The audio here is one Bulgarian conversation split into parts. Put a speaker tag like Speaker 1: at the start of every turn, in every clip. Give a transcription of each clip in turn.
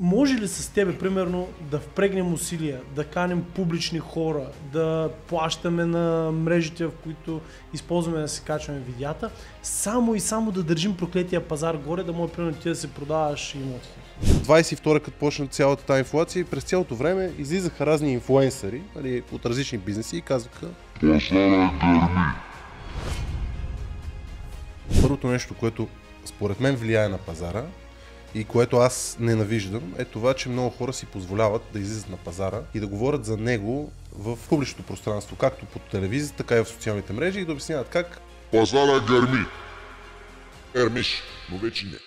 Speaker 1: може ли с тебе, примерно, да впрегнем усилия, да канем публични хора, да плащаме на мрежите, в които използваме да си качваме видеята, само и само да държим проклетия пазар горе, да може, примерно, ти да се продаваш имоти?
Speaker 2: 22 като почна цялата тази инфлация, през цялото време излизаха разни инфлуенсъри нали, от различни бизнеси и казваха Първото нещо, което според мен влияе на пазара, и което аз ненавиждам, е това, че много хора си позволяват да излизат на пазара и да говорят за него в публичното пространство, както по телевизията, така и в социалните мрежи и да обясняват как пазара гърми. Ермиш, но вече не.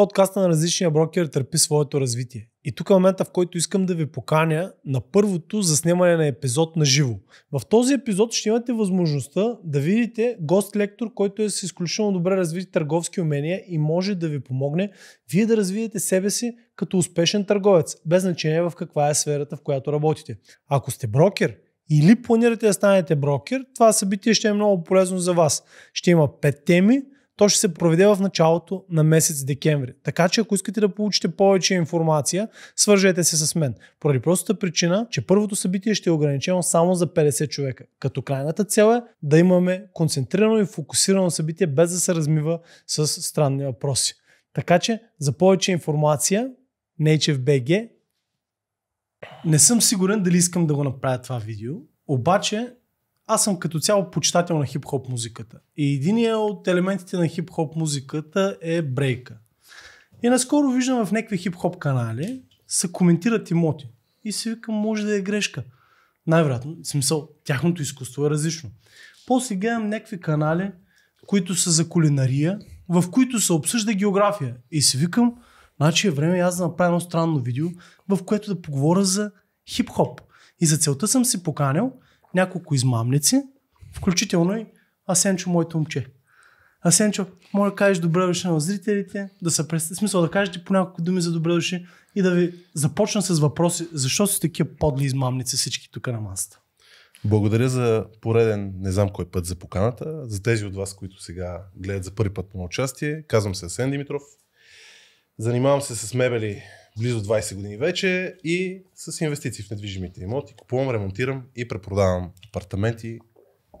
Speaker 1: подкаста на различния брокер търпи своето развитие. И тук е момента, в който искам да ви поканя на първото заснемане на епизод на живо. В този епизод ще имате възможността да видите гост-лектор, който е с изключително добре развити търговски умения и може да ви помогне вие да развиете себе си като успешен търговец, без значение в каква е сферата, в която работите. Ако сте брокер или планирате да станете брокер, това събитие ще е много полезно за вас. Ще има 5 теми, то ще се проведе в началото на месец декември. Така че ако искате да получите повече информация, свържете се с мен. Поради простата причина, че първото събитие ще е ограничено само за 50 човека. Като крайната цел е да имаме концентрирано и фокусирано събитие, без да се размива с странни въпроси. Така че за повече информация, NativeBG, не съм сигурен дали искам да го направя това видео, обаче аз съм като цяло почитател на хип-хоп музиката. И единия от елементите на хип-хоп музиката е брейка. И наскоро виждам в някакви хип-хоп канали се коментират имоти. И си викам, може да е грешка. Най-вероятно, смисъл, тяхното изкуство е различно. После гледам някакви канали, които са за кулинария, в които се обсъжда география. И си викам, значи е време аз да направя едно странно видео, в което да поговоря за хип-хоп. И за целта съм си поканил няколко измамници, включително и Асенчо, моето момче. Асенчо, може да кажеш добре дошли на зрителите, да се представи, смисъл да кажете по няколко думи за добре дошли и да ви започна с въпроси, защо са такива подли измамници всички тук на масата?
Speaker 2: Благодаря за пореден, не знам кой път за поканата, за тези от вас, които сега гледат за първи път на участие. Казвам се Асен Димитров. Занимавам се с мебели близо 20 години вече и с инвестиции в недвижимите имоти. Купувам, ремонтирам и препродавам апартаменти,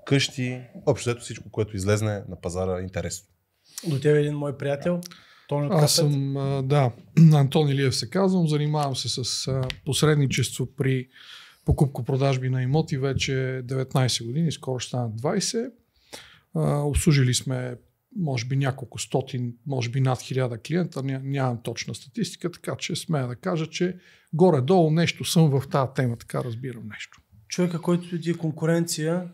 Speaker 2: къщи, общо всичко, което излезне на пазара интересно.
Speaker 3: До тебе един мой приятел, Тони Аз Капет. съм, да, Антон Илиев се казвам, занимавам се с посредничество при покупко-продажби на имоти вече 19 години, скоро ще станат 20. Обслужили сме може би няколко стотин, може би над хиляда клиента, ня, нямам точна статистика, така че смея да кажа, че горе-долу нещо съм в тази тема, така разбирам нещо. Човека, който ти е конкуренция,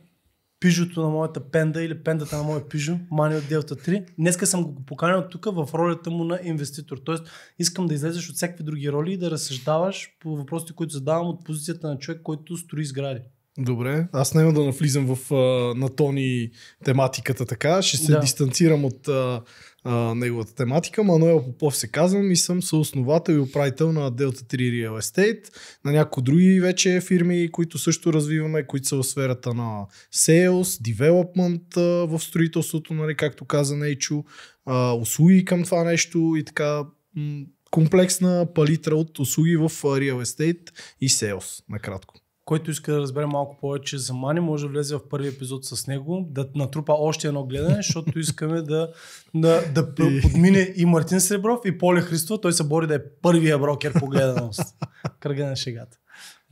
Speaker 3: пижото на моята пенда или
Speaker 1: пендата на моя пижо, Мани от Делта 3. Днеска съм го поканил тук в ролята му на инвеститор. Тоест, искам да излезеш от всякакви други роли и да разсъждаваш по въпросите, които задавам от позицията на човек, който строи сгради.
Speaker 4: Добре, аз няма да навлизам в, а, на Тони тематиката така, ще се да. дистанцирам от а, а, неговата тематика. Мануел Попов се казвам и съм съосновател и управител на Delta 3 Real Estate, на някои други вече фирми, които също развиваме, които са в сферата на sales, development а, в строителството, нали, както каза Нейчо, а, услуги към това нещо и така
Speaker 1: м- комплексна палитра от услуги в Real Estate и sales, накратко който иска да разбере малко повече за Мани, може да влезе в първи епизод с него, да натрупа още едно гледане, защото искаме да, да, да подмине и Мартин Сребров, и Поле Христова. Той се бори да е първия брокер по гледаност. Кръга на шегата.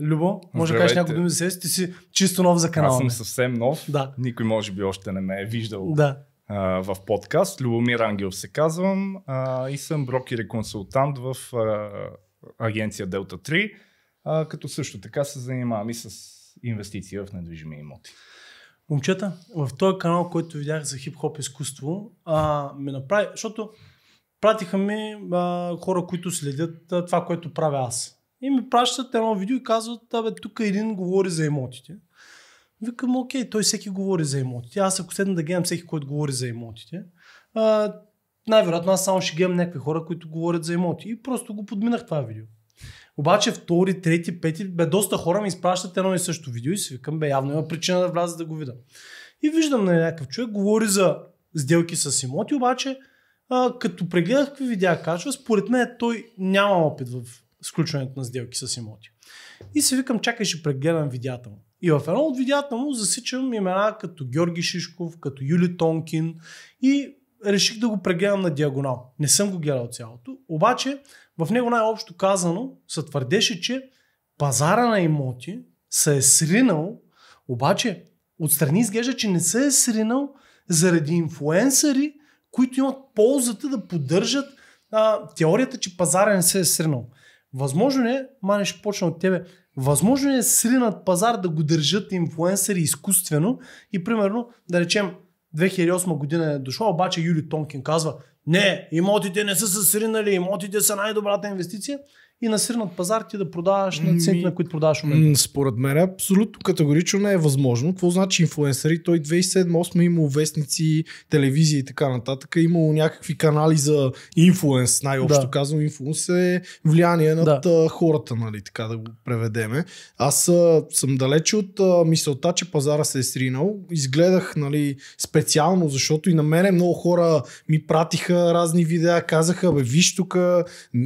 Speaker 1: Любо, може да кажеш някои думи за себе си, ти си чисто нов за канала. Аз съм
Speaker 5: съвсем нов. Да. Никой може би още не ме е виждал. Да. в подкаст. Любомир Ангел се казвам и съм брокер и консултант в агенция Delta 3 а, като също така се
Speaker 1: занимавам и с инвестиции в недвижими имоти. Момчета, в този канал, който видях за хип-хоп изкуство, а, ме направи, защото пратиха ми а, хора, които следят а, това, което правя аз. И ми пращат едно видео и казват, абе, тук един говори за имотите. Викам, окей, той всеки говори за имотите. Аз ако седна да гледам всеки, който говори за имотите, а, най-вероятно аз само ще гледам някакви хора, които говорят за имоти. И просто го подминах това видео. Обаче втори, трети, пети, бе, доста хора ми изпращат едно и също видео и си викам, бе, явно има причина да вляза да го видя. И виждам на нали, някакъв човек, говори за сделки с имоти, обаче а, като прегледах какви видеа качва, според мен той няма опит в сключването на сделки с имоти. И си викам, чакай, ще прегледам видеята му. И в едно от видеята му засичам имена като Георги Шишков, като Юли Тонкин и реших да го прегледам на диагонал. Не съм го гледал цялото, обаче в него най-общо казано се твърдеше, че пазара на имоти се е сринал, обаче отстрани изглежда, че не се е сринал заради инфуенсъри, които имат ползата да поддържат а, теорията, че пазара не се е сринал. Възможно е, мане ще почна от тебе, възможно е сринат пазар да го държат инфуенсъри изкуствено и примерно, да речем, 2008 година е дошла, обаче Юли Тонкин казва, не, имотите не са се сринали, имотите са най-добрата инвестиция и на сирнат пазар ти да продаваш на цените, на които продаваш у момента?
Speaker 4: Според мен абсолютно категорично не е възможно. Какво значи инфлуенсъри? Той 2007-2008 е имал вестници, телевизия и така нататък. Е имало някакви канали за инфлуенс, най-общо да. казвам. Инфлуенс е влияние над да. хората, нали, така да го преведеме. Аз съм далече от мисълта, че пазара се е сринал. Изгледах нали, специално, защото и на мене много хора ми пратиха разни видеа, казаха, бе, виж тук,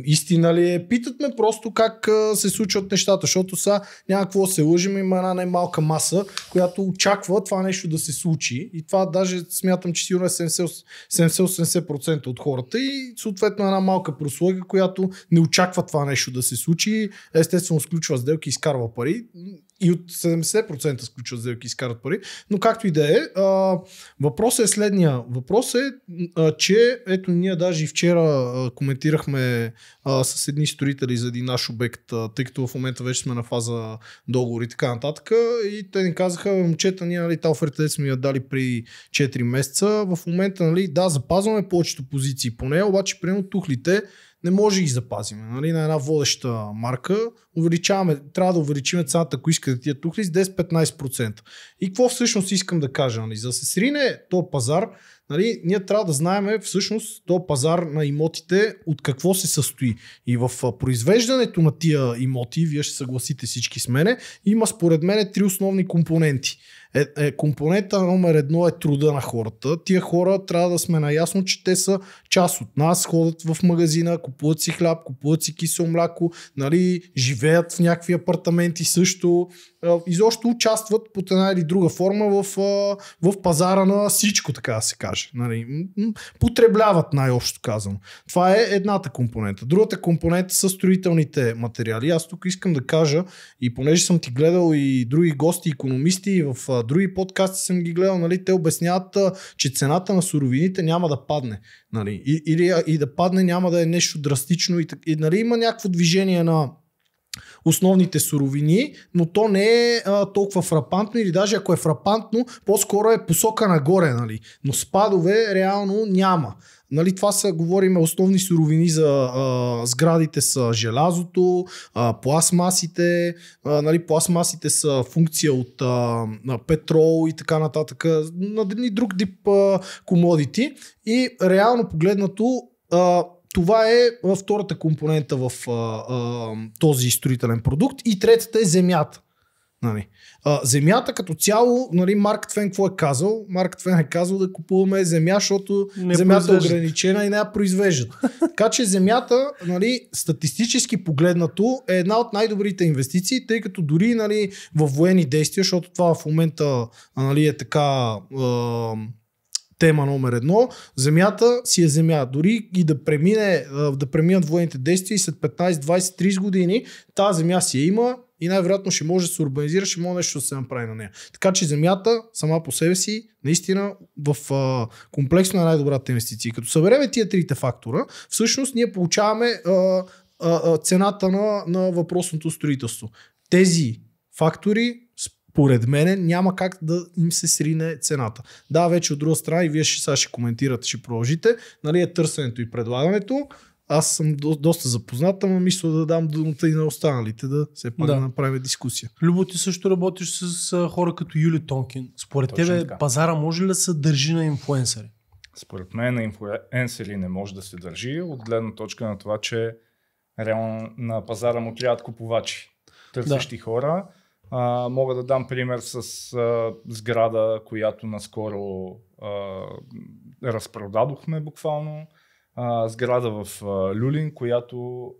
Speaker 4: истина ли е? Питат обсъждахме просто как а, се случват нещата, защото сега няма какво се лъжим, има една най-малка маса, която очаква това нещо да се случи и това даже смятам, че сигурно е 70-80% от хората и съответно една малка прослуга, която не очаква това нещо да се случи, естествено сключва сделки, и изкарва пари, и от 70% сключват сделки и изкарат пари. Но както и да е, въпросът е следния. Въпросът е, а, че ето ние даже и вчера а, коментирахме а, с едни строители за един наш обект, а, тъй като в момента вече сме на фаза договори и така нататък. И те ни казаха, «Е, момчета, ние нали, та оферта сме я дали при 4 месеца. В момента, нали, да, запазваме повечето позиции поне, обаче, примерно тухлите, не може да ги запазим. Нали? На една водеща марка увеличаваме, трябва да увеличим цената, ако искате тия тухли, с 10-15%. И какво всъщност искам да кажа? Нали? За да се срине то пазар, нали, ние трябва да знаем всъщност то пазар на имотите от какво се състои. И в произвеждането на тия имоти, вие ще съгласите всички с мене, има според мен три основни компоненти – е, е, компонента номер едно е труда на хората. Тия хора трябва да сме наясно, че те са част от нас, ходят в магазина, купуват си хляб, купуват си кисело мляко, нали, живеят в някакви апартаменти също. Е, изобщо участват под една или друга форма в, е, в пазара на всичко, така да се каже. Нали, потребляват най-общо казано. Това е едната компонента. Другата компонента са строителните материали. Аз тук искам да кажа, и понеже съм ти гледал и други гости, економисти в е, други подкасти съм ги гледал, нали, те обясняват, че цената на суровините няма да падне. Нали, и, или и да падне няма да е нещо драстично. И, и нали, има някакво движение на основните суровини, но то не е а, толкова фрапантно или даже ако е фрапантно, по-скоро е посока нагоре, нали? но спадове реално няма. Нали, това са, говорим, основни суровини за а, сградите са желязото, а, пластмасите, а, нали, пластмасите са функция от а, на петрол и така нататък, на друг дип комодити. И реално погледнато, а, това е втората компонента в а, а, този строителен продукт. И третата е земята. Нали. А, земята като цяло, нали, Марк Твен какво е казал? Марк Твен е казал да купуваме земя, защото не земята е ограничена и не я произвеждат. така че земята, нали, статистически погледнато, е една от най-добрите инвестиции, тъй като дори нали, в военни действия, защото това в момента нали, е така... Е, тема номер едно. Земята си е земя. Дори и да, премине, да преминат военните действия и след 15, 20, 30 години, тази земя си е има, и най-вероятно ще може да се урбанизира, ще може нещо да се направи на нея. Така че земята сама по себе си, наистина в комплексно е най-добрата инвестиция. Като събереме тия трите фактора, всъщност ние получаваме а, а, а, цената на, на въпросното строителство. Тези фактори според мене няма как да им се срине цената. Да, вече от друга страна и вие ще, сега ще коментирате, ще продължите, нали, е търсенето и предлагането. Аз съм до, доста запознат, ама мисля да дам думата и на останалите, да се пак да, да направим дискусия.
Speaker 1: Любо, ти също работиш с а, хора като Юли Тонкин. Според Точно тебе така. пазара може ли да се държи на инфуенсъри?
Speaker 5: Според мен на инфуенсъри не може да се държи от гледна точка на това, че реално на пазара му трябват купувачи, търсещи да. хора. А, мога да дам пример с а, сграда, която наскоро а, разпродадохме буквално а, сграда в а, Люлин, която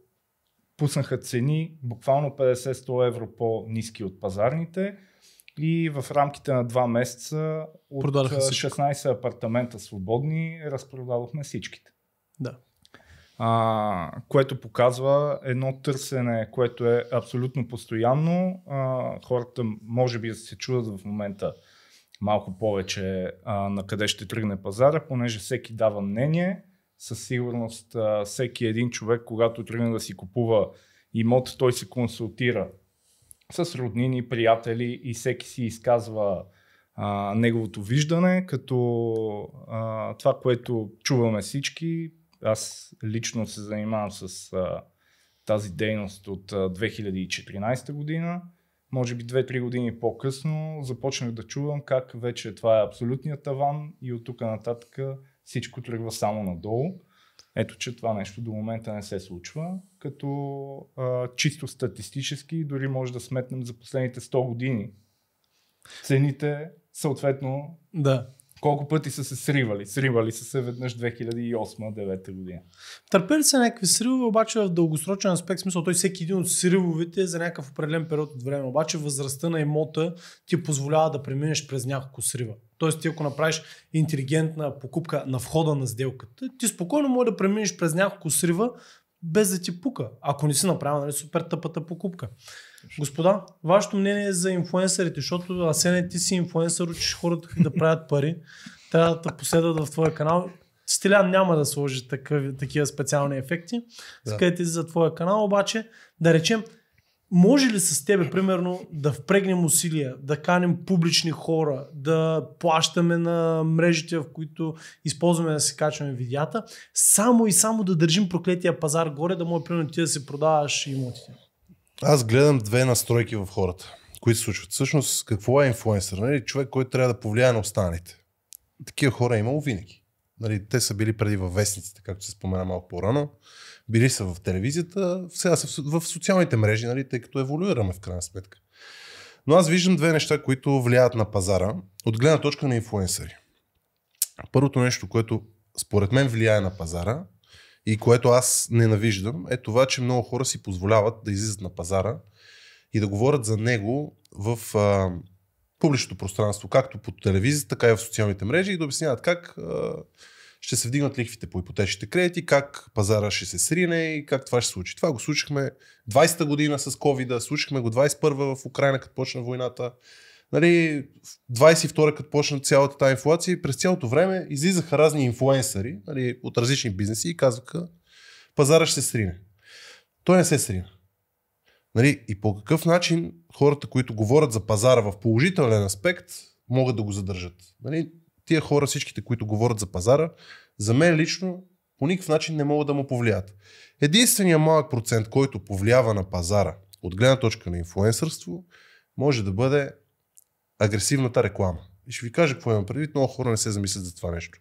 Speaker 5: пуснаха цени буквално 50-100 евро по-низки от пазарните и в рамките на два месеца от Продадоха 16 всичко. апартамента свободни разпродадохме всичките. Да. А, което показва едно търсене, което е абсолютно постоянно. А, хората може би се чудат в момента малко повече а, на къде ще тръгне пазара, понеже всеки дава мнение със сигурност а, всеки един човек, когато тръгне да си купува имот, той се консултира с роднини, приятели и всеки си изказва а, неговото виждане, като а, това, което чуваме всички. Аз лично се занимавам с а, тази дейност от а, 2014 година. Може би 2-3 години по-късно започнах да чувам как вече това е абсолютният таван и от тук нататък всичко тръгва само надолу. Ето, че това нещо до момента не се случва, като а, чисто статистически, дори може да сметнем за последните 100 години цените, съответно, да. колко пъти са се
Speaker 1: сривали. Сривали са се веднъж 2008-2009 година. Търпели са някакви сривове, обаче в дългосрочен аспект, смисъл той всеки един от сривовете е за някакъв определен период от време. Обаче възрастта на имота ти позволява да преминеш през няколко срива. Тоест, ти ако направиш интелигентна покупка на входа на сделката, ти спокойно може да преминеш през няколко срива, без да ти пука, ако не си направил нали, супер тъпата покупка. Господа, вашето мнение е за инфуенсърите, защото Асене, ти си инфуенсър, учиш хората да правят пари, трябва да те последват в твоя канал. Стилян няма да сложи такъв, такива специални ефекти. Да. Скъдете за твоя канал, обаче да речем, може ли с тебе, примерно, да впрегнем усилия, да канем публични хора, да плащаме на мрежите, в които използваме да се качваме видеята, само и само да държим проклетия пазар горе, да може, примерно, ти да се продаваш имотите?
Speaker 2: Аз гледам две настройки в хората, които се случват. Всъщност, какво е инфлуенсър? Нали? Човек, който трябва да повлияе на останалите. Такива хора е имало винаги. Нали, те са били преди във вестниците, както се спомена малко по-рано били са в телевизията, сега са в, в социалните мрежи, нали, тъй като еволюираме в крайна сметка. Но аз виждам две неща, които влияят на пазара от гледна точка на инфуенсъри. Първото нещо, което според мен влияе на пазара и което аз ненавиждам, е това, че много хора си позволяват да излизат на пазара и да говорят за него в а, публичното пространство, както по телевизията, така и в социалните мрежи и да обясняват как а, ще се вдигнат лихвите по ипотечните кредити, как пазара ще се срине и как това ще случи. Това го случихме 20-та година с COVID, случихме го 21-та в Украина, като почна войната. Нали, 22-та, като почна цялата тази инфлация, през цялото време излизаха разни инфлуенсъри нали, от различни бизнеси и казваха, пазара ще се срине. Той не се срина. Нали, и по какъв начин хората, които говорят за пазара в положителен аспект, могат да го задържат. Нали, тия хора, всичките, които говорят за пазара, за мен лично по никакъв начин не могат да му повлият. Единственият малък процент, който повлиява на пазара от гледна точка на инфлуенсърство, може да бъде агресивната реклама. И ще ви кажа какво имам предвид. Много хора не се замислят за това нещо.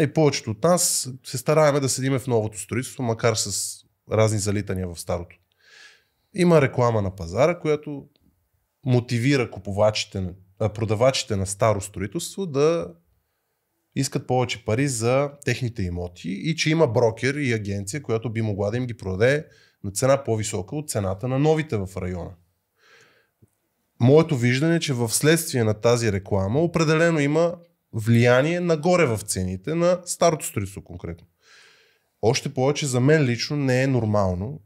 Speaker 2: И повечето от нас се стараваме да седиме в новото строителство, макар с разни залитания в старото. Има реклама на пазара, която мотивира купувачите, продавачите на старо строителство да искат повече пари за техните имоти и че има брокер и агенция, която би могла да им ги продаде на цена по-висока от цената на новите в района. Моето виждане е, че в следствие на тази реклама определено има влияние нагоре в цените на старото строителство конкретно. Още повече за мен лично не е нормално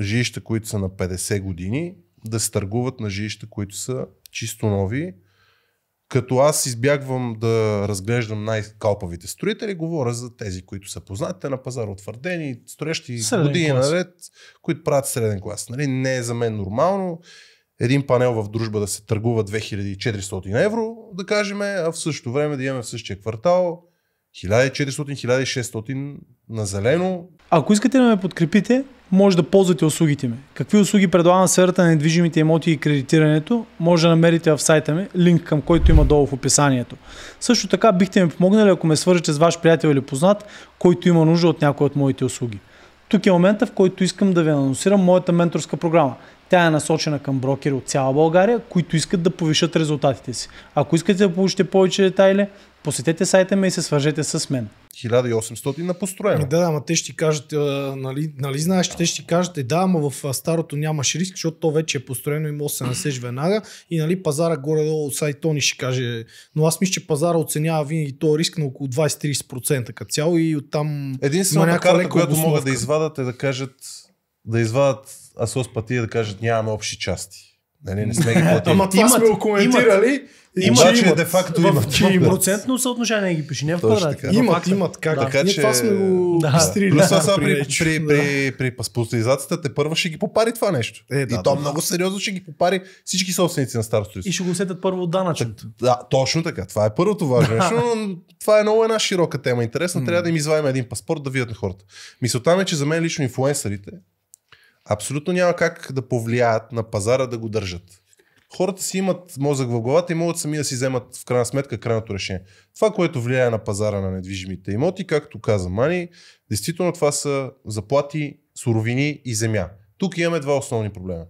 Speaker 2: жилища, които са на 50 години, да се търгуват на жилища, които са чисто нови, като аз избягвам да разглеждам най-калпавите строители, говоря за тези, които са познатите на пазара, утвърдени, строещи среден години клас. наред, които правят среден клас. Нали? Не е за мен нормално един панел в дружба да се търгува 2400 евро, да кажем, а в същото време да имаме в същия квартал 1400-1600 на зелено.
Speaker 1: Ако искате да ме подкрепите, може да ползвате услугите ми. Какви услуги предлагам в сферата на недвижимите имоти и кредитирането, може да намерите в сайта ми, линк към който има долу в описанието. Също така бихте ми помогнали, ако ме свържете с ваш приятел или познат, който има нужда от някои от моите услуги. Тук е момента, в който искам да ви анонсирам моята менторска програма – тя е насочена към брокери от цяла България, които искат да повишат резултатите си. Ако искате да получите повече детайли, посетете сайта ми и се свържете с мен. 1800 на построено. Да, ами да, ама те ще кажат, нали,
Speaker 4: нали знаеш, те ще ти кажат, е, да, ама в старото нямаш риск, защото то вече е построено и може да се насеш веднага и нали, пазара горе-долу сайт Тони ще каже, но аз мисля, че пазара оценява винаги този риск на около 20-30% като цяло и оттам Единствената карта, която могат да
Speaker 2: извадат е да кажат, да извадат с пъти да кажат нямаме общи части. Нали, не сме ги платили. Ама това сме
Speaker 1: го коментирали. Имат, че де факто имат. И Процентно съотношение ги пише, не в Имат, имат как. Да. Така, че... това сме го да. изтрили. Плюс аз при, при, при,
Speaker 2: при, паспортизацията те първо ще ги попари това нещо. Е, да, и то да. много сериозно ще ги попари всички собственици на Старсторис. И ще го усетят първо от данъчното. Да, точно така. Това е първото важно нещо, но това е много една широка тема. Интересно, трябва да им извадим един паспорт да видят на хората. Мисълта ми е, че за мен лично инфуенсърите, абсолютно няма как да повлияят на пазара да го държат. Хората си имат мозък в главата и могат сами да си вземат в крайна сметка крайното решение. Това, което влияе на пазара на недвижимите имоти, както каза Мани, действително това са заплати, суровини и земя. Тук имаме два основни проблема.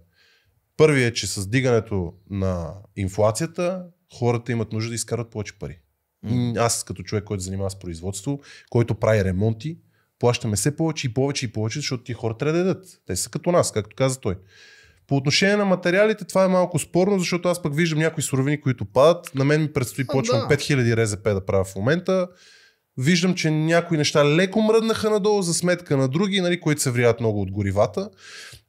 Speaker 2: Първият е, че с дигането на инфлацията хората имат нужда да изкарат повече пари. Аз като човек, който занимава с производство, който прави ремонти, Плащаме все повече и повече и повече, защото ти хора трябва да дадат. Те са като нас, както каза той. По отношение на материалите, това е малко спорно, защото аз пък виждам някои суровини, които падат. На мен ми предстои, а, почвам да. 5000 РЗП да правя в момента. Виждам, че някои неща леко мръднаха надолу за сметка на други, нали, които се влияят много от горивата.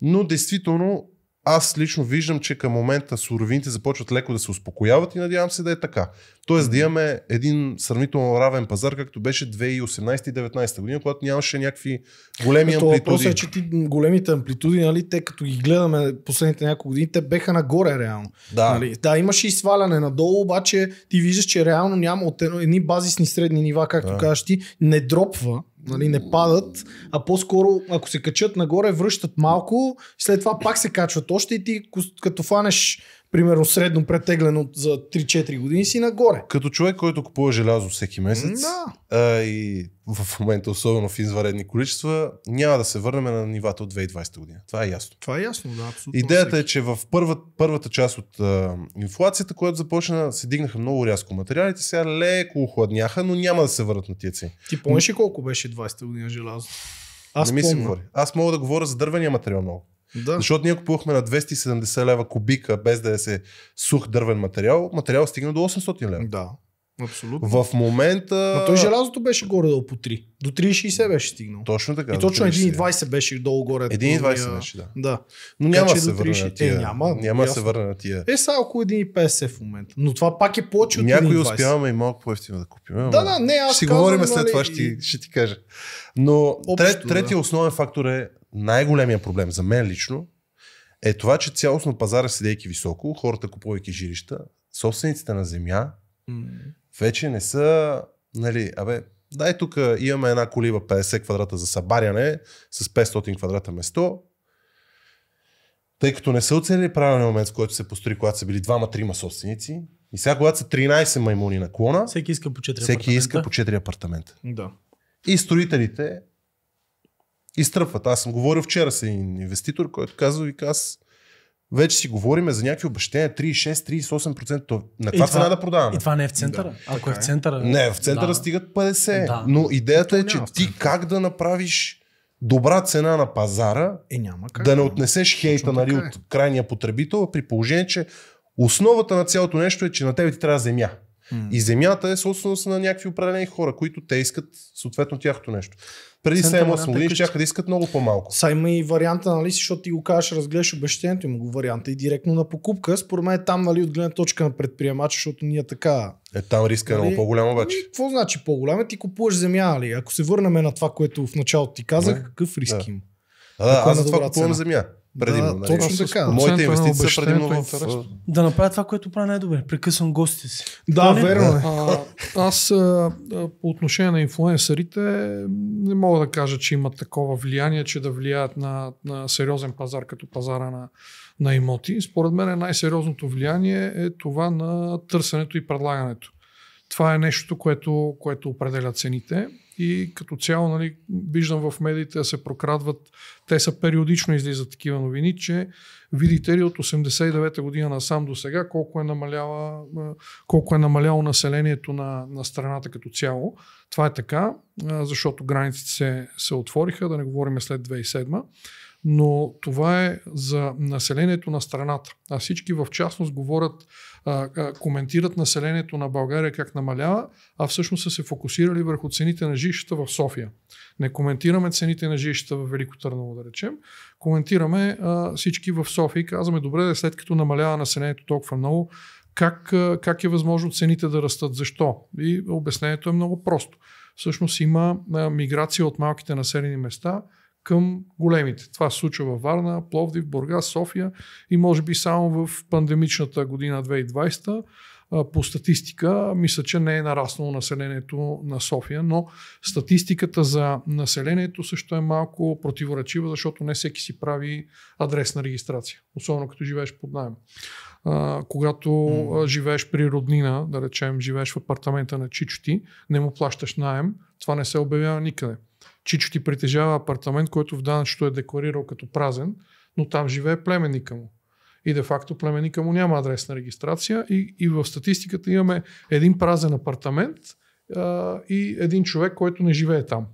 Speaker 2: Но действително аз лично виждам, че към момента суровините започват леко да се успокояват и надявам се да е така. Тоест да имаме един сравнително равен пазар, както беше 2018 2019 година, когато нямаше някакви големи Като амплитуди. Въпросът е, че
Speaker 4: ти, големите амплитуди, нали, те като ги гледаме последните няколко години, те беха нагоре реално. Да. Нали? да, имаше и сваляне надолу, обаче ти виждаш, че реално няма от едни базисни средни нива, както да. кажеш ти, не дропва нали, не падат, а по-скоро, ако се качат нагоре, връщат малко, след това пак се качват още и ти като фанеш примерно средно претеглено
Speaker 2: за 3-4 години си нагоре. Като човек, който купува желязо всеки месец да. а, и в момента особено в изваредни количества, няма да се върнем на нивата от 2020 година. Това е ясно.
Speaker 4: Това е ясно, да, абсолютно. Идеята е, всеки. е,
Speaker 2: че в първа, първата част от а, инфлацията, която започна, се дигнаха много рязко материалите, сега леко охладняха, но няма да се върнат на тия цени. Ти помниш ли
Speaker 4: колко беше 20-та година желязо?
Speaker 2: Аз не помня. мисля, говори. Аз мога да говоря за дървения материал много. Да. Защото ние купувахме на 270 лева кубика, без да е се сух дървен материал, материал стигна до 800 лева. Да.
Speaker 4: Абсолютно. В
Speaker 2: момента. Но той желязото беше горе-долу по 3. До 3,60 беше стигнал. Точно така. И точно 1,20 беше долу-горе. 1,20 беше, да. да. Но няма да се върне на тия. Е, няма. Няма да се върне на тия.
Speaker 4: Е, са около 1,50 в момента. Но това пак е повече от Някои успяваме
Speaker 2: и малко по-ефтино да купим. Да, да, не, аз. Ще говорим след нали, това, ще, ще ти кажа. Но Общо, трет, третия да. основен фактор е най-големия проблем за мен лично е това, че цялостно пазара, седейки високо, хората купувайки жилища, собствениците на земя mm. вече не са, нали, абе, дай тук имаме една колиба 50 квадрата за събаряне с 500 квадрата место, тъй като не са оцелили правилния момент, в който се построи, когато са били двама-трима собственици. И сега, когато са 13 маймуни на клона, всеки иска по 4 всеки апартамента. Иска по 4 апартамента. Да. И строителите изтръпват. Аз съм говорил вчера с един инвеститор, който казва, вика аз вече си говорим за някакви обещания 36-38%. На каква цена да
Speaker 1: продаваме? И това не е в центъра. Да. Ако е в е. центъра. Не, в центъра да. стигат
Speaker 2: 50. Да. Но идеята е, че ти как да направиш добра цена на пазара, е, няма как, да не отнесеш хейта нали, от е. крайния потребител, при положение, че основата на цялото нещо е, че на тебе ти трябва земя. И земята е собственост на някакви определени хора, които те искат съответно тяхното нещо. Преди 7-8 е години ще да искат много по-малко. Са
Speaker 4: има и варианта, нали, защото ти го кажеш, разгледаш обещението, има го варианта и директно на покупка. Според мен е там, нали, от гледна точка на предприемача, защото ние така.
Speaker 2: Е, там риска нали, е много нали, по-голям обаче. Нали,
Speaker 4: какво значи по-голям? Е, ти купуваш земя, нали? Ако се върнем на това, което в началото ти казах, не. какъв риск да. има?
Speaker 2: А, аз за това купувам земя. Предимно, да, нали? точно така. Моите инвестиции са е предимно в...
Speaker 3: Да направя това, което правя най-добре. Прекъсвам гостите си. Да, това верно е. А, аз а, по отношение на инфлуенсърите не мога да кажа, че имат такова влияние, че да влияят на, на сериозен пазар, като пазара на, на имоти. Според мен най-сериозното влияние е това на търсенето и предлагането. Това е нещо, което, което определя цените. И като цяло, нали, виждам в медиите да се прокрадват, те са периодично излизат такива новини, че видите ли от 89-та година насам до сега колко е, намаляла, колко е намаляло населението на, на страната като цяло. Това е така, защото границите се, се отвориха, да не говорим след 2007 но това е за населението на страната. А всички в частност говорят, коментират населението на България как намалява, а всъщност са се фокусирали върху цените на жилищата в София. Не коментираме цените на жилищата в Велико Търново, да речем. Коментираме всички в София и казваме, добре, след като намалява населението толкова много, как, как е възможно цените да растат, защо? И обяснението е много просто. Всъщност има миграция от малките населени места – към големите. Това се случва във Варна, Пловдив, Бурга, София и може би само в пандемичната година 2020 по статистика, мисля, че не е нараснало населението на София, но статистиката за населението също е малко противоречива, защото не всеки си прави адресна регистрация, особено като живееш под найем. А, когато mm. живееш при роднина, да речем, живееш в апартамента на Чичо ти, не му плащаш найем, това не се обявява никъде. Чичо ти притежава апартамент, който в данъчето е декларирал като празен, но там живее племенника му. И де факто племенника му няма адресна регистрация и, и в статистиката имаме един празен апартамент а, и един човек, който не живее там.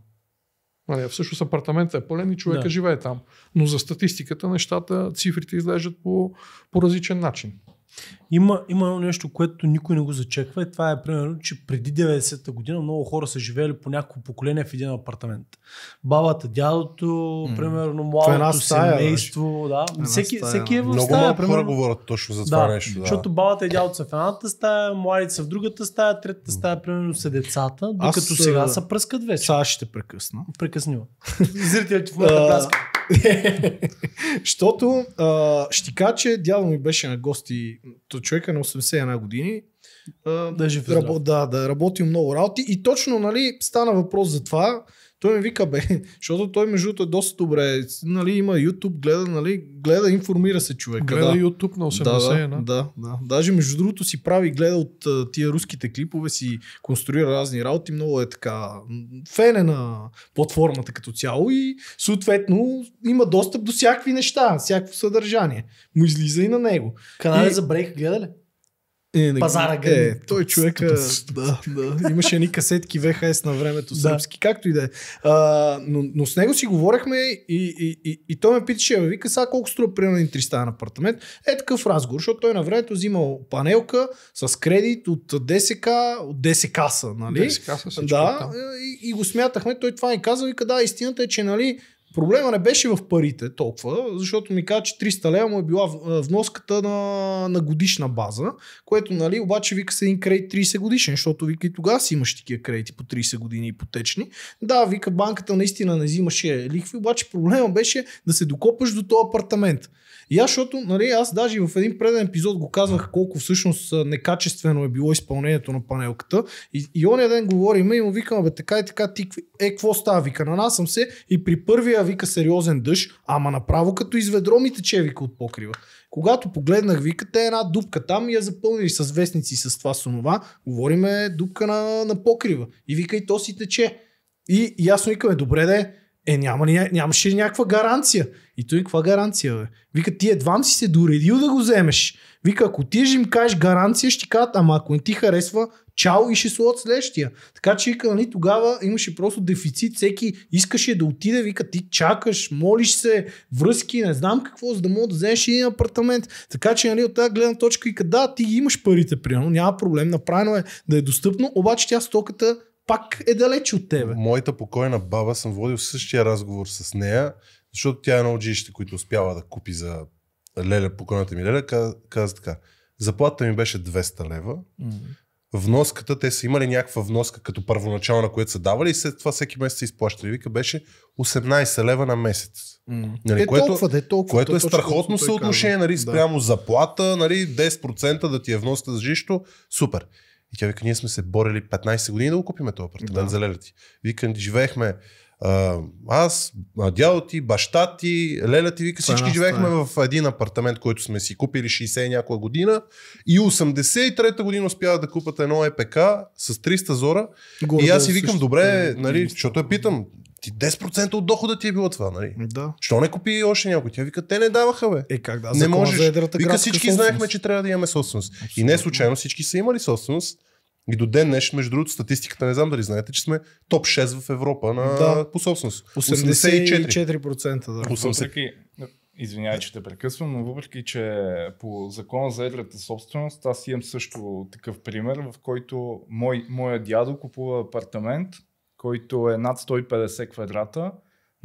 Speaker 3: Нали, всъщност апартаментът е пълен и човека да. живее там. Но за статистиката нещата, цифрите изглеждат по, по различен начин.
Speaker 1: Има, има нещо, което никой не го зачеква и това е примерно, че преди 90-та година много хора са живели по някакво поколение в един апартамент. Бабата, дядото, mm. примерно е младото стая, значи. семейство. Да. всеки, стая, всеки е в много стая. Много примерно говорят точно за това да, нещо. Да. Защото бабата и дядото са в едната стая, младите са в другата стая, третата стая примерно са децата, докато Аз, сега са се пръскат вече. Сега ще те прекъсна. Прекъснива. Зрителите в моята
Speaker 4: защото кажа, че дядо ми беше на гости, то човека на 81 години, е да, да, да, е работил много работи и точно нали, стана въпрос за това, той ми вика, бе, защото той между другото е доста добре, нали, има YouTube, гледа, нали, гледа, информира се човек. Гледа да. YouTube на 80, да, да, да, да. Даже между другото си прави, гледа от тия руските клипове, си конструира разни работи, много е така фене на платформата като цяло и съответно има достъп до всякакви неща, всякакво съдържание. Му излиза и на него. Канал и... за брейк гледа ли? Е, не, Пазара гъм. Е, той човек. Е, да, да. Имаше ни касетки ВХС на времето, сръбски, да. както и да е. Но, но, с него си говорехме и, и, и, и той ме питаше, ме вика, сега колко струва примерно един тристаен апартамент. Е такъв разговор, защото той на времето е взимал панелка с кредит от 10 от 10 са, нали? 10 са да, и, и, го смятахме, той това ни каза, вика, да, истината е, че нали, Проблема не беше в парите толкова, защото ми каза, че 300 лева му е била вноската на, на годишна база, което, нали, обаче вика се един кредит 30 годишен, защото вика и тогава си имаш такива кредити по 30 години ипотечни. Да, вика банката наистина не взимаше лихви, обаче проблема беше да се докопаш до този апартамент. И аз, защото, нали, аз даже в един преден епизод го казвах колко всъщност некачествено е било изпълнението на панелката. И, и оня ден говорим и му викам, бе, така и така, ти, е, какво става? Вика, на нас съм се и при първия вика сериозен дъжд, ама направо като изведро ми тече, вика от покрива. Когато погледнах, вика, те една дупка там и я запълнили с вестници, с това, с онова. Говориме дупка на, на покрива. И вика, и то си тече. И, ясно викаме, добре да е, няма, нямаше някаква гаранция. И той каква гаранция, бе? Вика, ти едва си се доредил да го вземеш. Вика, ако ти ще им кажеш гаранция, ще ти кажат, ама ако не ти харесва, чао и ще слот следващия. Така че вика, нали, тогава имаше просто дефицит, всеки искаше да отиде, вика ти чакаш, молиш се, връзки, не знам какво, за да мога да вземеш един апартамент. Така че нали, от тази гледна точка и да, ти имаш парите, примерно, няма проблем, направено е да е достъпно, обаче тя стоката
Speaker 2: пак е далеч от тебе. Моята покойна баба съм водил същия разговор с нея, защото тя е на og които успява да купи за леля, покойната ми леля, каза, каза така. заплатата ми беше 200 лева. Mm-hmm вноската, те са имали някаква вноска като първоначална, която са давали и след това всеки месец се изплащали. Вика беше 18 лева на месец. Mm. Нали, е, което, толкова, да е толкова, което е страхотно съотношение, нали, спрямо да. заплата, нали, 10% да ти е вноската за жилището, супер. И тя вика, ние сме се борели 15 години да го купиме този апартамент да. за ти. Вика, живеехме а, аз, дядо ти, баща ти, леля ти, вика, всички е живеехме е. в един апартамент, който сме си купили 60 някоя година и 83-та година успява да купат едно ЕПК с 300 зора Гордо и аз си викам, добре, е нали, защото я питам, ти 10% от дохода ти е било това, нали? Да. Що не купи още някой? Тя вика, те не даваха, бе. Е, как да? Не можеш. За вика, всички собственост. знаехме, че трябва да имаме собственост. Абсолютно. И не случайно всички са имали собственост. И до ден днеш, между другото, статистиката, не знам дали знаете, че сме топ 6 в Европа на да. по собственост. 84%. 84% да. 80...
Speaker 5: Извинявай, че те прекъсвам, но въпреки, че по закона за едрата собственост, аз имам също такъв пример, в който мой, моя дядо купува апартамент, който е над 150 квадрата,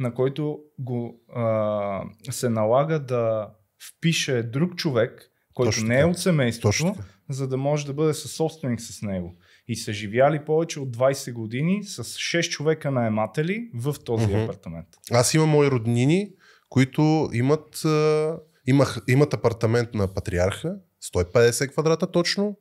Speaker 5: на който го, а, се налага да впише друг човек, който Точно не е от
Speaker 2: семейството,
Speaker 5: за да може да бъде със собственик с него. И са живяли повече от 20 години с 6 човека наематели в този mm-hmm. апартамент.
Speaker 2: Аз имам мои роднини, които имат, имах, имат апартамент на Патриарха, 150 квадрата точно,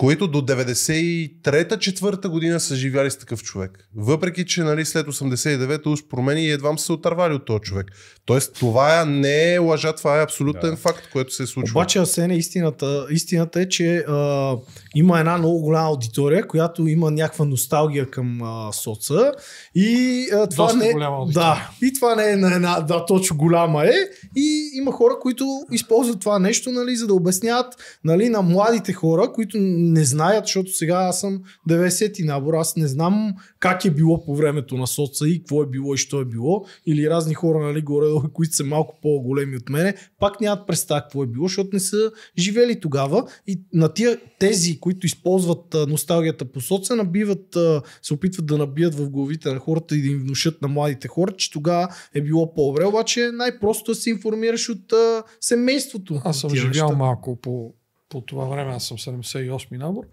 Speaker 2: които до 93-та-4 година са живяли с такъв човек. Въпреки, че нали, след 89-та уж промени и едва са отървали от този човек. Тоест това е, не е лъжа, това е абсолютен да. факт, което се е случва. Обаче,
Speaker 4: Асене, истината, истината е, че а, има една много голяма аудитория, която има някаква носталгия към а, соца и а, това Доста не... Е- голяма Да, и това не е на една, да, точно голяма е и има хора, които използват това нещо, нали, за да обясняват нали, на младите хора, които не знаят, защото сега аз съм 90 ти набор, аз не знам как е било по времето на соца и какво е било и що е било. Или разни хора, нали, горе, които са малко по-големи от мене, пак нямат представа какво е било, защото не са живели тогава. И на тия, тези, които използват носталгията по соца, набиват, се опитват да набият в главите на хората и да им внушат на младите хора, че тогава е било
Speaker 3: по-добре. Обаче най-просто да се информираш от семейството. Аз съм живял малко по по това време, аз съм 78-ми набор,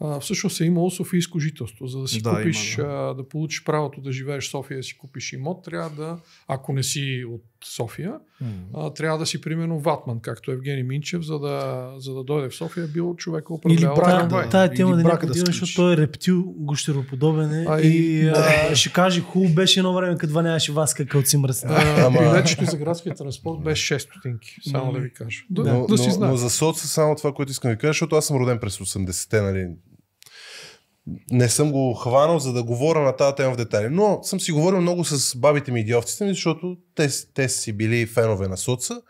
Speaker 3: а, всъщност е имало софийско жителство. За да си да, купиш, има, да. А, да получиш правото да живееш в София, да си купиш имот, трябва да, ако не си от София. Mm. А, трябва да си примерно ватман, както Евгений Минчев, за да, за да дойде в София, бил човек управлявал. Или брак, да, да, тая тема да не отива,
Speaker 1: защото той е рептил, гущероподобен е. А, и, и а, ще каже, хубаво беше едно време, като ваняваше Васка кълци мръсна. Да,
Speaker 3: билетчето за градския транспорт беше 6 стотинки, само да ви кажа. Да, но, да си но, но за
Speaker 2: соц само това, което искам да ви кажа, защото аз съм роден през 80-те, нали, не съм го хванал, за да говоря на тази тема в детайли. Но съм си говорил много с бабите ми и ми, защото те, те си били фенове на Соца.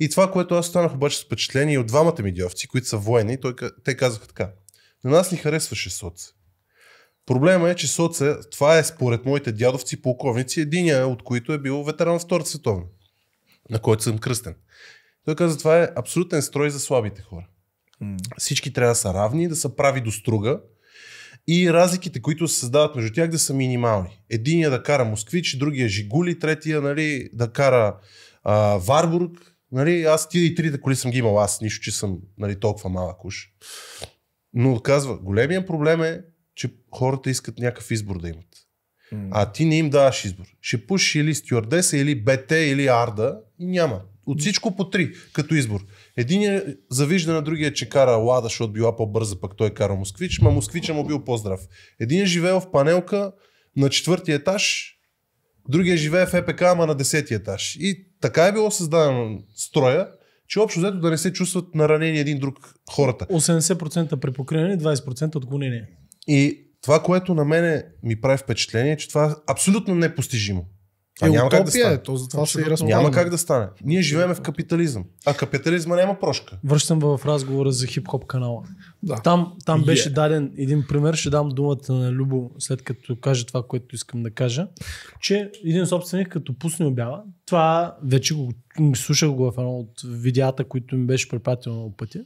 Speaker 2: И това, което аз останах обаче с впечатление от двамата ми идиотци, които са военни, той, те казаха така. На нас ни харесваше Соц. Проблема е, че е, това е според моите дядовци полковници, единия от които е бил ветеран на Втората световна, на който съм кръстен. Той каза, това е абсолютен строй за слабите хора. Mm. Всички трябва да са равни, да са прави до струга, и разликите, които се създават между тях да са минимални. Единия да кара Москвич, другия Жигули, третия нали, да кара а, Варбург. Нали, аз ти и трите коли съм ги имал, аз нищо, че съм нали, толкова малък уж. Но казва, големия проблем е, че хората искат някакъв избор да имат. А ти не им даваш избор. Ще пушиш или стюардеса, или БТ, или Арда и няма. От всичко по три като избор. Единият завижда на другия, че кара лада, защото била по-бърза, пък той кара москвич, ма москвича му бил по-здрав. е живеел в панелка на четвъртия етаж, другия живее в ЕПК, ама на десетия етаж. И така е било създадено строя, че общо взето да не се чувстват наранени един друг хората. 80% при покриване, 20% отклонение. И това, което на мене ми прави впечатление, е, че това е абсолютно непостижимо. А е, няма утопия, как да стане. Е, то затова се и Няма как да стане. Ние живеем в капитализъм. А капитализма няма прошка. Връщам в
Speaker 1: разговора за хип-хоп канала. Да. Там, там yeah. Е. беше даден един пример. Ще дам думата на Любо, след като кажа това, което искам да кажа. Че един собственик, като пусне обява, това вече го слушах го в едно от видеята, които ми беше препратено на пътя,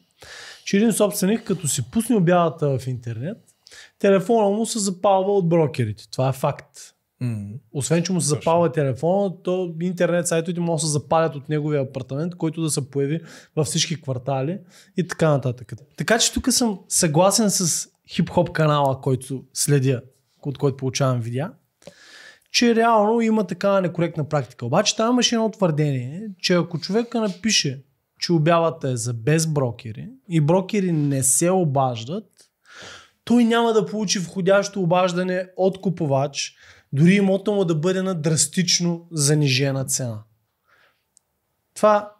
Speaker 1: че един собственик, като си пусне обявата в интернет, телефона му се запалва от брокерите. Това е факт. Mm. Освен, че му се запава телефона, то интернет сайтовете могат да се запалят от неговия апартамент, който да се появи във всички квартали и така нататък. Така че тук съм съгласен с хип-хоп канала, който следя, от който получавам видеа, че реално има такава некоректна практика. Обаче там имаше едно твърдение, че ако човека напише, че обявата е за без брокери и брокери не се обаждат, той няма да получи входящо обаждане от купувач, дори имота му да бъде на драстично занижена цена. Това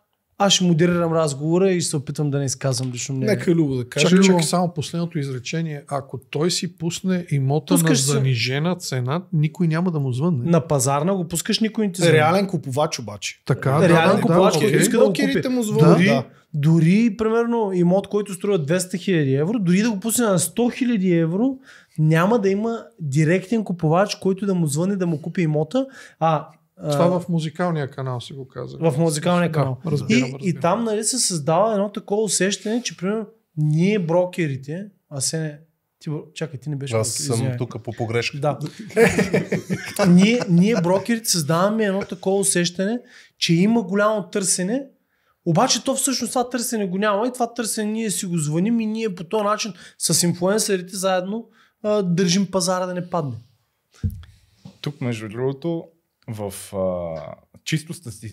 Speaker 1: аз ще модерирам разговора и ще се опитвам да не изказвам
Speaker 3: лично мнение. Нека Любо да каже. Чакай, чакай само последното изречение. Ако той си пусне имота пускаш на занижена се... цена, никой няма да му звънне. На пазарна го пускаш, никой не ти звънне. Реален купувач обаче. Така, Реален да, купувач, да, да, иска да го купи. Му звънна, дори, да.
Speaker 1: дори, примерно, имот, който струва 200 000 евро, дори да го пусне на 100 000 евро, няма да има директен купувач, който да му звъне да му купи имота, а това
Speaker 3: в музикалния канал си го казах. В музикалния канал. Да, разбирам, и, разбирам.
Speaker 1: и там нали, се създава едно такова усещане, че примерно ние брокерите, а се не, ти, чакай, ти не беше. Аз съм тук по погрешка. Да. ние, ние брокерите създаваме едно такова усещане, че има голямо търсене, обаче то всъщност това търсене го няма и това търсене ние си го звъним и ние по този начин с инфлуенсърите заедно а, държим пазара да не падне.
Speaker 5: Тук, между другото, в а, чисто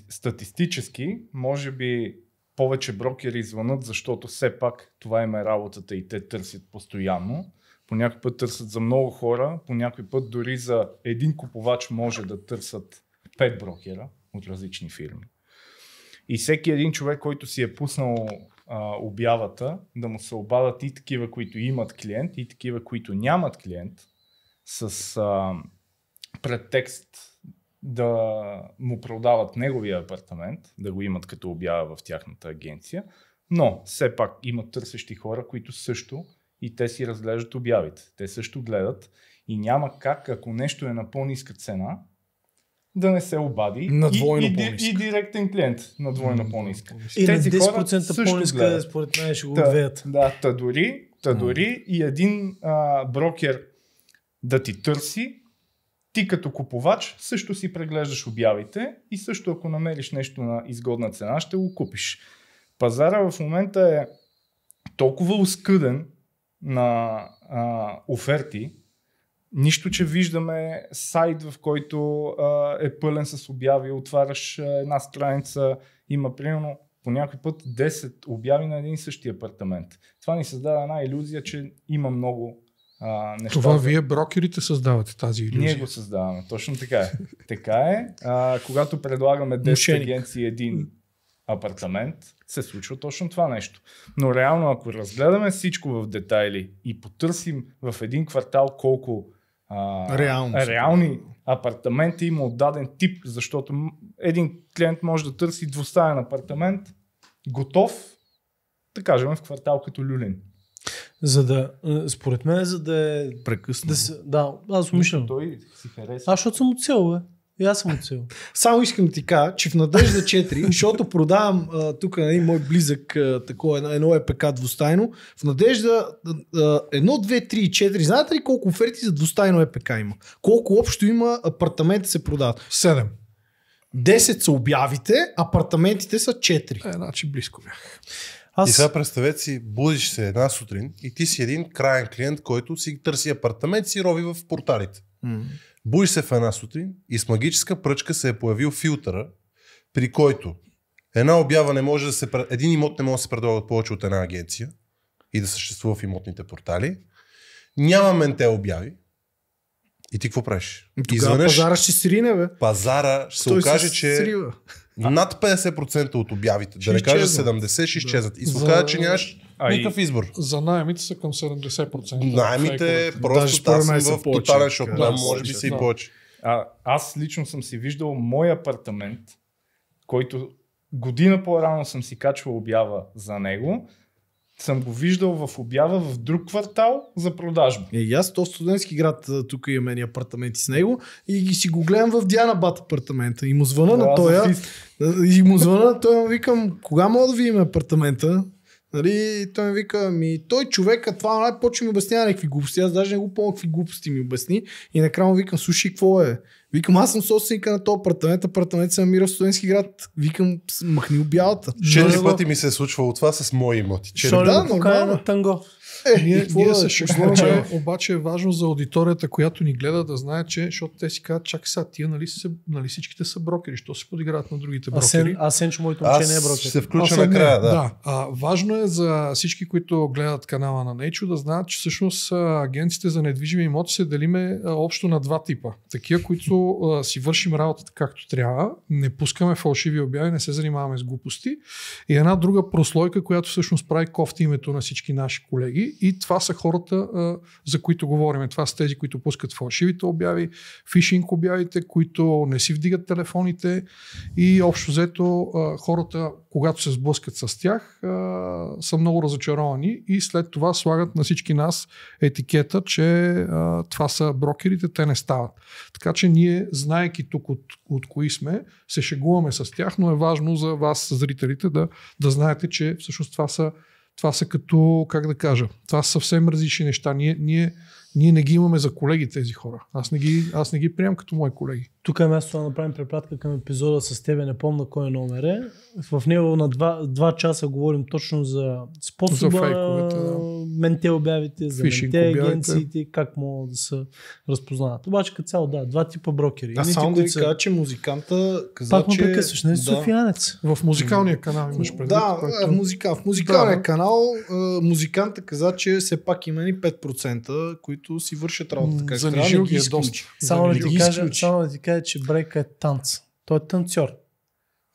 Speaker 5: статистически, може би повече брокери звънат, защото все пак това им е работата и те търсят постоянно. По някой път търсят за много хора, по някой път дори за един купувач може да търсят пет брокера от различни фирми. И всеки един човек, който си е пуснал а, обявата, да му се обадат и такива, които имат клиент, и такива, които нямат клиент, с а, предтекст да му продават неговия апартамент, да го имат като обява в тяхната агенция, но все пак имат търсещи хора, които също и те си разглеждат обявите. Те също гледат и няма как, ако нещо е на по-ниска цена, да не се обади. На и, и, и, директен клиент на двойно mm, по-ниска. И Тези на 10% по-ниска, според мен, ще го отвеят. Да, та дори, та дори mm. и един а, брокер да ти търси, ти като купувач също си преглеждаш обявите и също ако намериш нещо на изгодна цена, ще го купиш. Пазара в момента е толкова оскъден на а, оферти, Нищо, че виждаме сайт, в който а, е пълен с обяви, отваряш една страница, има примерно по някой път 10 обяви на един и същия апартамент. Това ни създава една иллюзия, че има много а, неща. Това вие
Speaker 3: брокерите създавате тази иллюзия. Ние го
Speaker 5: създаваме, точно така е. така е. А, когато предлагаме 10 Мушеник. агенции един апартамент, се случва точно това нещо. Но реално, ако разгледаме всичко в детайли и потърсим в един квартал колко а, реално, реални апартаменти има от даден тип, защото един клиент може да търси двустаен апартамент, готов, да кажем, в квартал
Speaker 1: като Люлин. За да, е, според мен, за да е... Прекъсна. Да, се, да аз умишлям. Той си харесва. Аз защото съм от цел, бе. И аз съм от цел. Само искам да ти кажа, че в Надежда 4, защото продавам а, тук на нали, един мой близък а, такова, едно, едно ЕПК
Speaker 4: двустайно, в Надежда 1, 2, 3 и 4, знаете ли колко оферти за двустайно ЕПК има? Колко общо има апартаменти се продават? 7. 10 са обявите, апартаментите са 4. Е, значи близко бях.
Speaker 2: Аз... И сега представете си, будиш се една сутрин и ти си един крайен клиент, който си търси апартамент, си рови в порталите. Mm. Будиш се в една сутрин и с магическа пръчка се е появил филтъра, при който една обява не може да се... Един имот не може да се предлага от повече от една агенция и да съществува в имотните портали. Няма менте обяви. И ти какво правиш? Тогава Изведнъж, пазара ще срине, бе. Пазара ще се окаже, че срива. А. Над 50% от обявите, ще да не кажа 70, ще изчезват. Да. И се оказа, че нямаш а никакъв избор.
Speaker 3: За найемите са към 70%. Наймите да, просто тази в тотален
Speaker 2: шок. Да, може би са и повече.
Speaker 5: А, аз лично съм си виждал мой апартамент, който година по-рано съм си качвал обява за него,
Speaker 4: съм го виждал в обява в друг квартал за продажба. Е, и аз то в студентски град тук имаме е ни апартаменти с него и си го гледам в Диана Бат апартамента и му звъна да, на тоя и му звъна на тоя му викам кога мога да видим апартамента Нали, той ми вика, ми той а това най нали, почва ми обяснява някакви глупости, аз даже не го помня какви глупости ми обясни и накрая му викам, слушай, какво е? Викам, аз съм собственика на този апартамент, апартамент се намира в студентски
Speaker 3: град. Викам, махни обялата. Четири нали? пъти ми
Speaker 2: се е случвало това с мои имоти. Шо да,
Speaker 3: нормално. Е на е, ние, ние се шегуваме, обаче е важно за аудиторията, която ни гледа да знае, че, защото те си казват, чак сега, тия нали, са, нали всичките са брокери, що се подиграват на другите брокери? Асен, че моето момче не е брокер. се включва Асен, накрая, е. да. да. А, важно е за всички, които гледат канала на Нейчо, да знаят, че всъщност агенците за недвижими имоти се делиме а, общо на два типа. Такива, които а, си вършим работата както трябва, не пускаме фалшиви обяви, не се занимаваме с глупости. И една друга прослойка, която всъщност прави кофти името на всички наши колеги и това са хората, а, за които говорим. Това са тези, които пускат фалшивите обяви, фишинг обявите, които не си вдигат телефоните и общо взето а, хората, когато се сблъскат с тях, а, са много разочаровани и след това слагат на всички нас етикета, че а, това са брокерите, те не стават. Така че ние, знаеки тук от, от кои сме, се шегуваме с тях, но е важно за вас, зрителите, да, да знаете, че всъщност това са това са като, как да кажа, това са съвсем различни неща. Ние, ние ние не ги имаме за колеги тези хора. Аз не ги, аз не ги приемам като мои колеги. Тук е място да направим препратка към епизода с тебе, не
Speaker 1: помна кой е номер е. В него на два, два часа говорим точно за способа, за да. менте обявите, за Фишинг менте агенциите, как могат да се разпознават. Обаче като цяло, да, два типа брокери. Аз само да ви са... кажа,
Speaker 4: че музиканта каза, Пак че... прекъсваш, не е да.
Speaker 3: софиянец. В музикалния канал имаш предвид. Да, който... в, е, музика... в музикалния да.
Speaker 1: канал
Speaker 4: е, музиканта каза, че все пак има ни 5%, които които си вършат работата как Занижил ги е доста. Само да, да, ти кажа,
Speaker 1: само да ти кажа, че брейка е танц. Той е танцор.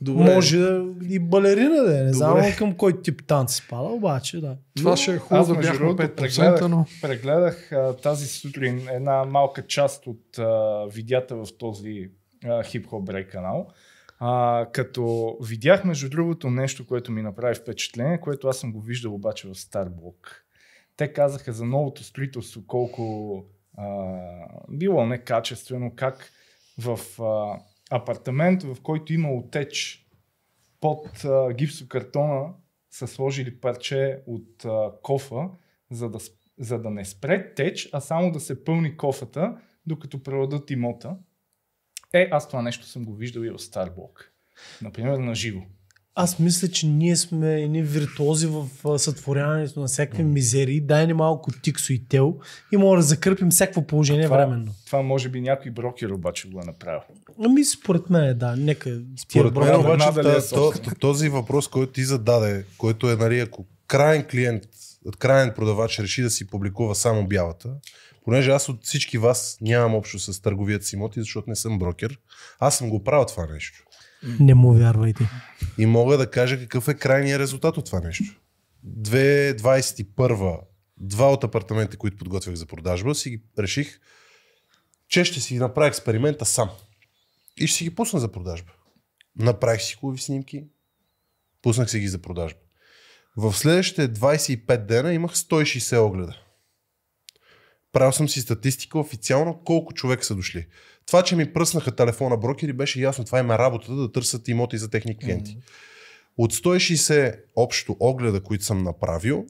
Speaker 1: Добре. Може и балерина да е. Не знам към кой тип танц спада, обаче да.
Speaker 5: Това ще е хубаво. Аз между другото прегледах, но... прегледах а, тази сутрин една малка част от а, видеята в този хип-хоп брейк канал. А, като видях между другото нещо, което ми направи впечатление, което аз съм го виждал обаче в Старблок. Те казаха за новото строителство, колко а, било некачествено, как в а, апартамент, в който има отеч под а, гипсокартона, са сложили парче от а, кофа, за да, за да не спре теч, а само да се пълни кофата, докато продадат имота. Е, аз това нещо съм го виждал и в Старблок. Например, на живо.
Speaker 1: Аз мисля, че ние сме едни виртуози в сътворяването на всякакви мизерии. Дай ни малко тиксо и тел и може да закърпим всяко положение това, временно.
Speaker 2: Това може би някой
Speaker 5: брокер обаче го е направил.
Speaker 1: Ами според мен да, нека. Според
Speaker 2: мен обаче да, е то, този въпрос, който ти зададе, който е нали, ако крайен клиент, крайен продавач реши да си публикува само бялата, понеже аз от всички вас нямам общо с търговият си имоти, защото не съм брокер, аз съм го правил това нещо. Не му вярвайте. И мога да кажа какъв е крайният резултат от това нещо. 2021 два от апартаментите, които подготвях за продажба, си реших, че ще си направя експеримента сам. И ще си ги пусна за продажба. Направих си хубави снимки, пуснах си ги за продажба. В следващите 25 дена имах 160 огледа. Правил съм си статистика официално колко човека са дошли. Това, че ми пръснаха телефона брокери, беше ясно. Това има е работата да търсят имоти за техни клиенти. Mm-hmm. От 160 общо огледа, които съм направил,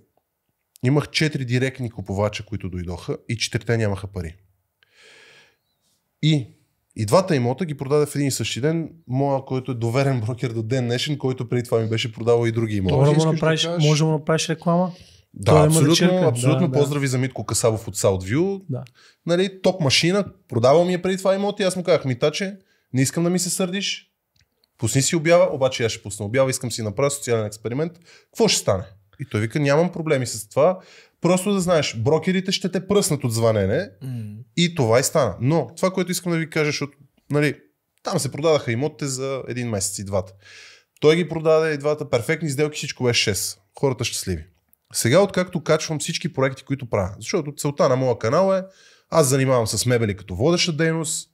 Speaker 2: имах 4 директни купувача, които дойдоха и 4 нямаха пари. И и двата имота ги продаде в един и същи ден, моя, който е доверен брокер до ден днешен, който преди това ми беше продавал и други имоти. може да му направиш реклама?
Speaker 3: Да, Той е абсолютно, вечерка, абсолютно. Да, поздрави
Speaker 2: да. за Митко Касабов от Саутвю. Да. Нали, топ машина, продавал ми е преди това имот и аз му казах, Митаче, не искам да ми се сърдиш, пусни си обява, обаче аз ще пусна обява, искам си направя социален експеримент. Какво ще стане? И той вика, нямам проблеми с това, просто да знаеш, брокерите ще те пръснат от звънене mm. и това и стана. Но това, което искам да ви кажа, защото нали, там се продадаха имотите за един месец и двата. Той ги продаде и двата, перфектни сделки, всичко беше 6. Хората щастливи. Сега, откакто качвам всички проекти, които правя, защото целта на моя канал е, аз занимавам с мебели като водеща дейност,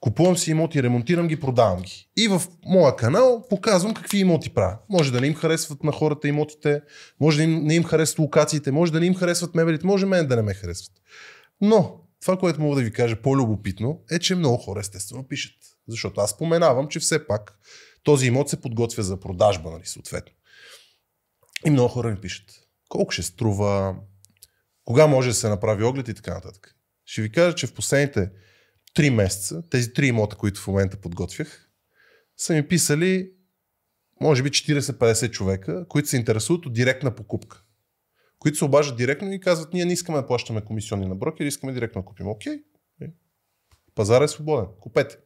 Speaker 2: купувам си имоти, ремонтирам ги, продавам ги. И в моя канал показвам какви имоти правя. Може да не им харесват на хората имотите, може да им, не им харесват локациите, може да не им харесват мебелите, може мен да не ме харесват. Но това, което мога да ви кажа по-любопитно, е, че много хора естествено пишат. Защото аз споменавам, че все пак този имот се подготвя за продажба, нали, съответно. И много хора ми пишат колко ще струва, кога може да се направи оглед и така нататък. Ще ви кажа, че в последните 3 месеца, тези три имота, които в момента подготвях, са ми писали може би 40-50 човека, които се интересуват от директна покупка. Които се обаждат директно и казват, ние не искаме да плащаме комисионни на брокер, искаме директно да купим. Окей, е. пазар е свободен, купете.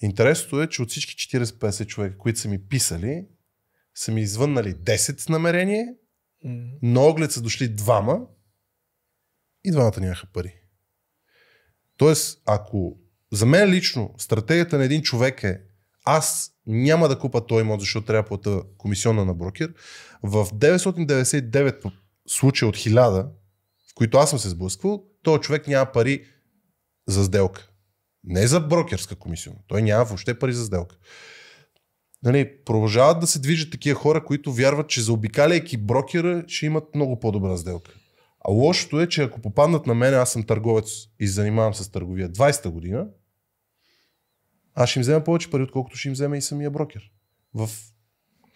Speaker 2: Интересното е, че от всички 40-50 човека, които са ми писали, са ми извъннали 10 намерения. Mm. На оглед са дошли двама и двамата нямаха пари. Тоест, ако за мен лично стратегията на един човек е аз няма да купа този имот, защото трябва да плата комисионна на брокер. В 999 случая от 1000, в които аз съм се сблъсквал, този човек няма пари за сделка. Не за брокерска комисия. Той няма въобще пари за сделка нали, продължават да се движат такива хора, които вярват, че заобикаляйки брокера ще имат много по-добра сделка. А лошото е, че ако попаднат на мен, аз съм търговец и занимавам с търговия 20-та година, аз ще им взема повече пари, отколкото ще им вземе и самия брокер. В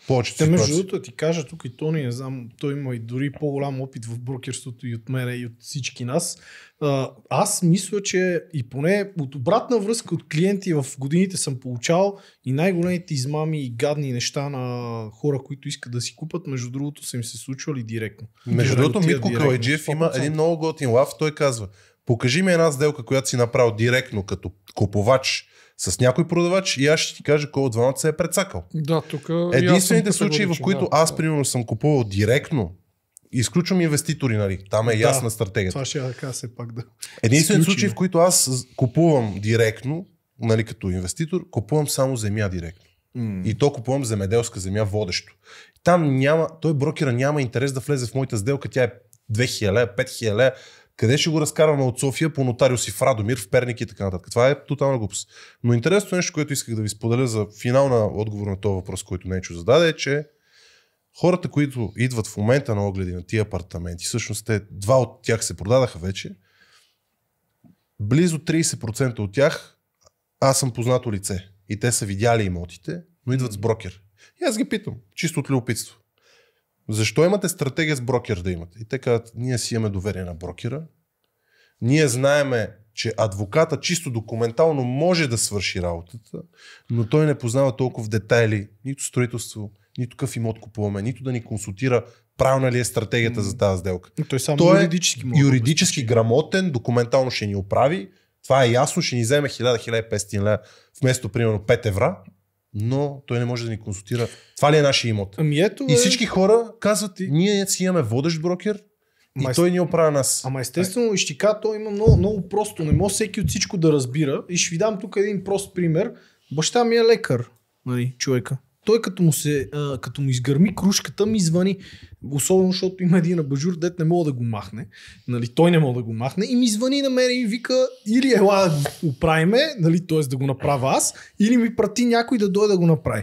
Speaker 2: повечето Те, между
Speaker 4: другото, ти кажа тук и Тони, не знам, той има и дори по-голям опит в брокерството и от мене, и от всички нас. А, аз мисля, че и поне от обратна връзка от клиенти в годините съм получавал и най-големите измами и гадни неща на хора, които искат да си купат, между другото са им се случвали директно. Между другото, Митко Калайджиев има един
Speaker 2: много готин лав, той казва, покажи ми една сделка, която си направил директно като купувач, с някой продавач и аз ще ти кажа кой от двамата се е прецакал. Да, тук. Единствените случаи, в които да, аз, примерно, съм купувал директно изключвам инвеститори, нали? Там е да, ясна стратегията. Това
Speaker 4: ще я кажа се пак да. Единствените случай, в
Speaker 2: които аз купувам директно, нали, като инвеститор, купувам само земя директно. Mm. И то купувам земеделска земя водещо. Там няма, той брокера няма интерес да влезе в моята сделка, тя е 2000, 5000, къде ще го разкараме от София по нотариуси в Радомир, в Перник и така нататък. Това е тотална глупост. Но интересното нещо, което исках да ви споделя за финална отговор на този въпрос, който Нечо зададе, е, че хората, които идват в момента на огледи на тия апартаменти, всъщност те, два от тях се продадаха вече, близо 30% от тях аз съм познато лице. И те са видяли имотите, но идват с брокер. И аз ги питам, чисто от любопитство. Защо имате стратегия с брокер да имате? И те казват, ние си имаме доверие на брокера, ние знаеме, че адвоката чисто документално може да свърши работата, но той не познава толкова в детайли нито строителство, нито какъв имот купуваме, нито да ни консултира правна ли е стратегията за тази сделка. Той, само той юридически е юридически да грамотен, документално ще ни оправи, това е ясно, ще ни вземе 1000-1500 вместо примерно 5 евра, но той не може да ни консултира. Това ли е нашия имот? Ами ето, И е. всички хора казват, ние си имаме водещ брокер, и Ама той ни оправя нас. Ама естествено, ще кажа, той има много, много просто. Не
Speaker 4: може всеки от всичко да разбира. И ще ви дам тук един прост пример. Баща ми е лекар, нали, човека той като му, се, а, като му изгърми кружката, ми звъни, особено защото има един абажур, дет не мога да го махне, нали, той не мога да го махне и ми звъни на мен и вика, или ела да оправиме, нали, т.е. да го направя аз, или ми прати някой да дойде да го направи.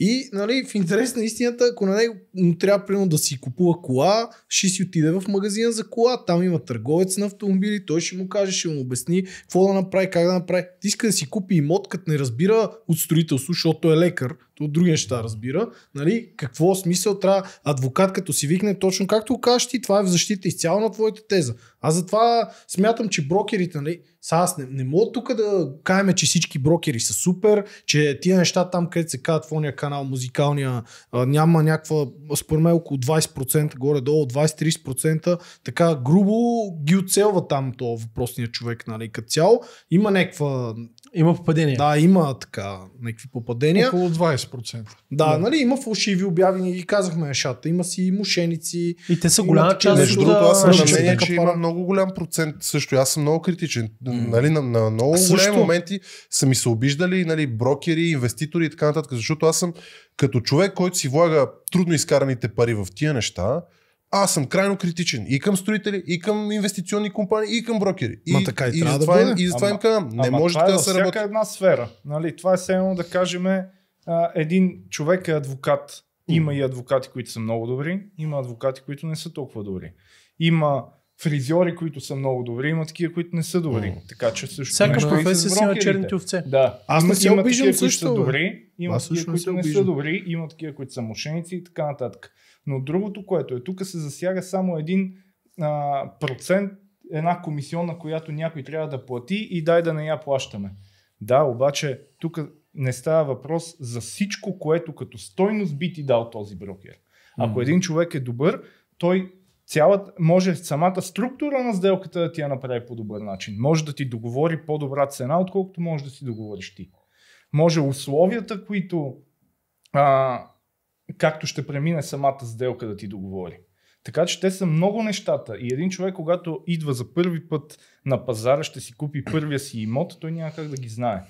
Speaker 4: И нали, в интерес на истината, ако на него му трябва примерно да си купува кола, ще си отиде в магазина за кола. Там има търговец на автомобили, той ще му каже, ще му обясни какво да направи, как да направи. Ти иска да си купи имот, като не разбира от строителство, защото е лекар, от други неща разбира, нали, какво смисъл трябва адвокат като си викне точно както кажеш ти, това е в защита изцяло на твоята теза. Аз затова смятам, че брокерите, нали, са аз не, не мога тук да каеме, че всички брокери са супер, че тия неща там, където се казват ония канал, музикалния, няма някаква, според мен около 20%, горе-долу 20-30%, така грубо ги оцелва там то въпросния човек, нали, като цяло. Има някаква има попадения. Да, има така някакви попадения. Около 20%. Да, да. нали, има фалшиви обяви, ние ги казахме нещата. Има си и мушеници. И те са голяма част. Между другото,
Speaker 2: аз съм на мнение, че има много голям процент също. Аз съм много критичен. Mm. Нали, на, на, много също... големи моменти са ми се обиждали нали, брокери, инвеститори и така нататък. Защото аз съм като човек, който си влага трудно изкараните пари в тия неща, аз съм крайно критичен и към строители, и към инвестиционни компании, и към брокери. Ма, и, така и, и, трябва да това, и за това им казвам, не ама, може е така е да се работи.
Speaker 5: една сфера. Нали? Това е все едно да кажем, един човек е адвокат. Има и адвокати, които са много добри, има адвокати, които не са толкова добри. Има фризьори, които са много добри, има такива, които не са добри. Mm. Така че също. Всяка професия си има черните овце. Да. Аз не си обиждам такива, също. Които са добри, има такива, които не, не са добри, има такива, които са мошеници и така нататък. Но другото, което е, тук се засяга само един а, процент, една комисионна, която някой трябва да плати и дай да не я плащаме. Да, обаче тук не става въпрос за всичко, което като стойност би ти дал този брокер. Ако един човек е добър, той цялата, може самата структура на сделката да ти я направи по добър начин. Може да ти договори по-добра цена, отколкото може да си договориш ти. Може условията, които а, както ще премине самата сделка да ти договори. Така че те са много нещата. И един човек, когато идва за първи път на пазара, ще си купи първия си имот, той няма как да ги знае.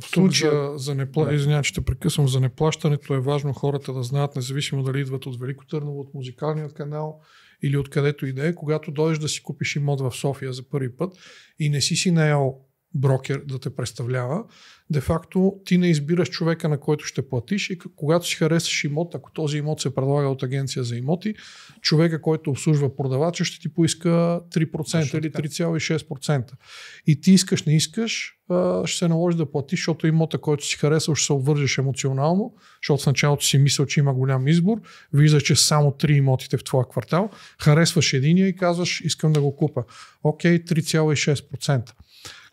Speaker 5: В случая... за, за непла... да. Извинявам,
Speaker 3: че те прекъсвам. За неплащането е важно хората да знаят, независимо дали идват от Велико Търново, от музикалният канал или където и да е, когато дойдеш да си купиш имот в София за първи път и не си си наел брокер да те представлява, де-факто ти не избираш човека, на който ще платиш и когато си харесаш имот, ако този имот се предлага от агенция за имоти, човека, който обслужва продавача, ще ти поиска 3% или 3,6%. И ти искаш, не искаш, ще се наложи да платиш, защото имота, който си харесал, ще се обвържеш емоционално, защото в началото си мисля, че има голям избор, виждаш, че само 3 имотите в твоя квартал, харесваш единия и казваш, искам да го купа. Окей, okay, 3,6%.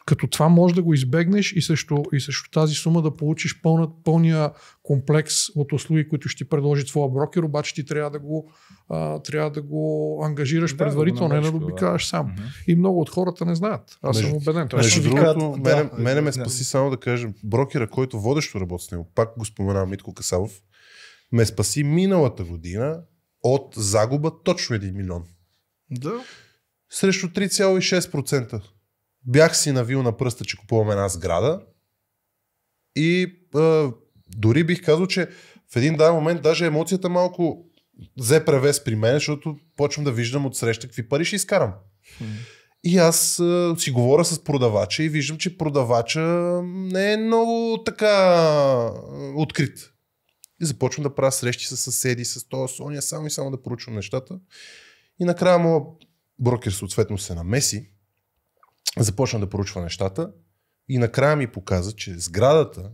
Speaker 3: Като това можеш да го избегнеш и също, и също тази сума да получиш пълна, пълния комплекс от услуги, които ще ти предложи твоя брокер, обаче ти трябва да го, а, трябва да го ангажираш да, предварително, да не да го обикаваш сам. Mm-hmm. И много от хората не знаят. Аз между, съм убеден. Между другото, да, мене, да, мене ме спаси
Speaker 2: да. само да кажем, брокера, който водещо работи с него, пак го споменавам Митко Касавов, ме спаси миналата година от загуба точно 1 милион. Да. Срещу 3,6% бях си навил на пръста, че купувам една сграда и а, дори бих казал, че в един даден момент даже емоцията малко взе превес при мен, защото почвам да виждам от среща какви пари ще изкарам. И аз а, си говоря с продавача и виждам, че продавача не е много така открит. И започвам да правя срещи с съседи, с с Соня, само и само да проучвам нещата. И накрая му брокер съответно се намеси започна да поручва нещата и накрая ми показа, че сградата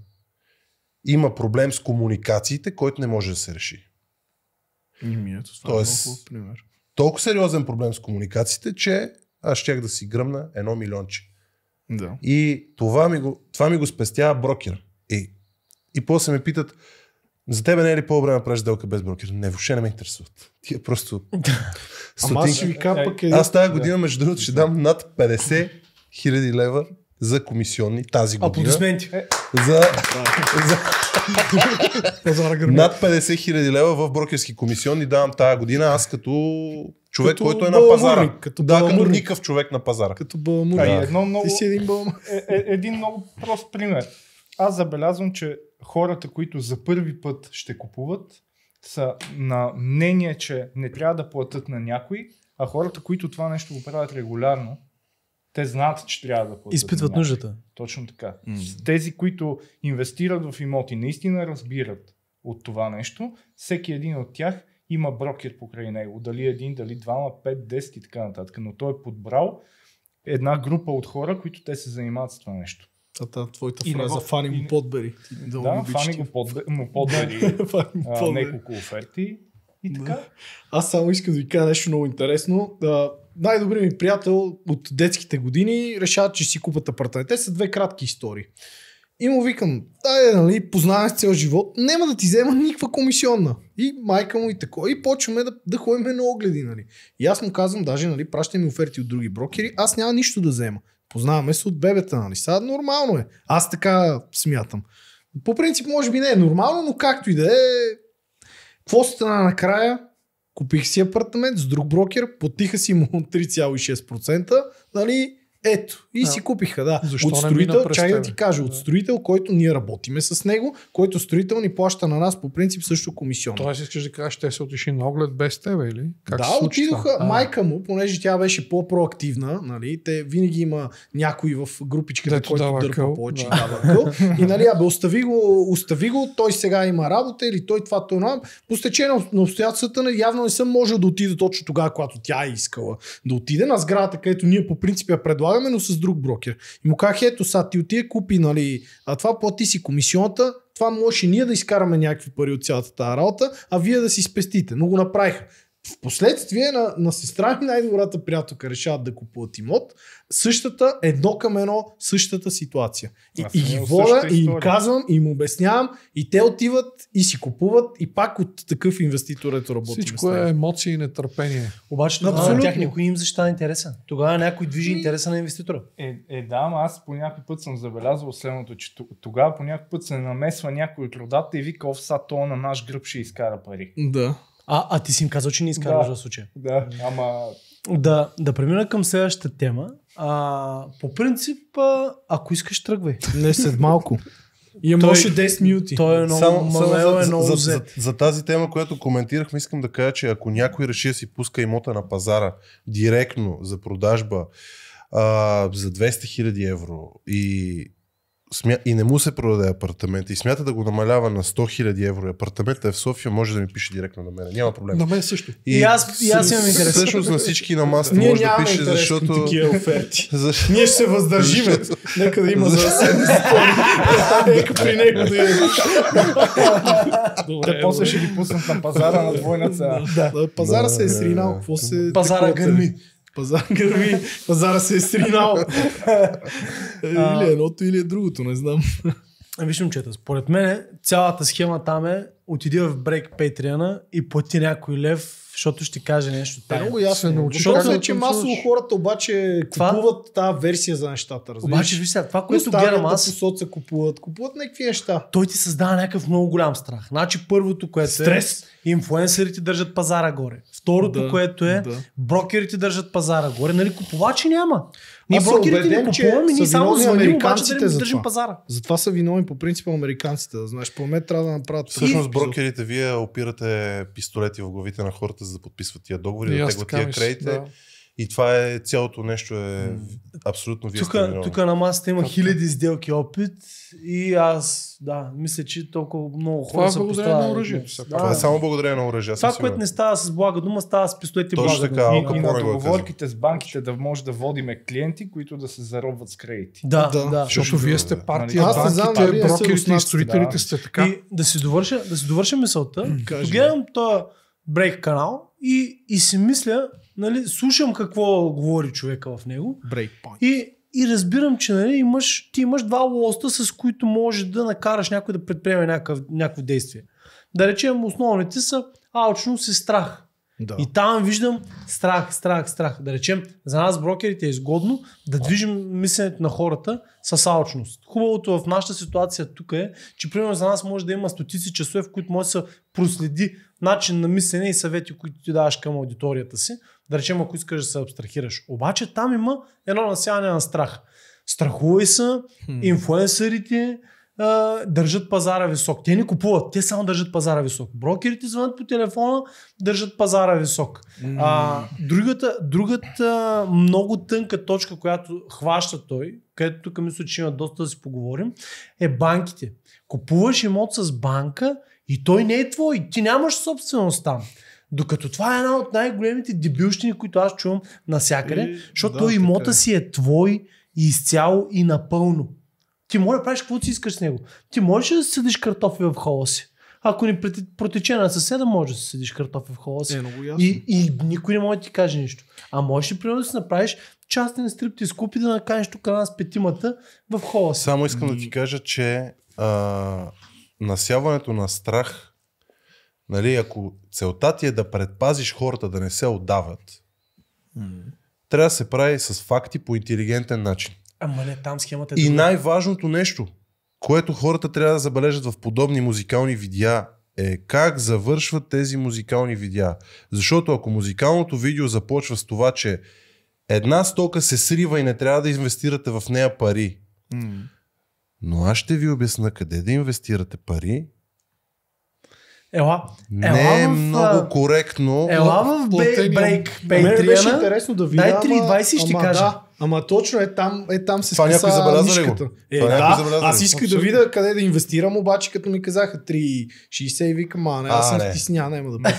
Speaker 2: има проблем с комуникациите, който не може да се реши. Ми, ето, това Тоест, е много пример. Толкова сериозен проблем с комуникациите, че аз щях да си гръмна едно милионче. Да. И това ми го, това ми го спестява брокер. И, и после ме питат, за тебе не е ли по-добре да направиш сделка без брокер? Не, въобще не ме интересуват. Ти е просто... Ама аз ще ви кажа пък... Аз тази година, между другото, ще дам над 50 хиляди лева за комисионни тази година. Аплодисменти. Е, за, за над 50 хиляди лева в брокерски комисионни давам тази година. Аз като човек, като който е на пазара. Като да, като никакъв човек на пазара. Като баламурник. Да. Е, едно много, Ти си един,
Speaker 5: балам... е, е, един много прост пример. Аз забелязвам, че хората, които за първи път ще купуват, са на мнение, че не трябва да платят на някой, а хората, които това нещо го правят регулярно, те знаят, че трябва да платят. Изпитват нуждата. Точно така. Mm. Тези, които инвестират в имоти, наистина разбират от това нещо. Всеки един от тях има брокер покрай него. Дали един, дали двама, пет, десет и така нататък. Но той е подбрал една група от хора, които те се занимават с това нещо. Тата, твоята и фраза, фани му подбери. Да, да фани го подбери, му
Speaker 1: подбери а, няколко оферти и така.
Speaker 4: Аз само искам да ви кажа нещо много интересно. А, най-добрият ми приятел от детските години решава, че си купат апартамент. Те са две кратки истории. И му викам, айде, нали, познаваме с цял живот, няма да ти взема никаква комисионна. И майка му и такова. И почваме да, да ходим на огледи, нали. И аз му казвам, даже, нали, пращай ми оферти от други брокери, аз няма нищо да взема. Познаваме се от бебета, нали. Сега нормално е. Аз така смятам. По принцип, може би не е нормално, но както и да е, какво стана накрая? Купих си апартамент с друг брокер, потиха си му 3,6%, нали, ето, и а, си купиха,
Speaker 3: да. Защо от строител, чай да ти
Speaker 4: кажа, от строител, който ние работиме с него, който строител ни
Speaker 3: плаща на нас по принцип също комисион. Тоест искаш да кажеш, те са отишли на оглед без тебе или? Как да, отидоха, а, майка
Speaker 4: му, понеже тя беше по-проактивна, нали, те винаги има някой в групичката, Дето който дърпа повече да. дава къл. И нали, абе, остави го, остави го, той сега има работа или той това, той нам. По стечение на обстоятелствата нали, явно не съм можел да отида точно тогава, когато тя е искала да отиде на сградата, където ние по принцип я предлагаме предлагаме, но с друг брокер. И му казах, ето са, ти отиде купи, нали, а това плати си комисионата, това може и ние да изкараме някакви пари от цялата тази работа, а вие да си спестите. Но го направиха. В последствие на, на сестра ми най-добрата приятелка решават да купуват имот, същата, едно към едно, същата ситуация. И, и ги воля, и им казвам, и им обяснявам, и те отиват, и си купуват, и пак от такъв инвеститор, ето работи. Всичко е
Speaker 3: емоции и нетърпение.
Speaker 1: Обаче на да, тях никой им защита интереса. Тогава някой движи и... Ами- интереса на инвеститора. Е, е да, ама
Speaker 5: аз по някой път съм забелязал следното, че тогава по някой път се намесва някой от родата и вика, овса, то на наш гръб ще изкара пари. Да.
Speaker 1: А, а ти си им казал, че не искаш да, да случая.
Speaker 5: Да, ама...
Speaker 1: Да, да премина към следващата тема. А, по принцип, а, ако искаш, тръгвай. Не, след малко. Има
Speaker 4: още 10 минути. Той е много, само, само е за, е много за, за, за,
Speaker 2: за тази тема, която коментирахме, искам да кажа, че ако някой реши да си пуска имота на пазара директно за продажба а, за 200 000 евро и смя... и не му се продаде апартамент и смята да го намалява на 100 000 евро апартамента е в София, може да ми пише директно на мен. Няма проблем. На мен също. И, и аз, и аз имам интерес. Всъщност на всички на масата Ние може да пише, защото... Ние оферти. Ние ще се въздържим. Нека да има за Нека при него да има.
Speaker 4: Те после ще ги пуснат на пазара на двойна цена. Пазара се е сринал. Пазара гърми. Zaradi se je strinjal.
Speaker 1: Ili je eno, ili je drugo, ne znam. Виж, момчета, е според мен цялата схема там е отиди в брейк Patreon и плати някой лев, защото ще каже нещо. Е, Тайна. Много ясно, но защото е, че масово
Speaker 4: хората обаче това... купуват тази версия за нещата. Разбираш? Обаче, виж
Speaker 1: сега, това, което гледам аз... Посоца купуват, купуват някакви неща. Той ти създава някакъв много голям страх. Значи първото, което Стрес. е... Стрес. Инфуенсерите държат пазара горе. Второто, да, което е... Да. Брокерите държат пазара горе. Нали купувачи няма. Ние Аз брокерите не купуваме, ние само звъним, обаче да им държим
Speaker 4: пазара. Затова са виновни по принцип американците, да знаеш. По мен трябва да направят... Всъщност и...
Speaker 2: брокерите, вие опирате пистолети в главите на хората, за да подписват тия договори, да теглят тия кредите. Да. И това е цялото нещо е абсолютно вие тук, тук на
Speaker 1: масата има хиляди сделки опит и аз, да, мисля, че толкова много хора това е са благодарение на оръжие,
Speaker 2: Да. Това е само благодарение на оръжие. Това, което не
Speaker 1: става с блага дума, става
Speaker 2: с пистолети Точно блага така, И, и е на договорките
Speaker 5: с банките да може да водиме клиенти, които да се заробват с кредити.
Speaker 1: Да, да, да. защото вие сте партия, нали, аз банките, знам, нали, брокерите и строителите да. сте така. И да си довърша, да си довърша мисълта. Гледам това брейк канал и, и си мисля, нали, слушам какво говори човека в него. Breakpoint. И, и разбирам, че нали, имаш, ти имаш два лоста, с които можеш да накараш някой да предприеме някакво действие. Да речем, основните са алчност и страх. Да. И там виждам страх, страх, страх. Да речем, за нас брокерите е изгодно да движим мисленето на хората с алчност. Хубавото в нашата ситуация тук е, че примерно за нас може да има стотици часове, в които може да се проследи начин на мислене и съвети, които ти даваш към аудиторията си. Да речем, ако искаш да се абстрахираш. Обаче там има едно насяване на страх. Страхувай се, инфуенсърите, а, държат пазара висок. Те не купуват, те само държат пазара висок. Брокерите звънят по телефона, държат пазара висок. А, другата, другата много тънка точка, която хваща той, където тук мисля, че има доста да си поговорим, е банките. Купуваш имот с банка и той не е твой. Ти нямаш собственост там. Докато това е една от най-големите дебилщини, които аз чувам навсякъде, защото да, той имота така. Е. си е твой изцяло и напълно. Ти може да правиш каквото си искаш с него. Ти можеш да седиш картофи в хола си. Ако ни протече на съседа, може да седиш картофи в хола си. Е, много ясно. И, и никой не може да ти каже нищо. А можеш ли примерно да си направиш частен стрип и скупи да наканеш тук на с петимата
Speaker 2: в хола си. Само искам да ти кажа, че а, насяването на страх, нали, ако целта ти е да предпазиш хората да не се отдават, mm. трябва да се прави с факти по интелигентен начин. Ама не, там схемата е И най-важното нещо, което хората трябва да забележат в подобни музикални видеа е как завършват тези музикални видеа. Защото ако музикалното видео започва с това, че една стока се срива и не трябва да инвестирате в нея пари, mm. но аз ще ви обясна къде да инвестирате пари,
Speaker 1: Ела, ела не е в, много коректно. Ела в, в брейк. Патриана. Беше интересно да видя. Дай 3.20 ще ама, кажа. Да.
Speaker 4: Ама точно е там, е там се списа някой забеляза нишката. Е, Това да, аз исках да видя къде да инвестирам, обаче като ми казаха 3,60 и викам, а не, аз съм стисня, няма да ме.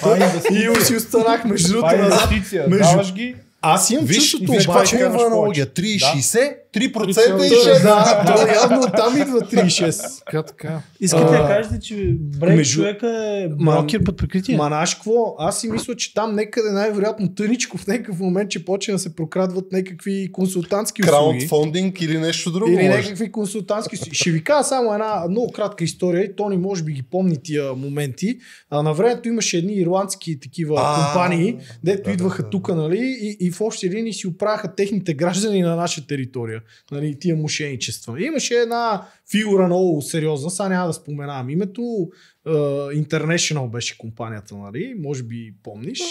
Speaker 4: И си останах между другото. Това е инвестиция,
Speaker 2: даваш ги, аз имам виж, чувството, обаче, е аналогия. 3,60 3% и 6. Е да, то явно там идва 3,6.
Speaker 3: Как така? Искате да кажете, че брейк
Speaker 4: между... човека е брокер под прикритие? Ма наш какво? Аз си мисля, че там некъде най-вероятно тъничко в някакъв момент, че почне да се прокрадват някакви консултантски услуги.
Speaker 2: Краудфондинг или нещо друго. Или някакви
Speaker 4: консултантски услуги. Ще ви кажа само една много кратка история и Тони може би ги помни тия моменти. А, на времето имаше едни ирландски такива а, компании, дето да, идваха да. тук, нали, и, и в общи линии си оправяха техните граждани на наша територия нали, тия мошенничества. Имаше една фигура много сериозна, сега няма да споменавам името, uh, International беше компанията, нали, може би помниш.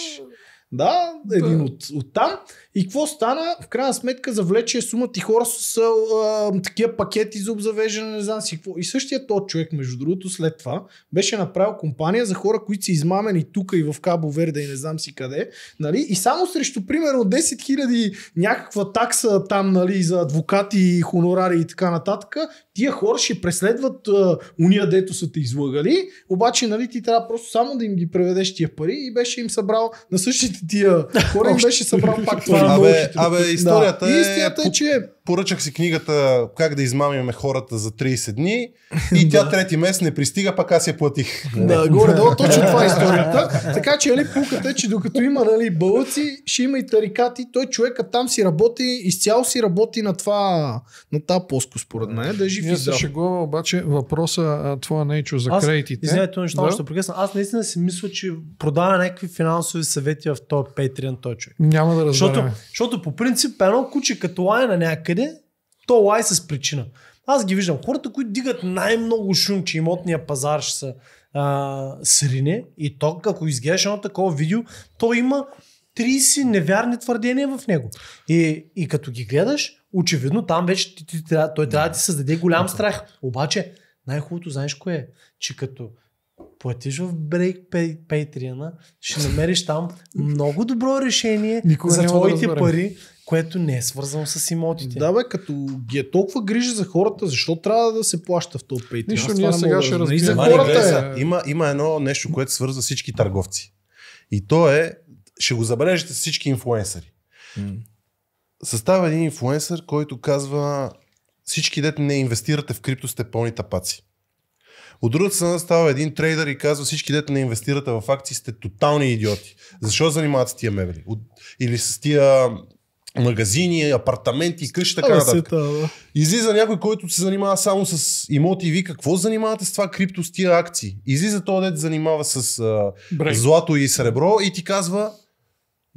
Speaker 4: Да, един от, от там. И какво стана? В крайна сметка завлече сумата и хора с а, такива пакети за обзавеждане, не знам си какво. И същия този човек, между другото, след това беше направил компания за хора, които са измамени тук и в Кабо Верде и не знам си къде. Нали? И само срещу, примерно, 10 000 някаква такса там нали, за адвокати, хонорари и така нататък, тия хора ще преследват а, уния, дето са те излагали, обаче нали, ти трябва просто само да им ги преведеш тия пари и беше им събрал на същите тия хора им беше събрал пак това. Абе, абе историята да. е... И истината
Speaker 2: е, че поръчах си книгата Как да измамиме хората за 30 дни и тя трети месец не пристига, пък аз я платих. да, горе долу, точно това е
Speaker 4: историята. Така че, нали, пуката е, че докато има нали, бълъци, ще има и тарикати. Той човека там си работи, изцяло си работи на това, на тази плоско, според мен. Да е жив и здрав.
Speaker 3: Шегова, обаче въпроса твоя нейчо за аз, кредитите. Извинете,
Speaker 1: нещо да? прекъсна. Аз наистина си мисля, че продава някакви финансови съвети в този Patreon той човек.
Speaker 3: Няма да разбера. Защото,
Speaker 1: защото по принцип едно куче като лая на някъде някъде, то лай с причина. Аз ги виждам. Хората, които дигат най-много шум, че имотния пазар ще са а, срине и то, ако изгледаш едно такова видео, то има 30 невярни твърдения в него. И, и като ги гледаш, очевидно там вече ти, ти, трябва, той трябва да ти създаде голям страх. Обаче, най-хубавото знаеш кое е, че като платиш в Break Patreon, ще намериш там много добро решение
Speaker 2: Никога за твоите да пари,
Speaker 1: което не е свързано с имотите. Да, бе, като ги е толкова
Speaker 2: грижа за хората, защо трябва да се плаща в този Patreon? Нищо, ние сега ще разбираме. За хората е. Има, има едно нещо, което свързва всички търговци. И то е, ще го забележите всички инфлуенсъри. Състава един инфлуенсър, който казва всички дете не инвестирате в крипто, сте пълни тапаци. От другата страна става един трейдър и казва всички дете не инвестирате в акции, сте тотални идиоти. Защо занимават с тия мебели? От... Или с тия магазини, апартаменти, къщи, така нататък. Да. Излиза някой, който се занимава само с имоти и вика. какво занимавате с това крипто с тия акции? Излиза този дед занимава с а, злато и сребро и ти казва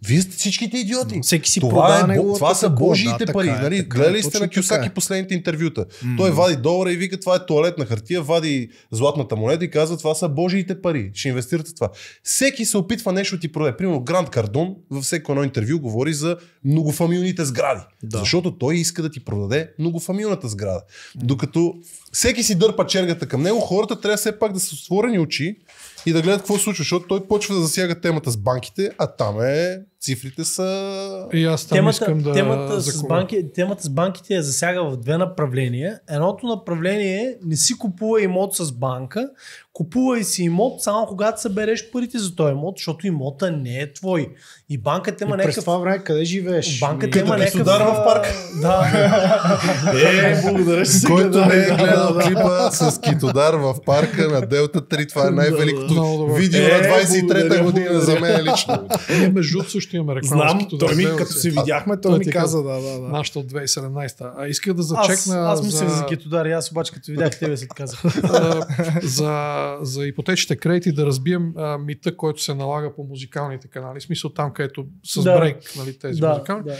Speaker 2: вие сте всичките идиоти. Всеки си това, е, бо, това са е. божиите да, пари. Е, нали? Е, Гледали сте на е. Кюсаки е. последните интервюта. Mm. Той вади долара и вика това е туалетна хартия, вади златната монета и казва това са божиите пари. Ще инвестирате това. Всеки се опитва нещо ти продаде. Примерно Гранд Кардон във всеко едно интервю говори за многофамилните сгради. Да. Защото той иска да ти продаде многофамилната сграда. Докато всеки си дърпа чергата към него, хората трябва все пак да са отворени очи и да гледат какво случва, защото той почва да засяга темата с банките, а там е цифрите са... И аз там темата, искам да... Темата с, банки,
Speaker 1: темата с банките я засяга в две направления. Едното направление е не си купува имот с банка, купувай си имот само когато събереш парите за този имот, защото имота не е твой. И банката има някакъв...
Speaker 2: това време къде живееш? Банката има някакъв... в
Speaker 1: парк. Да.
Speaker 3: е, благодаря, си Който не е гледал клипа с
Speaker 2: китодар в парка на Делта 3, това е най-великото видео на 23-та е, година за мен лично.
Speaker 3: Е, между също имаме реклама. Знам, той ми, да като се видяхме, той, той ми каза, да, да, да. Нашата от 2017-та. А иска да зачекна. Аз, аз мисля за, за Гетодар, аз обаче като видях тебе се казах. за, за ипотечните кредити да разбием а, мита, който се налага по музикалните канали. В смисъл там, където с да. брейк, нали, тези да, музикални. Да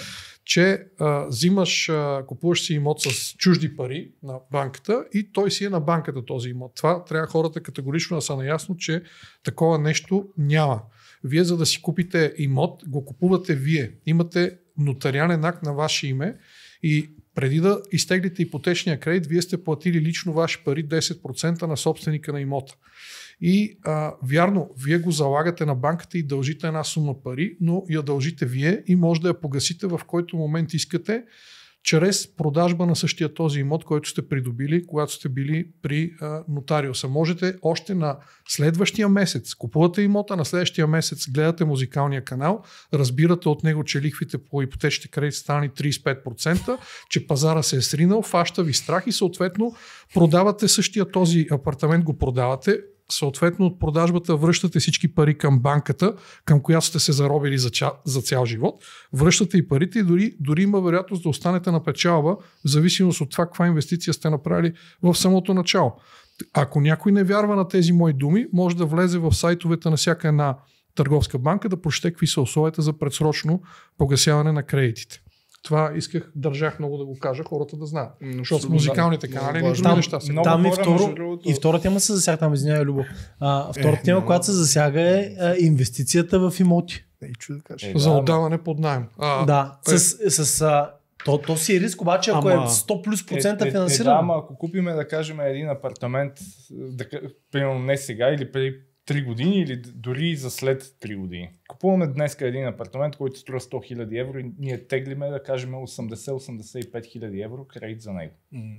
Speaker 3: че а, взимаш, а, купуваш си имот с чужди пари на банката и той си е на банката този имот. Това трябва хората категорично да са наясно, че такова нещо няма. Вие за да си купите имот, го купувате вие. Имате нотариален акт на ваше име и преди да изтеглите ипотечния кредит, вие сте платили лично ваши пари 10% на собственика на имота. И а, вярно, вие го залагате на банката и дължите една сума пари, но я дължите вие и може да я погасите в който момент искате чрез продажба на същия този имот, който сте придобили, когато сте били при а, нотариуса. Можете още на следващия месец, купувате имота, на следващия месец гледате музикалния канал, разбирате от него, че лихвите по ипотечните кредити стани 35%, че пазара се е сринал, фаща ви страх и съответно продавате същия този апартамент, го продавате, съответно от продажбата връщате всички пари към банката, към която сте се заробили за, ча, за цял живот, връщате и парите и дори, дори има вероятност да останете на печалба, в зависимост от това каква инвестиция сте направили в самото начало. Ако някой не вярва на тези мои думи, може да влезе в сайтовете на всяка една търговска банка да прочете какви са условията за предсрочно погасяване на кредитите. Това исках, държах много да го кажа, хората да знаят. Но, Защото с музикалните канали не други неща си. Там и, второ, и втора
Speaker 1: тема се засяга, там извинявай, Любо. А, втората е, тема, но... която се засяга е а, е инвестицията в имоти. Е, чу да Е, е За да, отдаване под найем. А, да, е... с, с а, то, то си е риск, обаче ако е ама, е 100 плюс процента е, е, финансирано. Е, да, ама
Speaker 5: ако купиме, да кажем, един апартамент, да, примерно не сега или преди 3 години или дори за след 3 години. Купуваме днес един апартамент, който струва 100 000 евро и ние теглиме, да кажем, 80-85 000 евро кредит за него. Mm-hmm.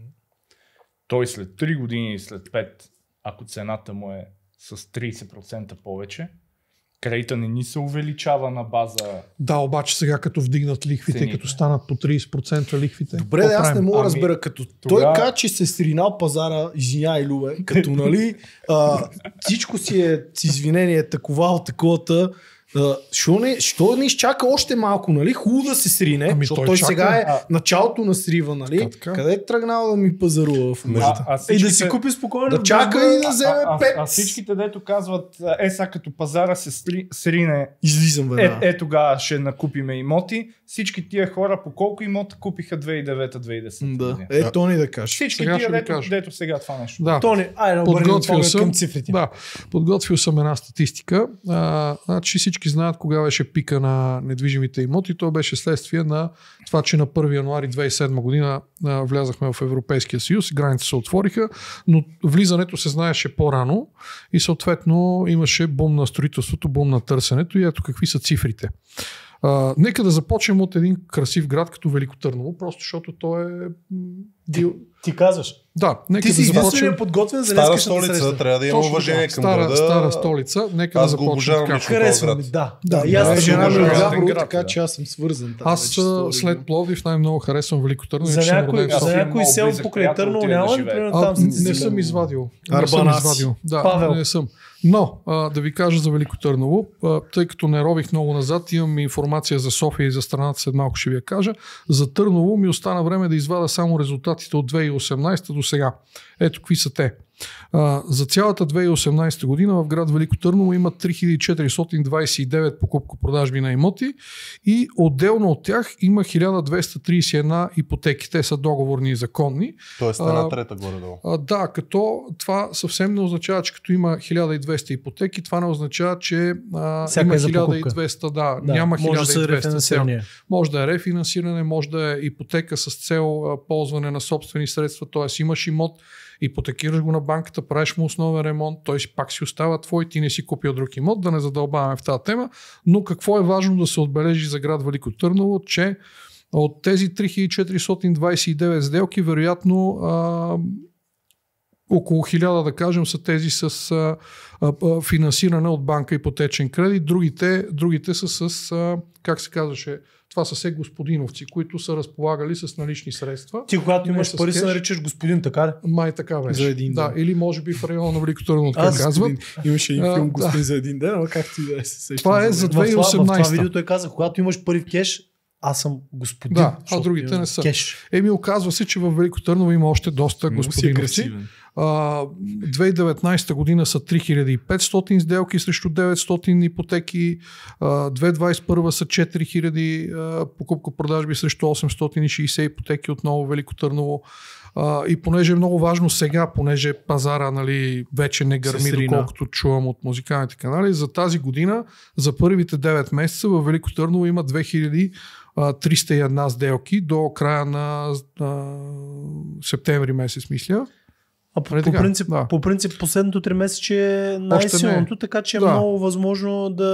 Speaker 5: Той след 3 години и след 5, ако цената му е с 30% повече, кредита не ни се увеличава на база.
Speaker 3: Да, обаче сега като вдигнат лихвите, цените. като станат по 30% лихвите. Добре, да, аз не мога да ами, разбера. Като тога... той
Speaker 4: качи че се е сринал пазара, извинявай, Любе, като нали а, всичко си е с извинение от таковата, що не, що не изчака още малко, нали? Хубаво да се срине, ами защото той, той чака, сега е а... началото на срива, нали? Така, така. Къде е тръгнал да ми пазарува в момента? А, а и да си купи спокойно. Да чака да, и да вземе а, пет. А, а всичките,
Speaker 5: дето казват, е сега като пазара се срине,
Speaker 4: излизам веднага.
Speaker 5: Е, е тогава ще накупиме имоти всички тия хора по колко имота купиха 2009-2010 Да. Година. Е,
Speaker 3: Тони да каже. Всички сега тия, дето, кажа.
Speaker 5: дето сега това нещо. Да. Тони, айде, подготвил съм, към
Speaker 3: цифрите. Да, подготвил съм една статистика. А, значи всички знаят кога беше пика на недвижимите имоти. То беше следствие на това, че на 1 януари 2007 година а, влязахме в Европейския съюз, границите се отвориха, но влизането се знаеше по-рано и съответно имаше бум на строителството, бум на търсенето и ето какви са цифрите. А, нека да започнем от един красив град като Велико Търново, просто защото той е... Ти, ти казваш, да, нека Ти си да започнем. подготвен за Стара столица, среща. трябва да има Точно, уважение към стара, града. Стара столица, нека аз да започнем. Аз го обожавам ми, да. Да, и аз да, да, да, да,
Speaker 2: така че аз
Speaker 4: съм свързан. Там,
Speaker 3: аз вече, след Пловдив най-много харесвам Велико Търно. За някой, за някой сел покрай Търно, няма ли? Там не съм извадил. Не извадил. Да, не съм. Но, а, да ви кажа за Велико Търново, а, тъй като не рових много назад, имам информация за София и за страната, след малко ще ви я кажа. За Търново ми остана време да извада само резултатите от 2018 до сега. Ето какви са те. А, за цялата 2018 година в град Велико Търново има 3429 покупко-продажби на имоти и отделно от тях има 1231 ипотеки. Те са договорни и законни. Тоест една трета
Speaker 2: горе-долу. А,
Speaker 3: да, като това съвсем не означава, че като има 1200 ипотеки, това не означава, че а, има 1200, е да, да, няма може 1200. рефинансиране. може да е рефинансиране, може да е ипотека с цел ползване на собствени средства, т.е. имаш имот, ипотекираш го на банката, правиш му основен ремонт, той си пак си остава твой, ти не си купил друг имот, да не задълбаваме в тази тема. Но какво е важно да се отбележи за град Велико Търново, че от тези 3429 сделки, вероятно а, около 1000, да кажем, са тези с а, а, финансиране от банка ипотечен кредит, другите, другите са с, а, как се казваше, това са все господиновци, които са разполагали с налични средства. Ти, когато имаш пари, се наричаш господин, така ли? Май така беше. За един ден. Да, или може би в района на Велико Търно, така казват. Имаше и филм Господин за
Speaker 1: един ден, но както и да се
Speaker 3: сещам. Това е за 2018. В това, в това
Speaker 1: видео когато имаш пари в кеш, аз съм господин. Да, а другите не са. Кеш.
Speaker 3: Еми, оказва се, че в Велико Търново има още доста господини 2019 година са 3500 сделки срещу 900 ипотеки, 2021 са 4000 покупко-продажби срещу 860 ипотеки отново Велико Търново. и понеже е много важно сега, понеже пазара нали, вече не гърми, доколкото чувам от музикалните канали, за тази година, за първите 9 месеца в Велико Търново има 2000 301 сделки до края на, на септември месец, мисля. А нали по, така, по, принцип, да. по принцип последното 3 месече е най-силното,
Speaker 1: така че е да. много възможно да,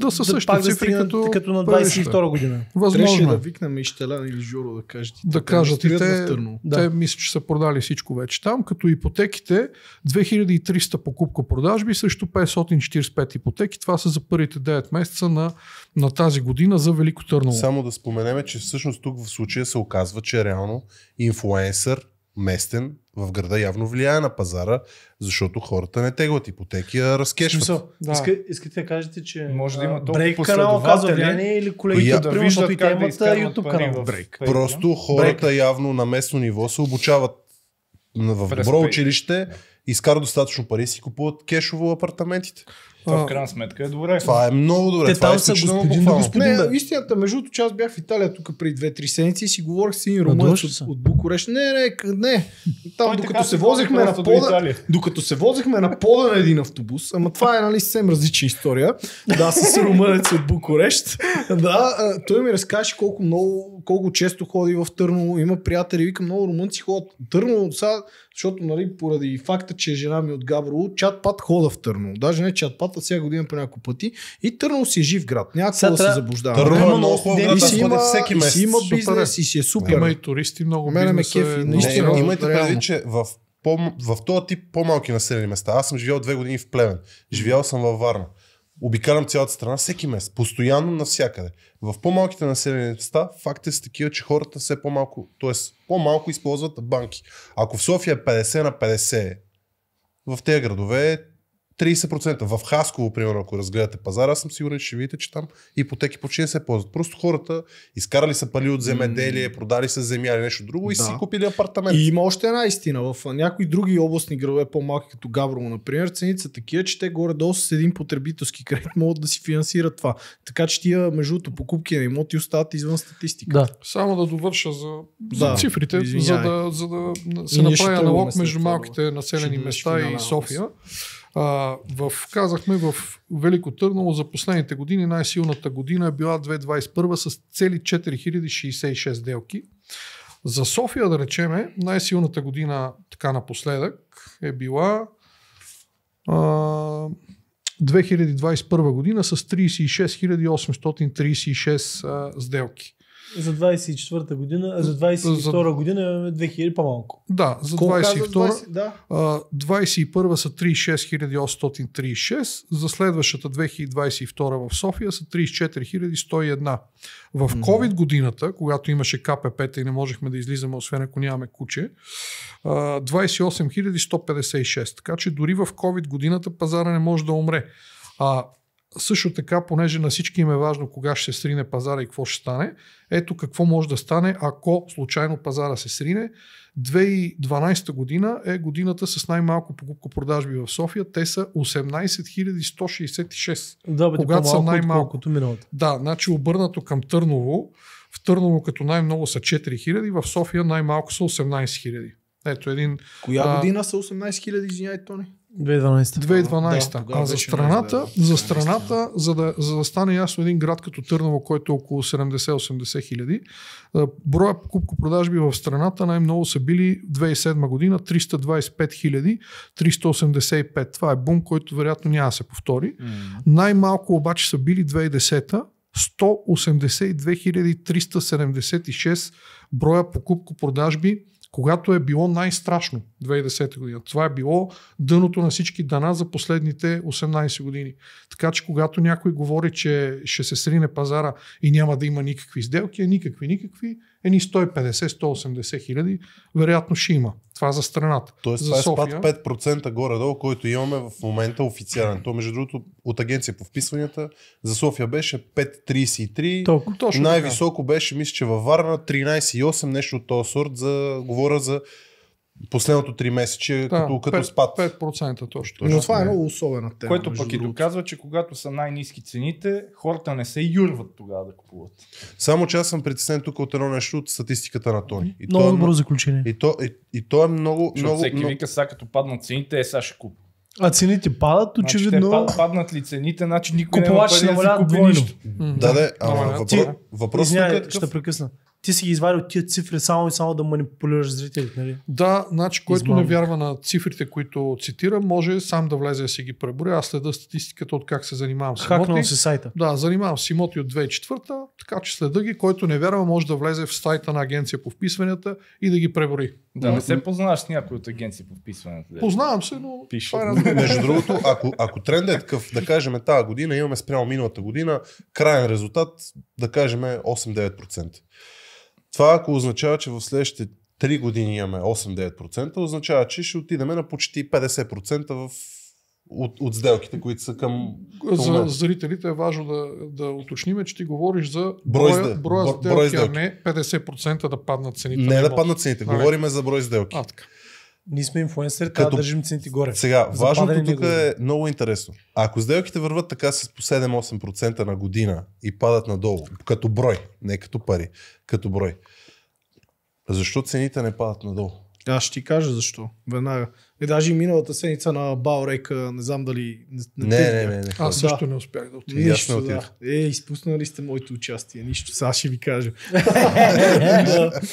Speaker 1: да, са да същите да цифри като, като на 22
Speaker 4: година. Възможно Трябваше е. да викнем и Щелян или Жоро да кажат. Да кажат и те, да. те
Speaker 3: мисля, че са продали всичко вече там, като ипотеките 2300 покупка продажби срещу 545 ипотеки. Това са за първите 9 месеца на, на тази година за Велико Търново.
Speaker 2: Само да споменеме, че всъщност тук в случая се оказва, че реално инфлуенсър местен в града явно влияе на пазара, защото хората не теглят ипотеки, а разкешват. Смисъл, да. Иска,
Speaker 1: искате да кажете, че може да има толкова брейк канал казва влияние или колегите я, да виждат как да е изкарват YouTube канал. брейк. Просто хората
Speaker 2: брейк. явно на местно ниво се обучават в добро училище, изкарат достатъчно пари и си купуват кешово апартаментите. Това в крайна сметка е добре. Това е много добре. Те това е господин, да господин, не,
Speaker 4: истината, между другото, че аз бях в Италия тук при 2-3 седмици и си говорих с един румънец от, от Букуреш. Не, не, не. Там, докато се возехме на пода, докато се возехме на пода на един автобус, ама това е нали съвсем различна история. Да, с румънец от Букурещ. Да, той ми разкаже колко много, колко често ходи в Търново, има приятели, викам много румънци ходят. Търново, сега защото, нали, поради факта, че жена ми е от Габрово, чат-пат хода в Търново. Даже не чат-пат, а сега година по няколко пъти. И Търново си е жив град. Някакво да се заблуждава. Търново е много хубав град, си има, всеки месец. И си има е. бизнес и си е супер. Има и туристи, много Мене ме кефи. Е... Наистина, имайте предвид,
Speaker 2: че в по, в този тип по-малки населени места. Аз съм живял две години в Плевен. Живял съм във Варна. Обикалям цялата страна всеки месец, постоянно навсякъде. В по-малките населени места факт е с такива, че хората все по-малко, т.е. по-малко използват банки. Ако в София е 50 на 50, в тези градове е 30%. В Хасково, примерно, ако разгледате пазара, аз съм сигурен, че ще видите, че там ипотеки почти не се ползват. Просто хората изкарали са пали от земеделие, продали са земя или нещо друго да. и си купили апартамент. И има
Speaker 4: още една истина. В някои други областни градове, по-малки като Гаврово, например, цените са такива, че те горе-долу с един потребителски кредит могат да си финансират това. Така че тия, между другото, покупки на имоти остават извън статистика. Да.
Speaker 3: Само да довърша за, за да, цифрите, извиняй. за да, за да се направи аналог между малките населени места и София. Нас. А, в, казахме в Велико Търново за последните години най-силната година е била 2021 с цели 4066 сделки. За София, да речеме, най-силната година така напоследък е била а, 2021 година с 36.836 а, сделки
Speaker 1: за 24-та година, за 22-та
Speaker 3: година имаме 2000 по-малко. Да, за 22-та. Да? 21-та са 36836, за следващата 2022 в София са 34101. В COVID годината, когато имаше КПП-та и не можехме да излизаме, освен ако нямаме куче, 28156. Така че дори в COVID годината пазара не може да умре. А също така, понеже на всички им е важно кога ще се срине пазара и какво ще стане, ето какво може да стане, ако случайно пазара се срине. 2012 година е годината с най-малко покупко-продажби в София. Те са 18 166. Да, бе, когато са най-малко. Да, значи обърнато към Търново. В Търново като най-много са 4000, в София най-малко са 18 000. Ето един. Коя а... година
Speaker 4: са 18 000, извиняй, Тони?
Speaker 1: 2012.
Speaker 3: 2012. Да, а за страната, за страната за, да, за да стане ясно един град като Търново, който е около 70-80 хиляди, броя покупко-продажби в страната най-много са били 2007 година 325 хиляди 385. Това е бум, който вероятно няма да се повтори. Mm. Най-малко обаче са били 2010 182 376 броя покупко-продажби когато е било най-страшно 2010 година. Това е било дъното на всички дана за последните 18 години. Така че когато някой говори, че ще се срине пазара и няма да има никакви сделки, е никакви, никакви, едни 150-180 хиляди, вероятно ще има. Това за страната. Тоест за това е спад
Speaker 2: 5% горе-долу, който имаме в момента официален. То между другото от агенция по вписванията за София беше 5,33. Толкова, точно Най-високо така. беше, мисля, че във Варна 13,8, нещо от този сорт. За, говоря за Последното три месече да, като, като 5,
Speaker 3: спад. 5% точно. Но това е много особена тема. Което
Speaker 2: пък и
Speaker 5: доказва, че когато са най-низки цените, хората не се юрват тогава да купуват.
Speaker 2: Само че аз съм притеснен тук от едно нещо от статистиката на Тони. И много то е, добро заключение. И то, и, и то е много... Защото много всеки много... вика
Speaker 5: сега като паднат цените, е сега ще куп.
Speaker 2: А цените падат, значи, очевидно.
Speaker 5: Значи,
Speaker 1: паднат ли цените, значи никой
Speaker 2: не може да купи нищо. Да, да, ама въпрос, въпрос е такъв...
Speaker 3: ще прекъсна ти си ги извадил тия цифри само и само да манипулираш зрителите, нали? Да, значи който Измам. не вярва на цифрите, които цитирам, може сам да влезе и си ги преборя. Аз следа статистиката от как се занимавам с Хакнал имоти. се сайта. Да, занимавам с имоти от 2004, така че следа ги, който не вярва, може да влезе в сайта на агенция по вписванията и да ги пребори. Да, не се
Speaker 2: познаваш с някой от агенции по вписванията. Да. Познавам
Speaker 3: се, но Пиша. е Между другото,
Speaker 2: ако, ако трендът е такъв, да кажем тази година, имаме спрямо миналата година, крайен резултат, да кажем 8-9%. Това ако означава, че в следващите 3 години имаме 8-9%, означава, че ще отидем на почти 50% в от, от сделките, които са към. За
Speaker 3: зрителите е важно да, да уточним, че ти говориш за брой, броя, броя сделки, сделки, а не 50% да паднат цените. Не да паднат цените, нали? говориме говорим за брой сделки. А, така ние сме инфуенсъри, трябва да държим цените горе. Сега, За важното тук е
Speaker 2: много интересно. Ако сделките върват така с по 7-8% на година и падат надолу, като брой, не като пари, като брой, защо цените не падат надолу? Аз ще
Speaker 4: ти кажа защо. Веднага. И е, даже и миналата седмица на Баурека, не знам дали... Не, не, не, не, не, не. Аз да. също не успях да отида. Нищо, да. Е, изпуснали сте моето участие. Нищо, сега ще ви кажа.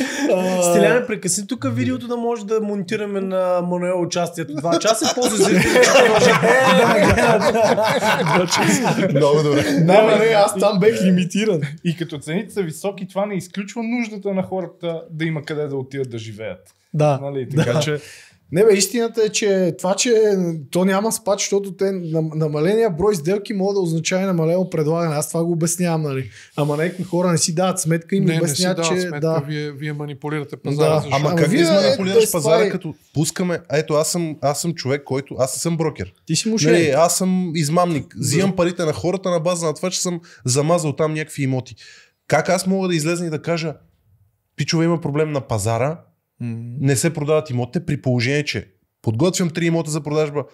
Speaker 4: Стиляне,
Speaker 1: прекъсни тук видеото да може да монтираме на Мануел участието. Два часа по за е,
Speaker 2: е, Много добре. Не, не, аз
Speaker 1: там бех лимитиран. И като цените са
Speaker 5: високи, това не изключва нуждата на хората да има къде да отидат да живеят. Да. Нали? Така
Speaker 4: че не бе, истината е, че това, че то няма спад, защото те намаления брой сделки мога да означава намалено предлагане. Аз това го обяснявам, нали? Ама някакви хора не си дават
Speaker 3: сметка и ми обясняват, че... Сметка, да. вие, вие манипулирате пазара. Да. Защо? Ама, Ама как вие манипулираш е, пазара, е... като
Speaker 2: пускаме... Ето, аз съм, аз съм човек, който... Аз съм брокер. Ти си мушен. Не, нали, аз съм измамник. Взимам да. парите на хората на база на това, че съм замазал там някакви имоти. Как аз мога да излезна и да кажа, пичове има проблем на пазара, не се продават имотите при положение, че подготвям три имота за продажба,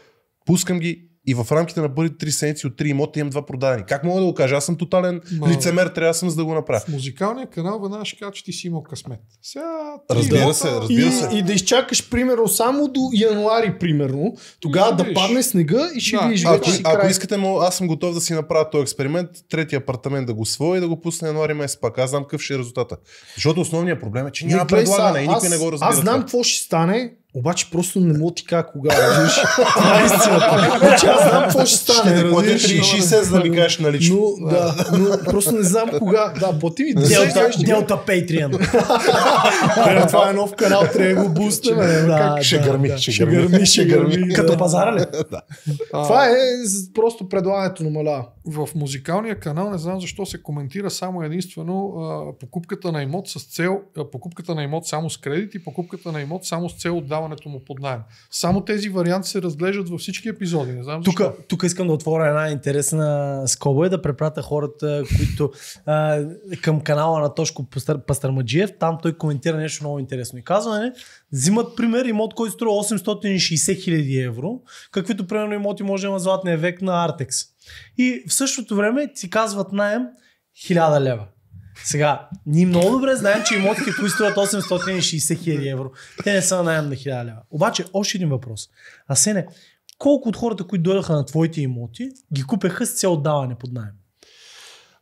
Speaker 2: пускам ги, и в рамките на първите три седмици от три имота имам два продадени. Как мога да го кажа? Аз съм тотален Ма... лицемер, трябва съм за да го направя. В музикалния канал веднага ще кажа, че ти си имал късмет.
Speaker 3: Сега, разбира имота... се, разбира и, се.
Speaker 2: И да изчакаш, примерно, само до януари, примерно, тогава да, да падне снега и ще да. видиш ако, вече ако, ако искате, аз съм готов да си направя този експеримент, третия апартамент да го своя и да го пусна януари месец пак. Аз знам какъв ще е резултата. Защото основният проблем е, че няма предлагане и никой аз, не го разбира. Аз знам
Speaker 4: какво ще стане, обаче просто не мога ти кажа кога. Това е истината. Обаче значи, значи, аз знам какво ще стане. Ще плати 3,60 за да ми кажеш налично. Но, да, но просто не знам кога. Да, плати ми. Делта, Делта Patreon. Това е нов канал, трябва да го бустим. Е,
Speaker 2: ще гърми, ще гърми. Ще гърми, Като пазара ли? Това
Speaker 3: е просто предлагането намалява в музикалния канал не знам защо се коментира само единствено а, покупката на имот с цел, а, покупката на имот само с кредит и покупката на имот само с цел отдаването му под найем. Само тези варианти се разглеждат във всички епизоди. Не знам тук, тук искам да
Speaker 1: отворя една интересна скоба и да препрата хората, които а, към канала на Тошко Пастърмаджиев. Там той коментира нещо много интересно и казва, не, нали, взимат пример имот, който струва 860 хиляди евро, каквито примерно имоти може да има златния век на Артекс. И в същото време ти казват найем 1000 лева. Сега, ние много добре знаем, че имотите, които струват 860 хиляди евро, те не са на найем на 1000 лева. Обаче, още един въпрос. Асене, колко от хората, които дойдаха на твоите имоти, ги купеха с цел даване под найем?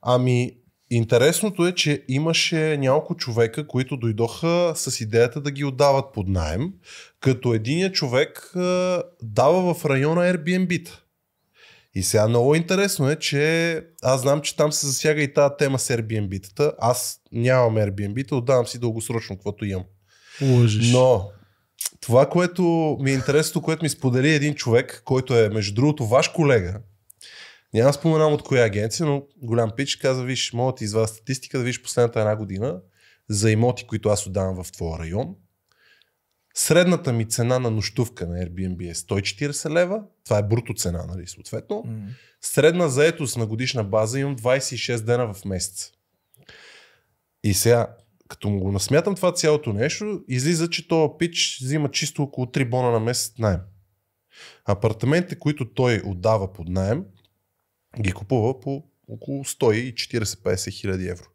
Speaker 2: Ами, интересното е, че имаше няколко човека, които дойдоха с идеята да ги отдават под найем, като единия човек дава в района Airbnb-та. И сега много интересно е, че аз знам, че там се засяга и тази тема с Airbnb-тата. Аз нямам Airbnb-та, отдавам си дългосрочно, каквото имам. Лъжиш. Но това, което ми е интересно, което ми сподели един човек, който е, между другото, ваш колега, няма споменам от коя агенция, но голям пич каза, виж, мога да ти извадя статистика, да виж последната една година за имоти, които аз отдавам в твоя район. Средната ми цена на нощувка на Airbnb е 140 лева. Това е бруто цена, нали, съответно. Mm. Средна заетост на годишна база имам 26 дена в месец. И сега, като му го насмятам това цялото нещо, излиза, че тоя пич взима чисто около 3 бона на месец найем. Апартаментите, които той отдава под найем, ги купува по около 140-50 хиляди евро.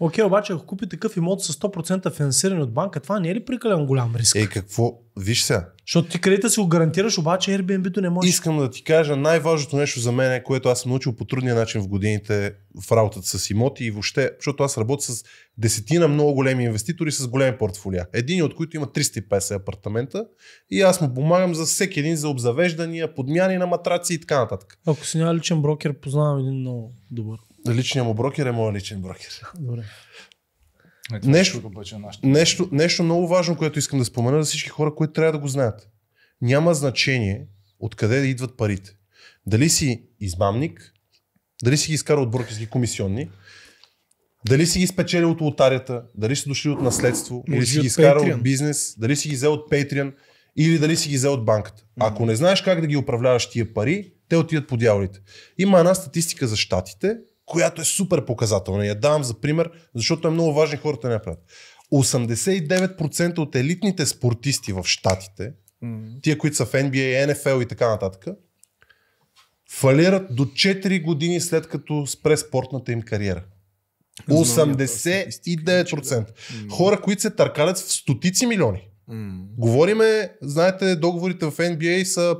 Speaker 1: Окей, okay, обаче ако купи такъв имот с 100% финансиране от банка, това не е ли прекалено голям риск?
Speaker 2: Е, какво? Виж сега. Защото ти кредита си го гарантираш, обаче Airbnb-то не може. Искам да ти кажа най-важното нещо за мен, е, което аз съм научил по трудния начин в годините в работата с имоти и въобще, защото аз работя с десетина много големи инвеститори с големи портфолиа. Един от които има 350 апартамента и аз му помагам за всеки един за обзавеждания, подмяни на матраци и така нататък. Ако
Speaker 1: си няма личен брокер, познавам един много добър.
Speaker 2: Личният му брокер е моят личен брокер. Добре. Е, е нещо, нещо, нещо много важно, което искам да спомена за всички хора, които трябва да го знаят. Няма значение откъде да идват парите. Дали си измамник, дали си ги изкарал от брокерски комисионни, дали си ги спечелил от лотарията, дали си дошли от наследство, Може или си ги изкарал от бизнес, дали си ги взел от Patreon, или дали си ги взел от банката. Ако не знаеш как да ги управляваш тия пари, те отиват по дяволите. Има една статистика за щатите, която е супер показателна. Я давам за пример, защото е много важно хората не правят. 89% от елитните спортисти в Штатите, тия, които са в NBA, NFL и така нататък, фалират до 4 години след като спре спортната им кариера. 89%. Хора, които се търкалят в стотици милиони. Говориме, знаете, договорите в NBA са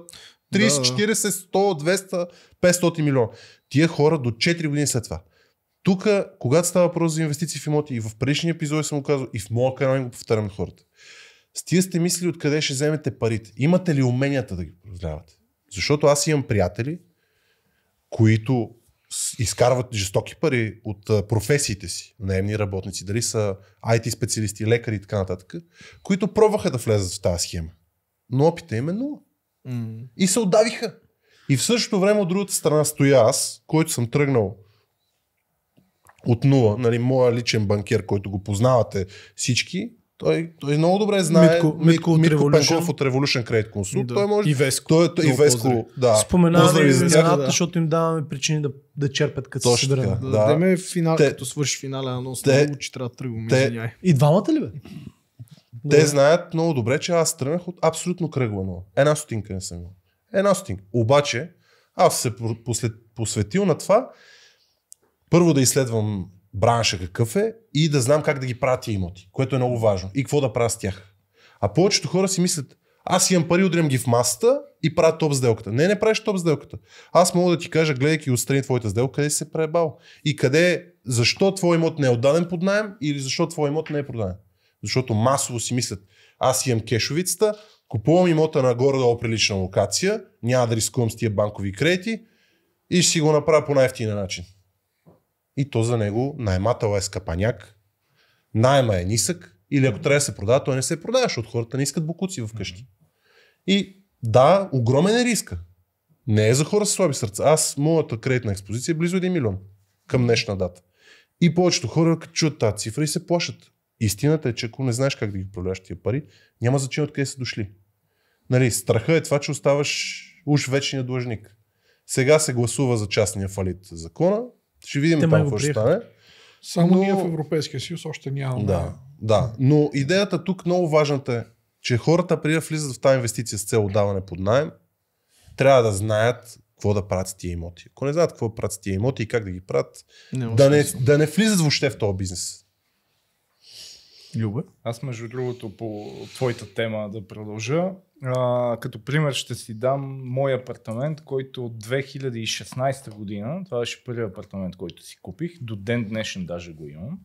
Speaker 2: 30, 40, 100, 200, 500 милиона тия хора до 4 години след това. Тук, когато става въпрос за инвестиции в имоти, и в предишния епизод съм го казал, и в моя канал го повтарям на хората. С тия сте мислили откъде ще вземете парите. Имате ли уменията да ги управлявате? Защото аз имам приятели, които изкарват жестоки пари от професиите си, наемни работници, дали са IT специалисти, лекари и така нататък, които пробваха да влезат в тази схема. Но опита им е нула. Mm. И се отдавиха. И в същото време от другата страна стоя аз, който съм тръгнал от нула, нали, моя личен банкир, който го познавате всички, той, той много добре знае Митко, Митко, от Митко Пенков от Revolution Credit Consult. Да. Той може... И Веско. Той, той, и Веско поздрави. да. Споменаваме имената, да. защото
Speaker 1: им даваме причини да, да черпят
Speaker 4: като Точно, се Да, да. да финал, те, като свърши
Speaker 2: финален но те, много, че трябва да тръгваме. Те,
Speaker 1: и двамата ли бе?
Speaker 2: Те да. знаят много добре, че аз тръгнах от абсолютно кръгла Една стотинка не съм имал е настинг. Обаче, аз се посветил на това, първо да изследвам бранша какъв е и да знам как да ги пратя имоти, което е много важно. И какво да правя с тях. А повечето хора си мислят, аз имам пари, удрям ги в масата и правя топ сделката. Не, не правиш топ сделката. Аз мога да ти кажа, гледайки отстрани твоята сделка, къде си се пребал. И къде, защо твой имот не е отдаден под найем или защо твой имот не е продаден. Защото масово си мислят, аз имам кешовицата, Купувам имота на горе-долу прилична локация, няма да рискувам с тия банкови кредити и ще си го направя по най-ефтиния начин. И то за него наймател е скъпаняк, найма е нисък или ако трябва да се продава, той не се продава, защото хората не искат букуци вкъщи. И да, огромен е риска. Не е за хора с слаби сърца. Аз, моята кредитна експозиция е близо 1 милион към днешна дата. И повечето хора чуят тази цифра и се плашат. Истината е, че ако не знаеш как да ги управляваш тия пари, няма значение откъде са дошли. Нали, страха е това, че оставаш уж вечния длъжник. Сега се гласува за частния фалит закона. Ще видим Те там какво ще стане.
Speaker 3: Само но... ние в Европейския съюз още нямаме. Да,
Speaker 2: да, но идеята тук много важната е, че хората преди да влизат в тази инвестиция с цел отдаване под найем, трябва да знаят какво да правят с тия имоти. Ако не знаят какво да правят с тия имоти и как да ги правят, не, да, не, да не влизат въобще в този бизнес.
Speaker 5: Люба? Аз между другото по твоята тема да продължа, а, като пример ще си дам мой апартамент, който от 2016 година, това беше първият апартамент, който си купих, до ден днешен даже го имам,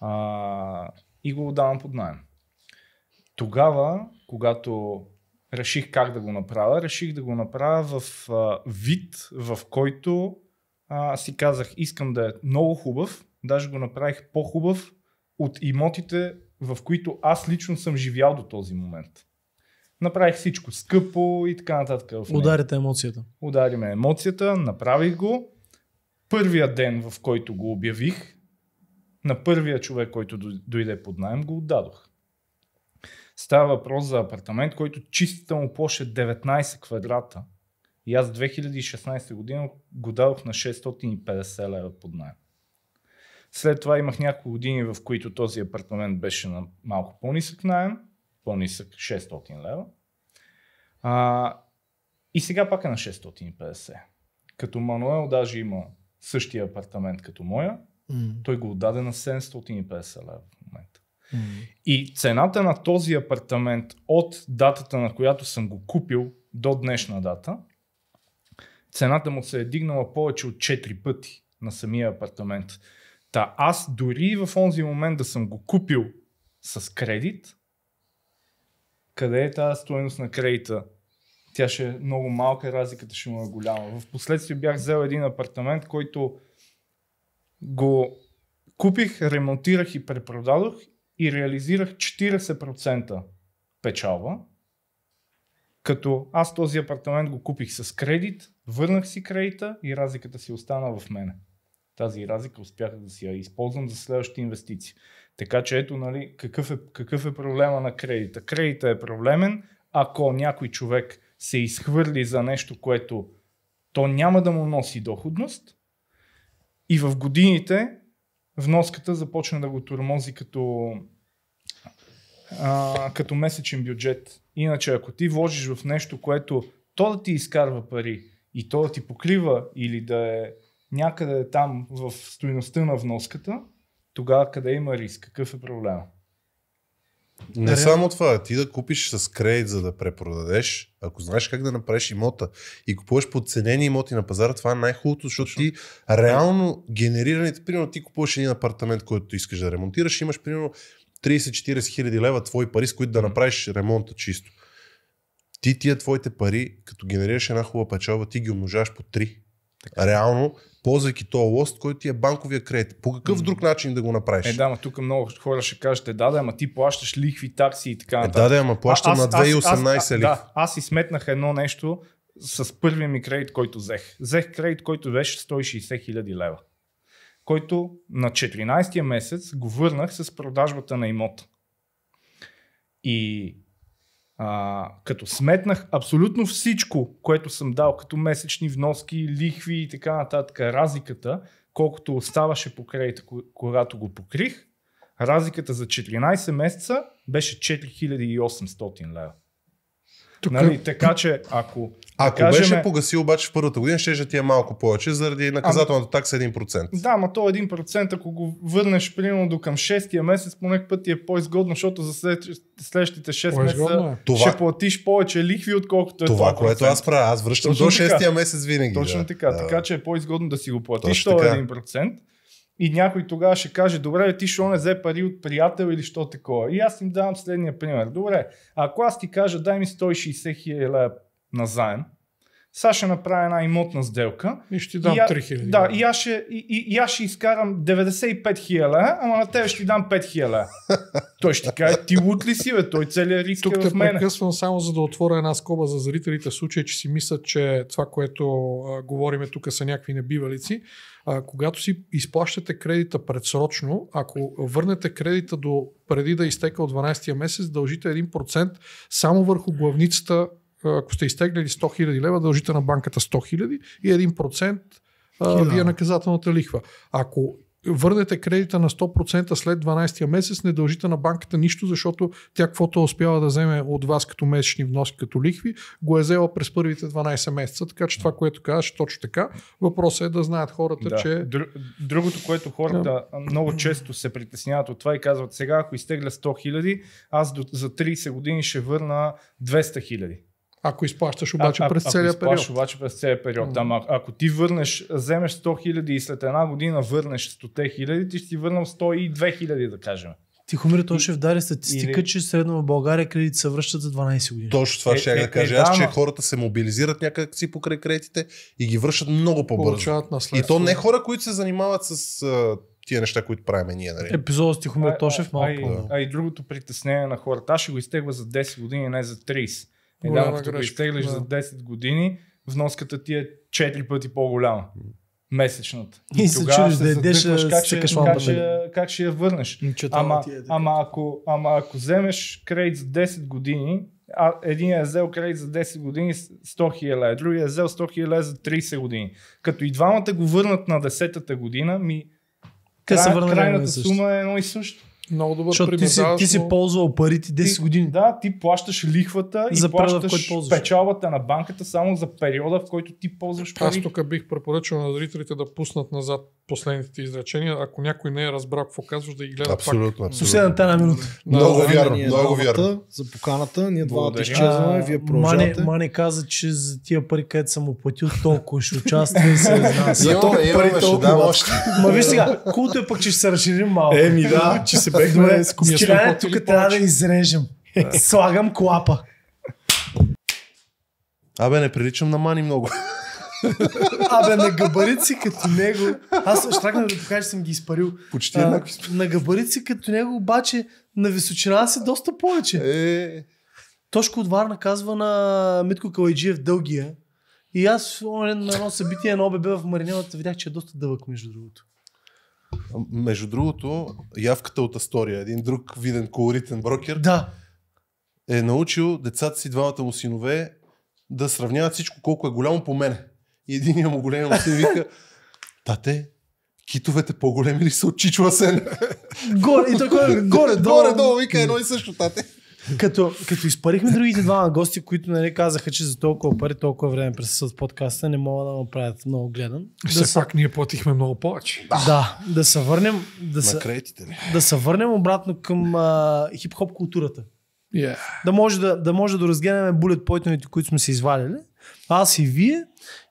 Speaker 5: а, и го давам под найем. Тогава, когато реших как да го направя, реших да го направя в а, вид, в който а, си казах, искам да е много хубав, даже го направих по-хубав от имотите, в които аз лично съм живял до този момент. Направих всичко скъпо и така нататък. Ударите емоцията. Удари ме емоцията, направих го. Първия ден, в който го обявих, на първия човек, който дойде под найем, го отдадох. Става въпрос за апартамент, който чистата му площ е 19 квадрата. И аз 2016 година го дадох на 650 лева под найем. След това имах няколко години, в които този апартамент беше на малко по-нисък найем – по-нисък 600 лева. А, и сега пак е на 650. Като Мануел даже има същия апартамент като моя, mm. той го отдаде на 750 лева в момента. Mm. И цената на този апартамент от датата, на която съм го купил до днешна дата, цената му се е дигнала повече от 4 пъти на самия апартамент. Та аз дори в онзи момент да съм го купил с кредит, къде е тази стоеност на кредита? Тя ще е много малка, и разликата ще му е голяма. В последствие бях взел един апартамент, който го купих, ремонтирах и препродадох и реализирах 40% печалба. Като аз този апартамент го купих с кредит, върнах си кредита и разликата си остана в мене. Тази разлика успях да си я използвам за следващите инвестиции. Така че ето нали, какъв, е, какъв е проблема на кредита. Кредита е проблемен, ако някой човек се изхвърли за нещо, което то няма да му носи доходност и в годините вноската започна да го тормози като, а, като месечен бюджет. Иначе ако ти вложиш в нещо, което то да ти изкарва пари и то да ти покрива или да е някъде там в стоиността на вноската, тогава къде има риск? Какъв е проблема?
Speaker 2: Не Дарен... Нали? само това, ти да купиш с кредит, за да препродадеш, ако знаеш как да направиш имота и купуваш подценени имоти на пазара, това е най-хубавото, защото Шо? ти реално генерираните, примерно ти купуваш един апартамент, който искаш да ремонтираш, имаш примерно 30-40 хиляди лева твои пари, с които да направиш ремонта чисто. Ти тия твоите пари, като генерираш една хубава печалба, ти ги умножаваш по 3. Така. Реално, ползвайки този лост, който ти е банковия кредит. По какъв mm. друг начин да го направиш? Е,
Speaker 5: да, ма тук много хора ще кажат е, да, да, ма ти плащаш лихви, такси и така нататък. Е, да, да, ма плащам а, аз, на 2018 аз, аз, лихви. Да, аз си сметнах едно нещо с първия ми кредит, който взех. Взех кредит, който беше 160 хиляди лева, който на 14-я месец го върнах с продажбата на имота. И а, като сметнах абсолютно всичко, което съм дал, като месечни вноски, лихви и така нататък, разликата, колкото оставаше по кредита, когато го покрих, разликата за 14 месеца беше 4800 лева.
Speaker 2: Тука... Нали, така че, ако... Ако кажем... беше погасил обаче в първата година, ще, же ти е малко повече, заради наказателната ами, такса 1%.
Speaker 5: Да, ма то 1%, ако го върнеш примерно до към 6-я месец, поне път ти е по-изгодно, защото за след, следващите 6 по-изгодно месеца е. това... ще платиш повече лихви, отколкото е това. Това, което аз правя, аз връщам Точно до 6-я месец винаги. Точно да. така, да. така че е по-изгодно да си го платиш, то е 1%. И някой тогава ще каже, добре, ти що не взе пари от приятел или що такова. И аз им давам следния пример. Добре, ако аз ти кажа, дай ми 160 хиляди на заем, сега ще направя една имотна сделка. И ще ти дам 3000. Да, и аз ще, и, и, и аз ще изкарам 95 хиляди, ама на тебе ще ти дам 5 хиляди. Той ще ти каже, ти лут ли си, бе? Той целият риск е Тук е в мене. Тук те
Speaker 3: прекъсвам само за да отворя една скоба за зрителите в случай, че си мислят, че това, което а, говориме тук са някакви небивалици. А, когато си изплащате кредита предсрочно, ако върнете кредита до преди да е изтека от 12-я месец, дължите 1% само върху главницата, ако сте изтегнали 100 000 лева, дължите на банката 100 000 и 1% а, вие е наказателната лихва. Ако върнете кредита на 100% след 12-я месец, не дължите на банката нищо, защото тя каквото успява да вземе от вас като месечни вноски, като лихви, го е взела през първите 12 месеца. Така че това, което казваш, е точно така. Въпросът е да знаят хората, да. че... Другото, което хората да. много често се
Speaker 5: притесняват от това и казват, сега ако изтегля 100 хиляди, аз за 30 години ще върна
Speaker 3: 200 хиляди. Ако изплащаш обаче а, през целия период. Ако обаче
Speaker 5: през целия период. Mm. Ама ако ти върнеш, вземеш 100 хиляди и след една година върнеш 100 хиляди, ти ще си върнал 102 хиляди, да кажем.
Speaker 1: Тихомир Тошев даде статистика, или... че средно в България кредити се връщат за 12 години.
Speaker 2: Точно това е, ще е, да е, кажа. Е, аз, че хората се мобилизират някак си покрай кредитите и ги връщат много по-бързо. И то не хора, които се занимават с а, тия неща, които правим ние. Нали? Епизод
Speaker 5: с Тихомир Тошев малко. А, а, а, и другото притеснение на хората. Аз ще го изтегва за 10 години, не за 30. И да, като изтеглиш да. за 10 години, вноската ти е 4 пъти по-голяма. Месечната. И, и се чудиш да ядеш как, ще, как, нали? ще, как ще я върнеш. Ами, ама, е, ама, ако, ама ако вземеш кредит за 10 години, а един е взел кредит за 10 години 100 хиляди, другия е взел 100 хиляди за 30 години. Като и двамата го върнат на 10-та година, ми край, крайната сума е едно и също. Много добър Защото пример. Ти си, ти си но... ползвал парите 10 ти, години. Да, ти плащаш лихвата за и плащаш печалбата на банката само за периода, в който ти ползваш пари. Аз
Speaker 3: тук бих препоръчал на зрителите да пуснат назад последните изречения, ако някой не е разбрал какво казваш, да ги гледа абсолютно, пак. Абсолютно. една минута. много вярно, е много вярно.
Speaker 4: За поканата, ние двамата изчезваме, вие продължавате. Мани
Speaker 1: Мани каза, че за тия пари, където съм оплатил, толкова ще участвам и се знам. За толкова пари, толкова. Ма виж сега, култо е пък, че ще се разширим малко. Еми да, че се с добре. Скиляне, тук трябва да изрежем. Слагам клапа.
Speaker 2: Абе, не приличам на Мани много.
Speaker 1: Абе, на габарици като него. Аз щракнах да покажа, че съм ги изпарил. Почти а, На габарици като него, обаче, на височина си доста повече. Е. Тошко от Варна казва на Митко Калайджиев дългия. И аз на едно събитие на ОББ в Маринелата видях, че е доста дълъг, между другото.
Speaker 2: Между другото, явката от Астория, един друг виден колоритен брокер, да. е научил децата си, двамата му синове, да сравняват всичко колко е голямо по мене. И единия му голям му син вика, тате, китовете по-големи ли са от Чичо Асен? Горе, и така, е? горе, долу. Горе, долу, вика едно и също, тате като, като изпарихме другите двама
Speaker 1: гости, които нали, казаха, че за толкова пари, толкова време през в подкаста, не могат да направят много гледан. Все да са... пак ние платихме много повече. Да, да се върнем, да са, да се върнем обратно към а, хип-хоп културата. Yeah. Да, може да, да може да разгледаме булет пойтовете, които сме се извадили. Аз и вие.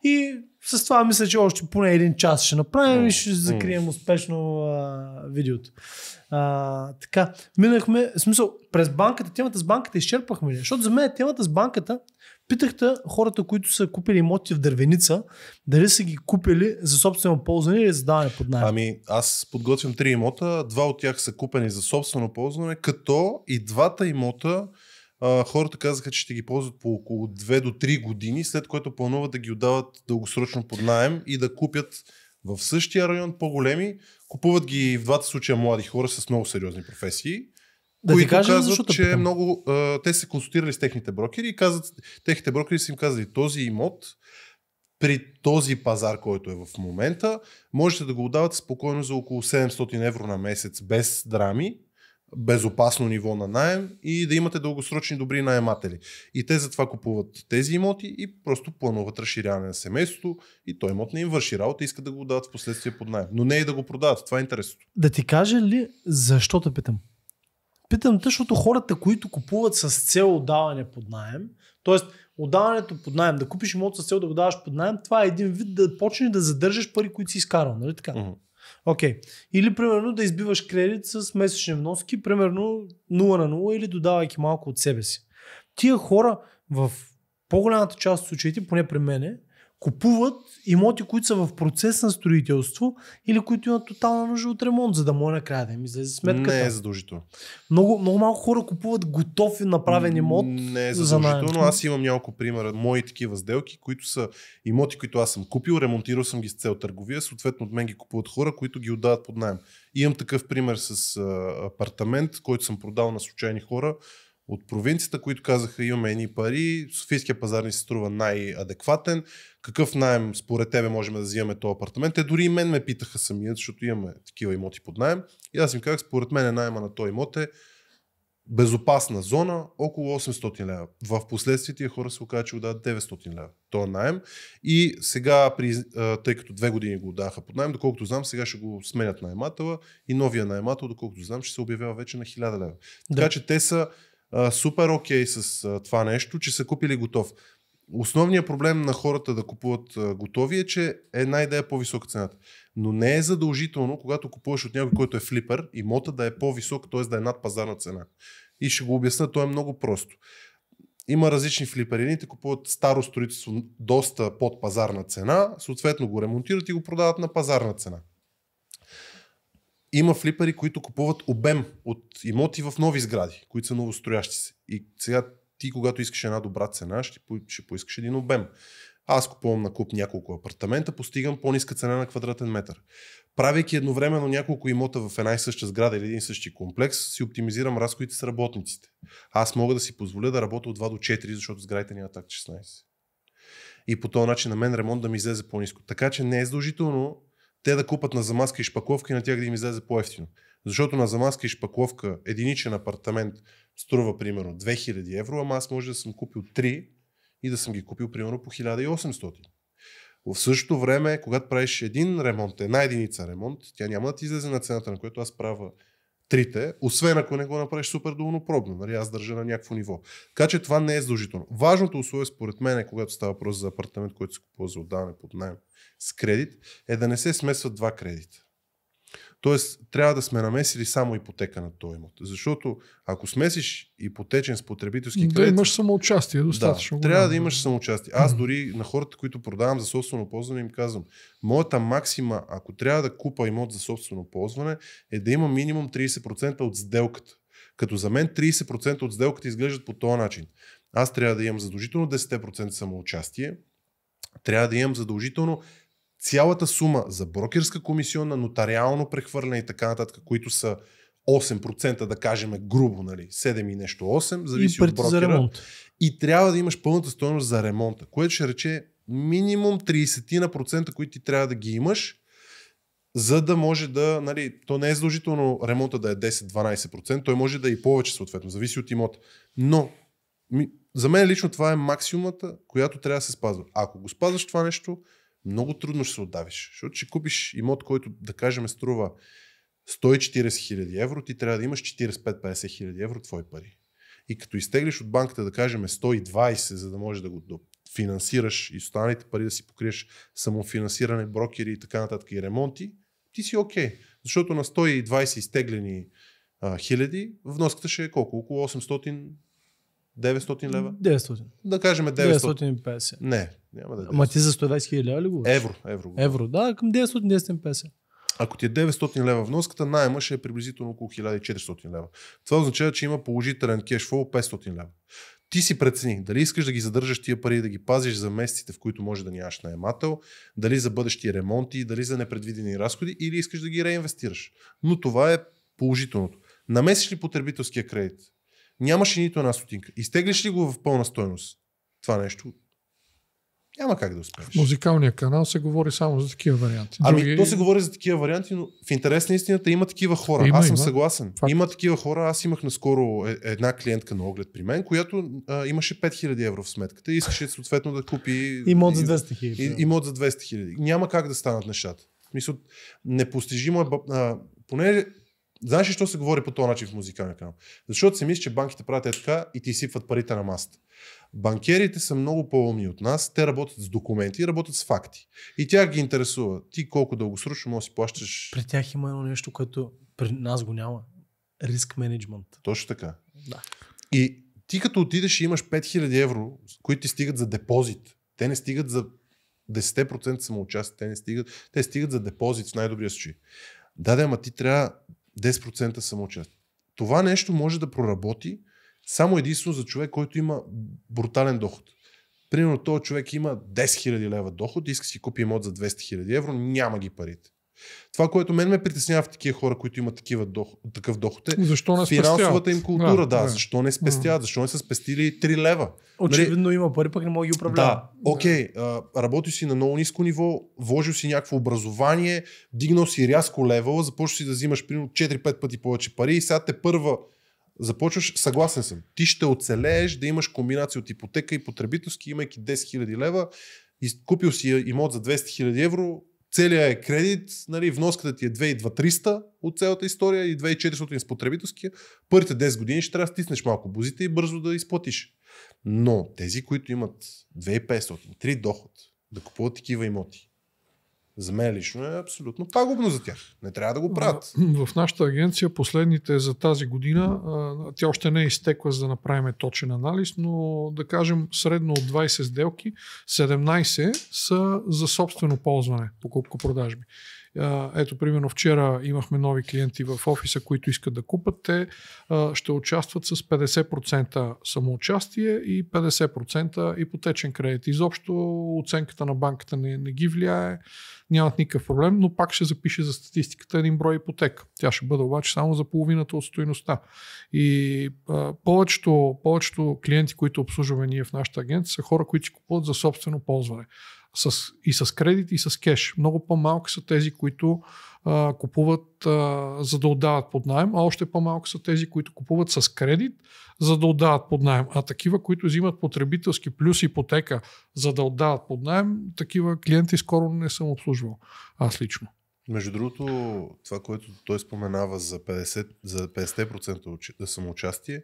Speaker 1: И с това мисля, че още поне един час ще направим mm. и ще закрием успешно а, видеото. А, така, минахме, в смисъл, през банката, темата с банката изчерпахме ли? Защото за мен темата с банката, питахте хората, които са купили имоти в дървеница, дали са ги
Speaker 2: купили за собствено ползване или за даване под найем. Ами, аз подготвям три имота, два от тях са купени за собствено ползване, като и двата имота а, хората казаха, че ще ги ползват по около 2 до 3 години, след което плануват да ги отдават дългосрочно под найем и да купят в същия район по-големи, Купуват ги в двата случая млади хора с много сериозни професии. Да които кажем, казват, защото... че е много, а, те се консултирали с техните брокери и казват, техните брокери са им казали този имот при този пазар, който е в момента, можете да го отдавате спокойно за около 700 евро на месец без драми, безопасно ниво на найем и да имате дългосрочни добри наематели. И те затова купуват тези имоти и просто плануват разширяване на семейството и той имот не им върши работа и иска да го дадат в последствие под найем. Но не и да го продават. Това е интересното.
Speaker 1: Да ти кажа ли защо те питам? Питам те, защото хората, които купуват с цел отдаване под найем, т.е. отдаването под найем, да купиш имот с цел да го даваш под найем, това е един вид да почнеш да задържаш пари, които си изкарал. Нали така? Mm-hmm. Окей. Okay. Или примерно да избиваш кредит с месечни вноски, примерно 0 на 0 или додавайки малко от себе си. Тия хора в по-голямата част от случаите, поне при мене, купуват имоти, които са в процес на строителство или които имат тотална нужда от ремонт, за да може накрая да им излезе сметката. Не е
Speaker 2: задължително. Много, много малко хора купуват готов и направен имот. Не е задължително. За аз имам няколко примера, мои такива сделки, които са имоти, които аз съм купил, ремонтирал съм ги с цел търговия, съответно от мен ги купуват хора, които ги отдават под найем. Имам такъв пример с апартамент, който съм продал на случайни хора от провинцията, които казаха имаме едни пари, Софийския пазар ни се струва най-адекватен, какъв найем според тебе можем да взимаме този апартамент. Те дори и мен ме питаха самият, защото имаме такива имоти под найем. И аз им казах, според мен е найема на този имот е безопасна зона около 800 лева. В последствие тия хора се оказа, че го дадат 900 лева. То е найем. И сега, при, тъй като две години го даха под найем, доколкото знам, сега ще го сменят наймата и новия наймател, доколкото знам, ще се обявява вече на 1000 лева. Да. Така че те са а, супер окей okay с а, това нещо, че са купили готов. Основният проблем на хората да купуват а, готови е, че една идея е по-висока цената. Но не е задължително, когато купуваш от някой, който е флипър, имота да е по-висок, т.е. да е над пазарна цена. И ще го обясня, то е много просто. Има различни флипери. Едните купуват старо строителство доста под пазарна цена, съответно го ремонтират и го продават на пазарна цена има флипери, които купуват обем от имоти в нови сгради, които са новостроящи се. И сега ти, когато искаш една добра цена, ще, по, ще поискаш един обем. Аз купувам на куп няколко апартамента, постигам по-ниска цена на квадратен метър. Правейки едновременно няколко имота в една и съща сграда или един и същи комплекс, си оптимизирам разходите с работниците. Аз мога да си позволя да работя от 2 до 4, защото сградите няма так 16. И по този начин на мен ремонт да ми излезе по-низко. Така че не е задължително те да купат на замазка и шпаковка и на тях да им излезе по-ефтино. Защото на замазка и шпакловка единичен апартамент струва примерно 2000 евро, ама аз може да съм купил 3 и да съм ги купил примерно по 1800. В същото време, когато правиш един ремонт, една единица ремонт, тя няма да ти излезе на цената, на която аз правя трите, освен ако не го направиш супер долнопробно. Нали? Аз държа на някакво ниво. Така че това не е задължително. Важното условие според мен е, когато става въпрос за апартамент, който се купува за отдаване под найем с кредит, е да не се смесват два кредита. Тоест, трябва да сме намесили само ипотека на този имот. Защото ако смесиш ипотечен с потребителски кредит... Да имаш самоучастие, достатъчно. Да, трябва да имаш самоучастие. Аз дори на хората, които продавам за собствено ползване, им казвам, моята максима, ако трябва да купа имот за собствено ползване, е да има минимум 30% от сделката. Като за мен 30% от сделката изглеждат по този начин. Аз трябва да имам задължително 10% самоучастие, трябва да имам задължително цялата сума за брокерска комисионна, нотариално прехвърляне и така нататък, които са 8% да кажем грубо, нали, 7 и нещо 8, зависи от брокера. За ремонт. И трябва да имаш пълната стоеност за ремонта, което ще рече минимум 30% които ти трябва да ги имаш, за да може да, нали, то не е задължително ремонта да е 10-12%, той може да е и повече съответно, зависи от имота. Но ми, за мен лично това е максимумата, която трябва да се спазва. Ако го спазваш това нещо, много трудно ще се отдавиш. Защото ще купиш имот, който да кажем струва 140 хиляди евро, ти трябва да имаш 45-50 хиляди евро твои пари. И като изтеглиш от банката, да кажем 120, за да можеш да го финансираш и останалите пари да си покриеш самофинансиране, брокери и така нататък и ремонти, ти си окей. Okay. Защото на 120 изтеглени а, хиляди, вноската ще е колко? Около 800 900 лева? 900. Да кажем 900. 950. Не, няма да е Ама ти за
Speaker 1: 120 хиляди лева
Speaker 2: ли го? Евро, евро. Евро, да, към 900-950. Ако ти е 900 лева вноската, найема ще е приблизително около 1400 лева. Това означава, че има положителен кешфол 500 лева. Ти си прецени дали искаш да ги задържаш тия пари, да ги пазиш за месеците, в които може да нямаш наемател, дали за бъдещи ремонти, дали за непредвидени разходи или искаш да ги реинвестираш. Но това е положителното. Намесиш ли потребителския кредит? Нямаше нито една стотинка. Изтеглиш ли го в пълна стойност? Това нещо няма как да успееш. В
Speaker 3: музикалния канал се говори само за
Speaker 2: такива варианти. Ами, то се говори за такива варианти, но в интерес на истината има такива хора. Има, аз съм има. съгласен. Факт. Има такива хора. Аз имах наскоро е, една клиентка на оглед при мен, която а, имаше 5000 евро в сметката и искаше съответно да купи... Имот за 200 хиляди. Имот за 200 хиляди. Няма как да станат нещата. Мисля, непостижимо е... А, поне Знаеш ли, що се говори по този начин в музикалния канал? Защото се мисли, че банките правят е така и ти изсипват парите на масата. Банкерите са много по-умни от нас. Те работят с документи и работят с факти. И тях ги интересува. Ти колко дългосрочно може да си плащаш.
Speaker 1: При тях има едно нещо, което при нас го няма. Риск менеджмент.
Speaker 2: Точно така. Да. И ти като отидеш и имаш 5000 евро, които ти стигат за депозит, те не стигат за 10% самоучастие, те не стигат, те стигат за депозит в най-добрия случай. Да, да, ама ти трябва 10% самоучастие. Това нещо може да проработи, само единствено за човек, който има брутален доход. Примерно този човек има 10 000 лева доход, иска си купи имот за 200 000 евро, няма ги парите. Това, което мен ме притеснява в такива хора, които имат такива доход, такъв доход е защо не финансовата спестяват? им култура. Да, да, да, защо не спестяват, защо не са спестили 3 лева. Нали? Очевидно нали... има пари, пък не мога ги управлява. Да, окей, да. okay, работил си на много ниско ниво, вложил си някакво образование, дигнал си рязко левела, започваш си да взимаш примерно 4-5 пъти повече пари и сега те първа започваш, съгласен съм, ти ще оцелееш да имаш комбинация от ипотека и потребителски, имайки 10 000 лева, купил си имот за 200 000 евро, целият е кредит, нали, вноската ти е 2200 от цялата история и 2400 с потребителския, първите 10 години ще трябва да стиснеш малко бузите и бързо да изплатиш. Но тези, които имат 2500, 3 доход, да купуват такива имоти, за мен лично е абсолютно пагубно за тях. Не трябва да го правят.
Speaker 3: В нашата агенция последните за тази година, тя още не е изтекла за да направим точен анализ, но да кажем средно от 20 сделки, 17 са за собствено ползване, покупко-продажби. Ето, примерно, вчера имахме нови клиенти в офиса, които искат да купат. Те ще участват с 50% самоучастие и 50% ипотечен кредит. Изобщо оценката на банката не, не ги влияе, нямат никакъв проблем, но пак ще запише за статистиката един брой ипотека. Тя ще бъде обаче само за половината от стоиността. И а, повечето, повечето клиенти, които обслужваме ние в нашата агенция, са хора, които си купуват за собствено ползване с, и с кредит, и с кеш. Много по-малки са тези, които а, купуват а, за да отдават под найем, а още по-малко са тези, които купуват с кредит, за да отдават под найем. А такива, които взимат потребителски плюс ипотека, за да отдават под найем, такива клиенти скоро не съм обслужвал аз лично.
Speaker 2: Между другото, това, което той споменава за, 50, за 50% самоучастие,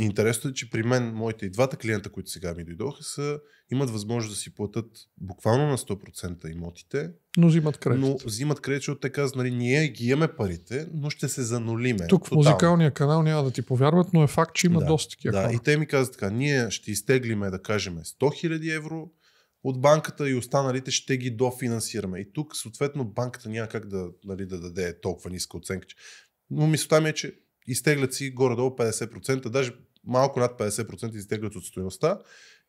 Speaker 2: Интересно е, че при мен, моите и двата клиента, които сега ми дойдоха, са, имат възможност да си платят буквално на 100% имотите. Но взимат кредит. Но взимат кредит, защото те казват, нали, ние ги имаме парите, но ще се занулиме. Тук в музикалния
Speaker 3: канал няма да ти повярват, но е факт, че има да, доста такива Да, хора. и
Speaker 2: те ми казват така, ние ще изтеглиме, да кажем, 100 000 евро, от банката и останалите ще ги дофинансираме. И тук, съответно, банката няма как да, нали, да даде толкова ниска оценка. Но мисълта ми е, че изтеглят си горе-долу 50%, даже малко над 50% изтеглят от стоеността.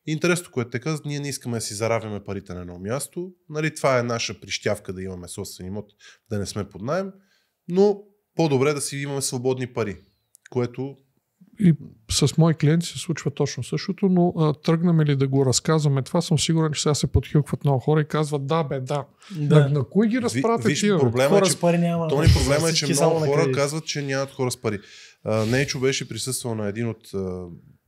Speaker 2: Интересното, което те казват, ние не искаме да си заравяме парите на едно място. Нали, това е наша прищявка да имаме собствен имот, да не сме под найем, но по-добре да си имаме свободни пари, което
Speaker 3: и с мои клиенти се случва точно същото, но а, тръгнаме ли да го разказваме това, съм сигурен, че сега се подхилкват много хора и казват да, бе, да.
Speaker 2: да. На, на кои ги разпратят Ви, тия? Проблема, хора е, че, с пари няма. Тони, проблема е, че много хора казват, че нямат хора с пари. А, Нейчо беше присъствал на един от а,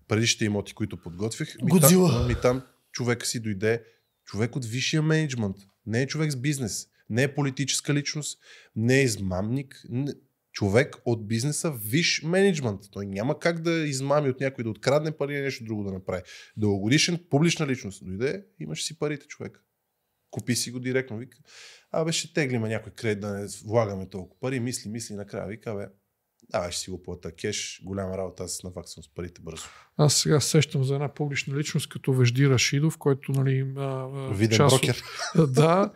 Speaker 2: предишните имоти, които подготвих. Ми там, ми там човек си дойде, човек от висшия менеджмент, не е човек с бизнес, не е политическа личност, не е измамник, не, човек от бизнеса, виш менеджмент. Той няма как да измами от някой, да открадне пари или нещо друго да направи. Дългогодишен, публична личност. Дойде, имаш си парите, човек. Купи си го директно. Вика, а беше теглима някой кредит да не влагаме толкова пари. Мисли, мисли, накрая вика, бе, а, ще си го плата кеш, голяма работа, аз наваксвам с парите бързо.
Speaker 3: Аз сега сещам за една публична личност, като Вежди Рашидов, който, нали... Виден част брокер. От... да,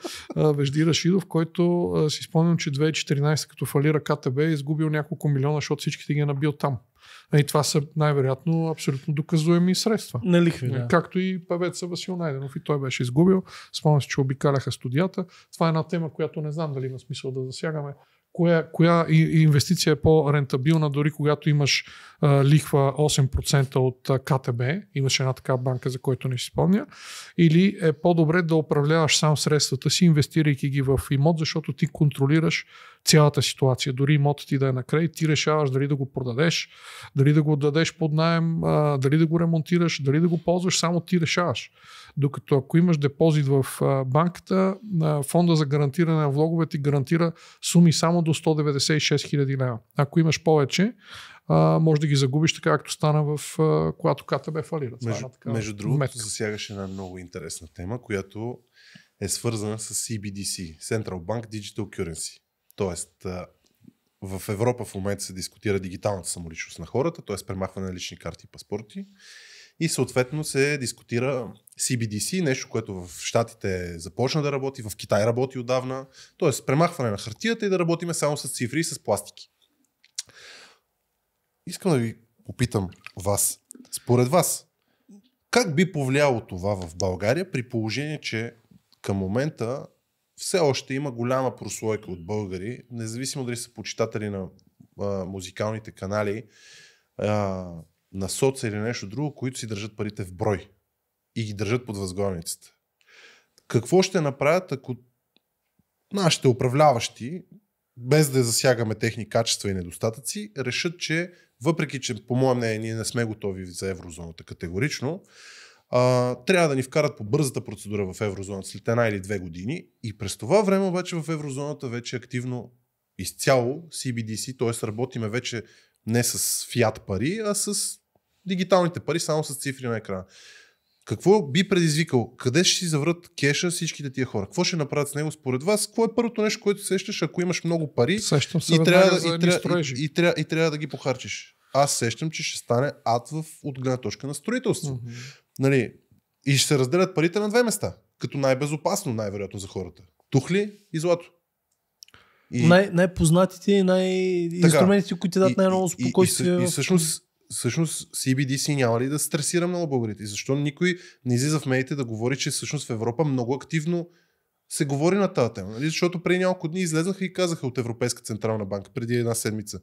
Speaker 3: Вежди Рашидов, който си спомням, че 2014, като фалира КТБ, е изгубил няколко милиона, защото всичките ги е набил там. И това са най-вероятно абсолютно доказуеми средства. На лихви, да. Както и певеца Васил Найденов и той беше изгубил. Спомням се, че обикаляха студията. Това е една тема, която не знам дали има смисъл да засягаме коя, коя инвестиция е по-рентабилна, дори когато имаш а, лихва 8% от а, КТБ, Имаш една така банка, за която не си спомня, или е по-добре да управляваш сам средствата си, инвестирайки ги в имот, защото ти контролираш цялата ситуация. Дори имота ти да е на кредит, ти решаваш дали да го продадеш, дали да го дадеш под найем, дали да го ремонтираш, дали да го ползваш, само ти решаваш. Докато ако имаш депозит в банката, фонда за гарантиране на влогове ти гарантира суми само до 196 000 лева. Ако имаш повече, а, може да ги загубиш, така както стана в а, когато КТБ фалира. Е между, така, между другото, метка.
Speaker 2: засягаш една много интересна тема, която е свързана с CBDC, Central Bank Digital Currency. Тоест, в Европа в момента се дискутира дигиталната самоличност на хората, т.е. премахване на лични карти и паспорти. И съответно се дискутира CBDC, нещо, което в Штатите започна да работи, в Китай работи отдавна. т.е. премахване на хартията и да работиме само с цифри и с пластики. Искам да ви попитам вас, според вас, как би повлияло това в България при положение, че към момента все още има голяма прослойка от българи, независимо дали са почитатели на а, музикалните канали, а, на соца или нещо друго, които си държат парите в брой и ги държат под възглавницата. Какво ще направят, ако нашите управляващи, без да засягаме техни качества и недостатъци, решат, че въпреки, че по мое мнение ние не сме готови за еврозоната категорично, а, трябва да ни вкарат по бързата процедура в еврозоната след една или две години. И през това време обаче в еврозоната вече активно изцяло CBDC, т.е. работиме вече не с фиат пари, а с дигиталните пари, само с цифри на екрана. Какво би предизвикал? Къде ще си заврат кеша всичките тия хора? Какво ще направят с него според вас? Кое е първото нещо, което сещаш, ако имаш много пари сещам се и, трябва, да, и, трябва, и, и, трябва, и трябва да ги похарчиш? Аз сещам, че ще стане ад в, от гледна точка на строителство. Mm-hmm. Нали, и ще се разделят парите на две места, като най-безопасно, най-вероятно за хората. Тухли и злато. И... Най- най-познатите и най-инструментите, които ти дадат най-много спокойствие. И, и, и, и всъщност, всъщност CBDC няма ли да стресира много българите? И защо никой не излиза в медиите да говори, че всъщност в Европа много активно се говори на тази тема? Нали? Защото преди няколко дни излезнаха и казаха от Европейска централна банка преди една седмица.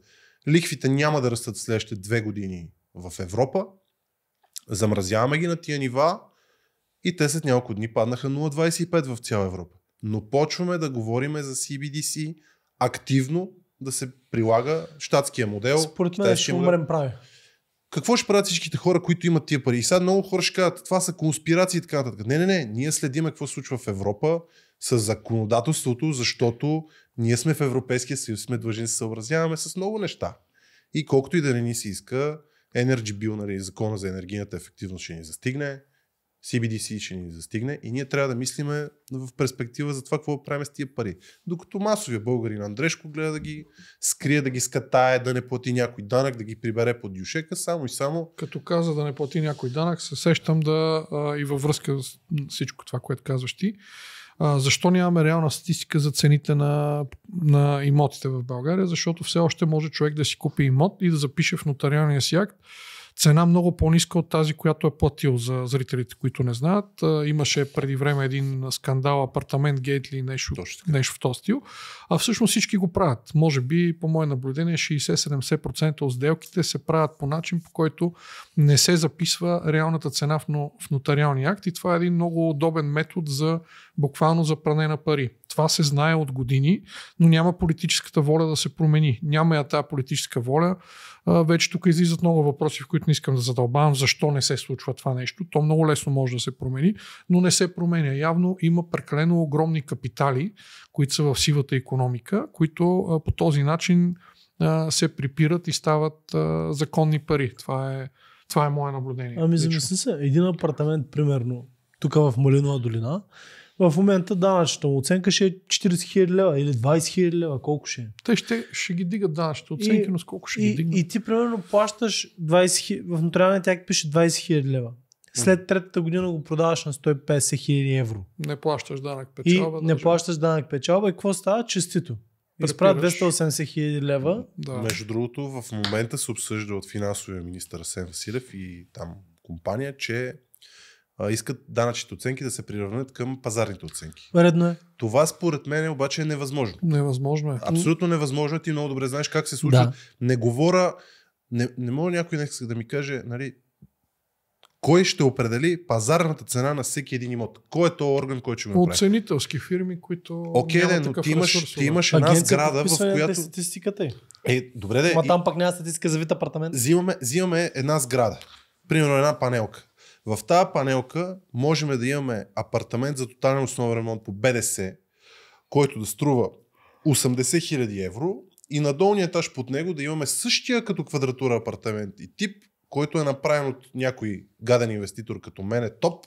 Speaker 2: Лихвите няма да растат следващите две години в Европа, Замразяваме ги на тия нива и те след няколко дни паднаха 0,25 в цяла Европа. Но почваме да говориме за CBDC активно да се прилага щатския модел. Според мен ще умрем прави. Какво ще правят всичките хора, които имат тия пари? И сега много хора ще кажат, това са конспирации и така нататък. Не, не, не. Ние следиме какво се случва в Европа с законодателството, защото ние сме в Европейския съюз, сме длъжни да се съобразяваме с много неща. И колкото и да не ни се иска, Energy Bill, нали, закона за енергийната ефективност ще ни застигне, CBDC ще ни застигне и ние трябва да мислиме в перспектива за това какво правим с тия пари. Докато масовия българин Андрешко гледа да ги скрие, да ги скатае, да не плати някой данък, да ги прибере под дюшека, само и само.
Speaker 3: Като каза да не плати някой данък, се сещам да а, и във връзка с всичко това, което казваш ти, а, защо нямаме реална статистика за цените на, на имотите в България? Защото все още може човек да си купи имот и да запише в нотариалния си акт цена много по-ниска от тази, която е платил за зрителите, които не знаят. Имаше преди време един скандал, апартамент, гейт или нещо, нещо в този стил. А всъщност всички го правят. Може би, по мое наблюдение, 60-70% от сделките се правят по начин, по който не се записва реалната цена в, в нотариалния акт. И това е един много удобен метод за буквално за пране на пари. Това се знае от години, но няма политическата воля да се промени. Няма я тази политическа воля. Вече тук излизат много въпроси, в които не искам да задълбавам защо не се случва това нещо. То много лесно може да се промени, но не се променя. Явно има прекалено огромни капитали, които са в сивата економика, които по този начин се припират и стават законни пари. Това е, това е мое наблюдение. Ами замисли се, един
Speaker 1: апартамент, примерно, тук в Малинова долина, в момента данъчната му оценка ще е 40 хиляди лева или 20 хиляди лева, колко ще е. Те ще, ще ги дигат данъчните оценки, и, но сколко ще и, ги дигнат. И ти примерно плащаш 20 000, в нотариалния тяг пише 20 хиляди лева. След третата година го продаваш на 150 хиляди евро. Не плащаш данък печалба. И не нали? плащаш данък печалба и какво става? Честито. Изправят 280 хиляди лева. Да. Между
Speaker 2: другото, в момента се обсъжда от финансовия министър Сен Василев и там компания, че искат данъчните оценки да се приравнят към пазарните оценки. Редно е. Това според мен обаче е невъзможно. Невъзможно е. Абсолютно невъзможно. Е. Ти много добре знаеш как се случва. Да. Не говоря. Не, не мога някой да ми каже, нали, кой ще определи пазарната цена на всеки един имот? Кой е то орган, който ще ме направи?
Speaker 3: Оценителски фирми, които. Окей, okay, но ти имаш, ресурс, ти имаш една сграда, в която. статистиката
Speaker 2: е. добре, де. Ма там пък няма статистика за вид апартамент. Взимаме, взимаме една сграда. Примерно една панелка. В тази панелка можем да имаме апартамент за тотален основен ремонт по БДС, който да струва 80 000 евро и на долния етаж под него да имаме същия като квадратура апартамент и тип, който е направен от някой гаден инвеститор като мен е топ,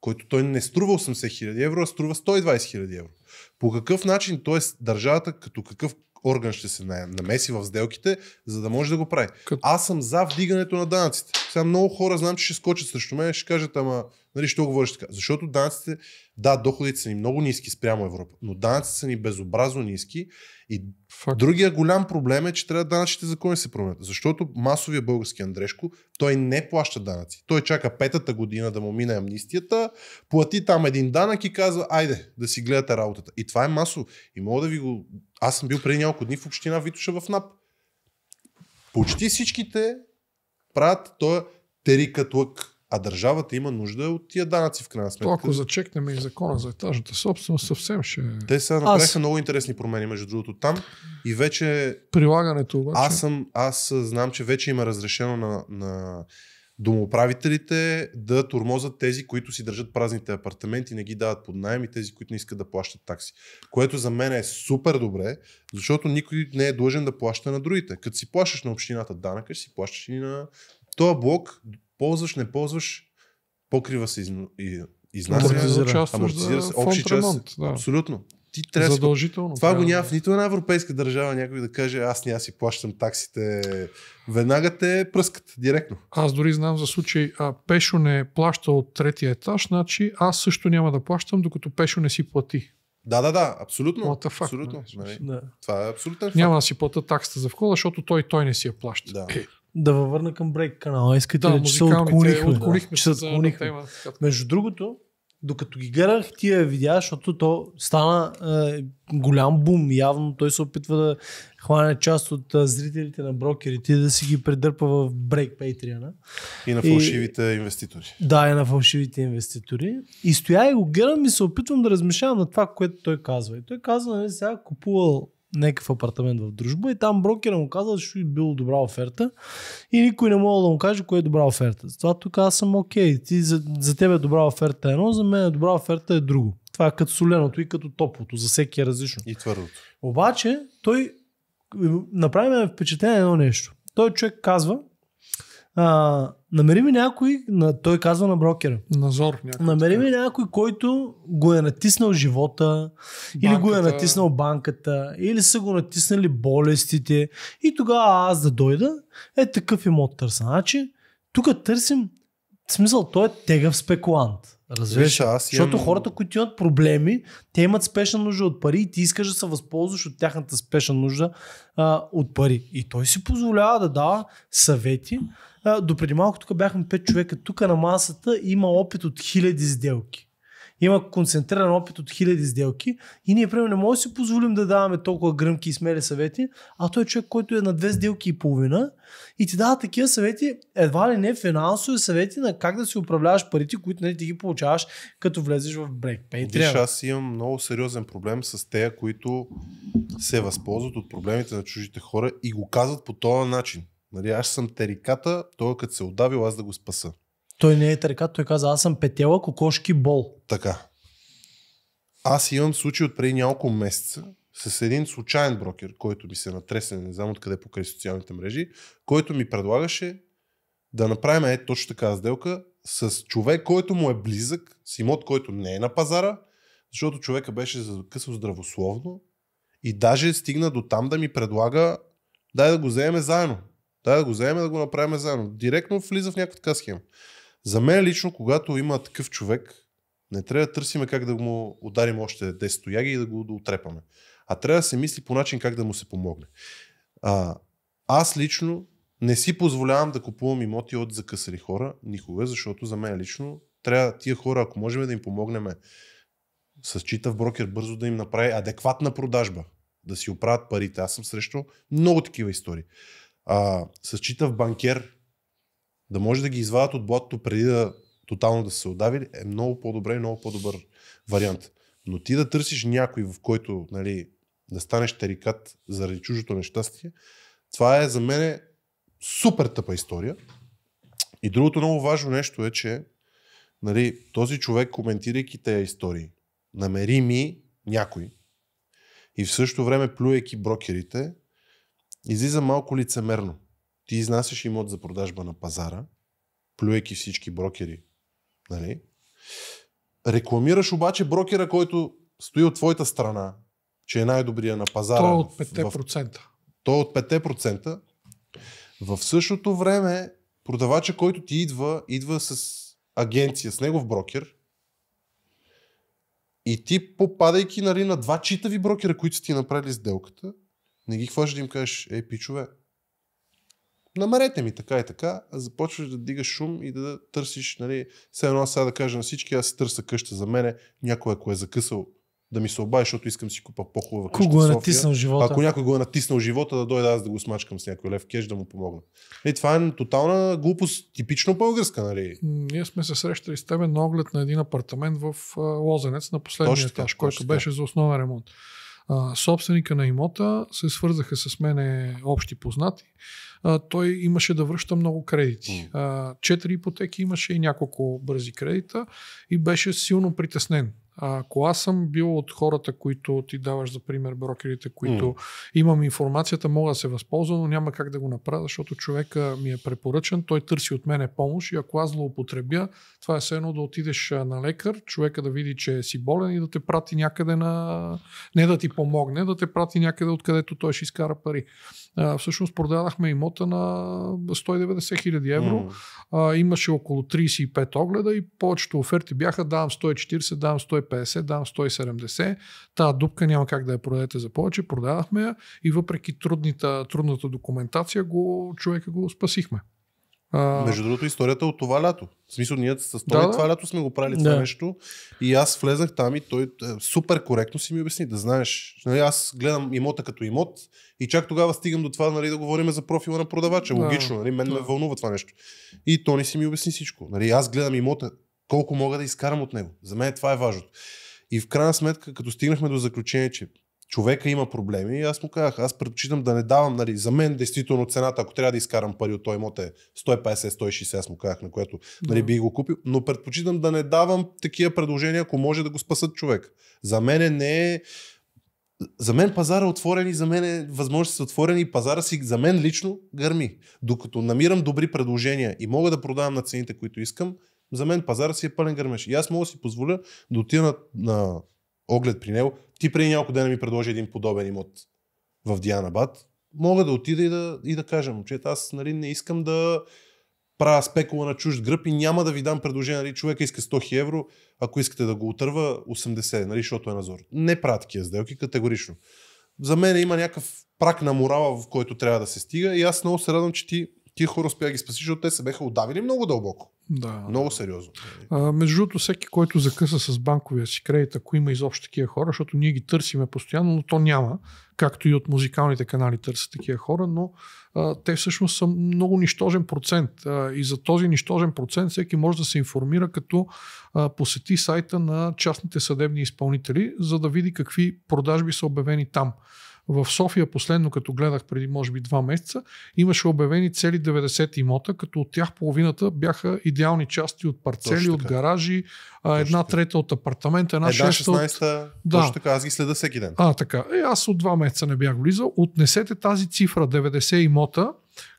Speaker 2: който той не струва 80 000 евро, а струва 120 000 евро. По какъв начин, т.е. държавата като какъв орган ще се намеси в сделките, за да може да го прави. Като... Аз съм за вдигането на данъците. Сега много хора знам, че ще скочат срещу мен и ще кажат, ама Нали, що говориш така? Защото данъците, да, доходите са ни много ниски спрямо Европа, но данъците са ни безобразно ниски. И Факт. другия голям проблем е, че трябва данъчните закони се променят. Защото масовия български Андрешко, той не плаща данъци. Той чака петата година да му мине амнистията, плати там един данък и казва, айде да си гледате работата. И това е масово. И мога да ви го... Аз съм бил преди няколко дни в община Витоша в НАП. Почти всичките правят този лък. А държавата има нужда от тия данъци в крайна сметка. То, ако
Speaker 3: зачекнем и закона за етажната собственост, съвсем ще. Те сега направиха аз...
Speaker 2: много интересни промени, между другото, там. И вече.
Speaker 3: Прилагането обаче. Аз,
Speaker 2: съм, аз знам, че вече има разрешено на, на домоуправителите да тормозат тези, които си държат празните апартаменти, не ги дават под найем и тези, които не искат да плащат такси. Което за мен е супер добре, защото никой не е длъжен да плаща на другите. Като си плащаш на общината данъка, си плащаш и на този блок ползваш, не ползваш, покрива се из... изнася, амортизира, амортизира се, общи част. Да. Абсолютно. Ти трябва Задължително. Това трябва, го няма в нито една европейска държава някой да каже аз няма си плащам таксите. Веднага те пръскат директно.
Speaker 3: Аз дори знам за случай а, Пешо не плаща от третия етаж, значи аз също няма да плащам, докато Пешо не си плати.
Speaker 2: Да, да, да, абсолютно. Факт, абсолютно. Не, нали? не. Нали? да. Това е абсолютно.
Speaker 3: Няма да си плата таксата за входа, защото той той не си я плаща. Да. Е да във върна към брейк канала. Искате да, ли, че се отклонихме? отклонихме да, че се отклонихме.
Speaker 1: Тема, Между другото, докато ги гледах, ти я видя, защото то стана е, голям бум. Явно той се опитва да хване част от е, зрителите на брокерите да си ги предърпа в брейк Patreon.
Speaker 2: И на фалшивите и, инвеститори. Да, и
Speaker 1: на фалшивите инвеститори. И стоя и го гледам и се опитвам да размишлявам на това, което той казва. И той казва, нали, сега купувал някакъв апартамент в дружба и там брокера му казал, че е било добра оферта и никой не мога да му каже кое е добра оферта. Затова тук аз съм окей. Okay. Ти, за, за тебе добра оферта е едно, за мен добра оферта е друго. Това е като соленото и като топлото. За всеки е различно. И твърдото. Обаче той направи ме впечатление едно нещо. Той човек казва, а, намери ми някой, на, той казва на брокера. Назор някой. Намери ми някой, който го е натиснал живота, банката. или го е натиснал банката, или са го натиснали болестите. И тогава аз да дойда, е такъв имот търса. Значи, тук търсим, в смисъл, той е тегъв спекулант. Развиш, аз защото имам... хората, които имат проблеми, те имат спешна нужда от пари и ти искаш да се възползваш от тяхната спешна нужда а, от пари. И той си позволява да дава съвети. А, допреди малко тук бяхме пет човека. Тук на масата има опит от хиляди сделки. Има концентриран опит от хиляди сделки и ние, примерно, не можем да си позволим да даваме толкова гръмки и смели съвети, а той е човек, който е на две сделки и половина и ти дава такива съвети, едва ли не финансови съвети на как да си управляваш парите, които нали, ти ги получаваш, като влезеш в брейк. Виж, аз
Speaker 2: имам много сериозен проблем с те, които се възползват от проблемите на чужите хора и го казват по този начин. Нали, аз съм териката, той като се отдавил, аз да го спаса.
Speaker 1: Той не е търка, той каза,
Speaker 2: аз съм петела, кокошки, бол. Така. Аз имам случай от преди няколко месеца с един случайен брокер, който ми се натресе, не знам откъде покрай социалните мрежи, който ми предлагаше да направим е точно така сделка с човек, който му е близък, с имот, който не е на пазара, защото човека беше закъсал здравословно и даже стигна до там да ми предлага дай да го вземем заедно. Дай да го вземем да го направим заедно. Директно влиза в някаква така схема. За мен лично, когато има такъв човек, не трябва да търсиме как да му ударим още 10 тояги и да го да отрепаме. А трябва да се мисли по начин как да му се помогне. А, аз лично не си позволявам да купувам имоти от закъсали хора никога, защото за мен лично трябва тия хора, ако можем да им помогнем с читав брокер бързо да им направи адекватна продажба, да си оправят парите. Аз съм срещал много такива истории. А, с читав банкер да може да ги извадят от блатото преди да тотално да са се отдавили, е много по-добре и много по-добър вариант. Но ти да търсиш някой, в който нали, да станеш тарикат заради чужото нещастие, това е за мен супер тъпа история. И другото много важно нещо е, че нали, този човек, коментирайки тези истории, намери ми някой и в същото време плюеки брокерите, излиза малко лицемерно ти изнасяш имот за продажба на пазара, плюеки всички брокери, нали? Рекламираш обаче брокера, който стои от твоята страна, че е най-добрия на пазара. То е от 5%. В... То е от 5%. В същото време продавача, който ти идва, идва с агенция, с негов брокер и ти попадайки нали, на два читави брокера, които са ти направили сделката, не ги хваща да им кажеш, ей, пичове, намерете ми така и така, а започваш да дигаш шум и да търсиш, нали, все едно сега да кажа на всички, аз търся къща за мене, някой ако е закъсал да ми се обади, защото искам си купа по-хубава къща. Ако го е натиснал живота. Ако някой го е натиснал живота, да дойда аз да го смачкам с някой лев кеш да му помогна. И е, това е тотална глупост, типично българска, нали?
Speaker 3: Ние сме се срещали с тебе на оглед на един апартамент в Лозенец на последния етаж, който беше за основен ремонт а, собственика на имота се свързаха с мене общи познати. А, той имаше да връща много кредити. четири ипотеки имаше и няколко бързи кредита и беше силно притеснен. А ако аз съм бил от хората, които ти даваш за пример, брокерите, които mm. имам информацията, мога да се възползвам, но няма как да го направя, защото човека ми е препоръчен, той търси от мене помощ и ако аз злоупотребя, това е все едно да отидеш на лекар, човека да види, че си болен и да те прати някъде на... не да ти помогне, да те прати някъде, откъдето той ще изкара пари а, всъщност продадахме имота на 190 хиляди евро. Mm. А, имаше около 35 огледа и повечето оферти бяха давам 140, давам 150, давам 170. Та дупка няма как да я продадете за повече. Продадахме я и въпреки трудната, трудната документация го, човека го спасихме.
Speaker 2: А... Между другото, историята е от това лято. В смисъл, ние с този да, това лято сме го правили да. това нещо и аз влезнах там и той е, супер коректно си ми обясни, да знаеш. Нали, аз гледам имота като имот и чак тогава стигам до това нали, да говорим за профила на продавача. Логично, нали, мен да. ме вълнува това нещо. И Тони си ми обясни всичко. Нали, аз гледам имота, колко мога да изкарам от него. За мен това е важното. И в крайна сметка, като стигнахме до заключение, че човека има проблеми и аз му казах, аз предпочитам да не давам, нали, за мен действително цената, ако трябва да изкарам пари от този имот е 150-160, аз му казах, на което нали, би го купил, но предпочитам да не давам такива предложения, ако може да го спасат човек. За мен не е за мен пазара е отворен и за мен е възможности са отворени и пазара си за мен лично гърми. Докато намирам добри предложения и мога да продавам на цените, които искам, за мен пазара си е пълен гърмеж. И аз мога да си позволя да отида на, на оглед при него. Ти преди няколко дена ми предложи един подобен имот в Дианабад. Мога да отида и да, и да кажа, че аз нали, не искам да правя спекула на чужд гръб и няма да ви дам предложение. Нали, човека иска 100 евро, ако искате да го отърва, 80, нали, защото е назор. Не правя такива сделки категорично. За мен има някакъв прак на морала, в който трябва да се стига и аз много се радвам, че ти ти хора успя да ги спаси, защото те се беха отдавили много дълбоко. Да. Много сериозно.
Speaker 3: А, между другото, всеки, който закъса с банковия си кредит, ако има изобщо такива хора, защото ние ги търсиме постоянно, но то няма, както и от музикалните канали търсят такива хора, но а, те всъщност са много нищожен процент. А, и за този нищожен процент всеки може да се информира, като а, посети сайта на частните съдебни изпълнители, за да види какви продажби са обявени там. В София последно, като гледах преди може би два месеца, имаше обявени цели 90 имота, като от тях половината бяха идеални части от парцели, от гаражи, точно една така. трета от апартамента, една, е, шеста от... Да. Точно
Speaker 2: така, аз ги следа всеки ден.
Speaker 3: А, така. Е, аз от два месеца не бях влизал. Отнесете тази цифра 90 имота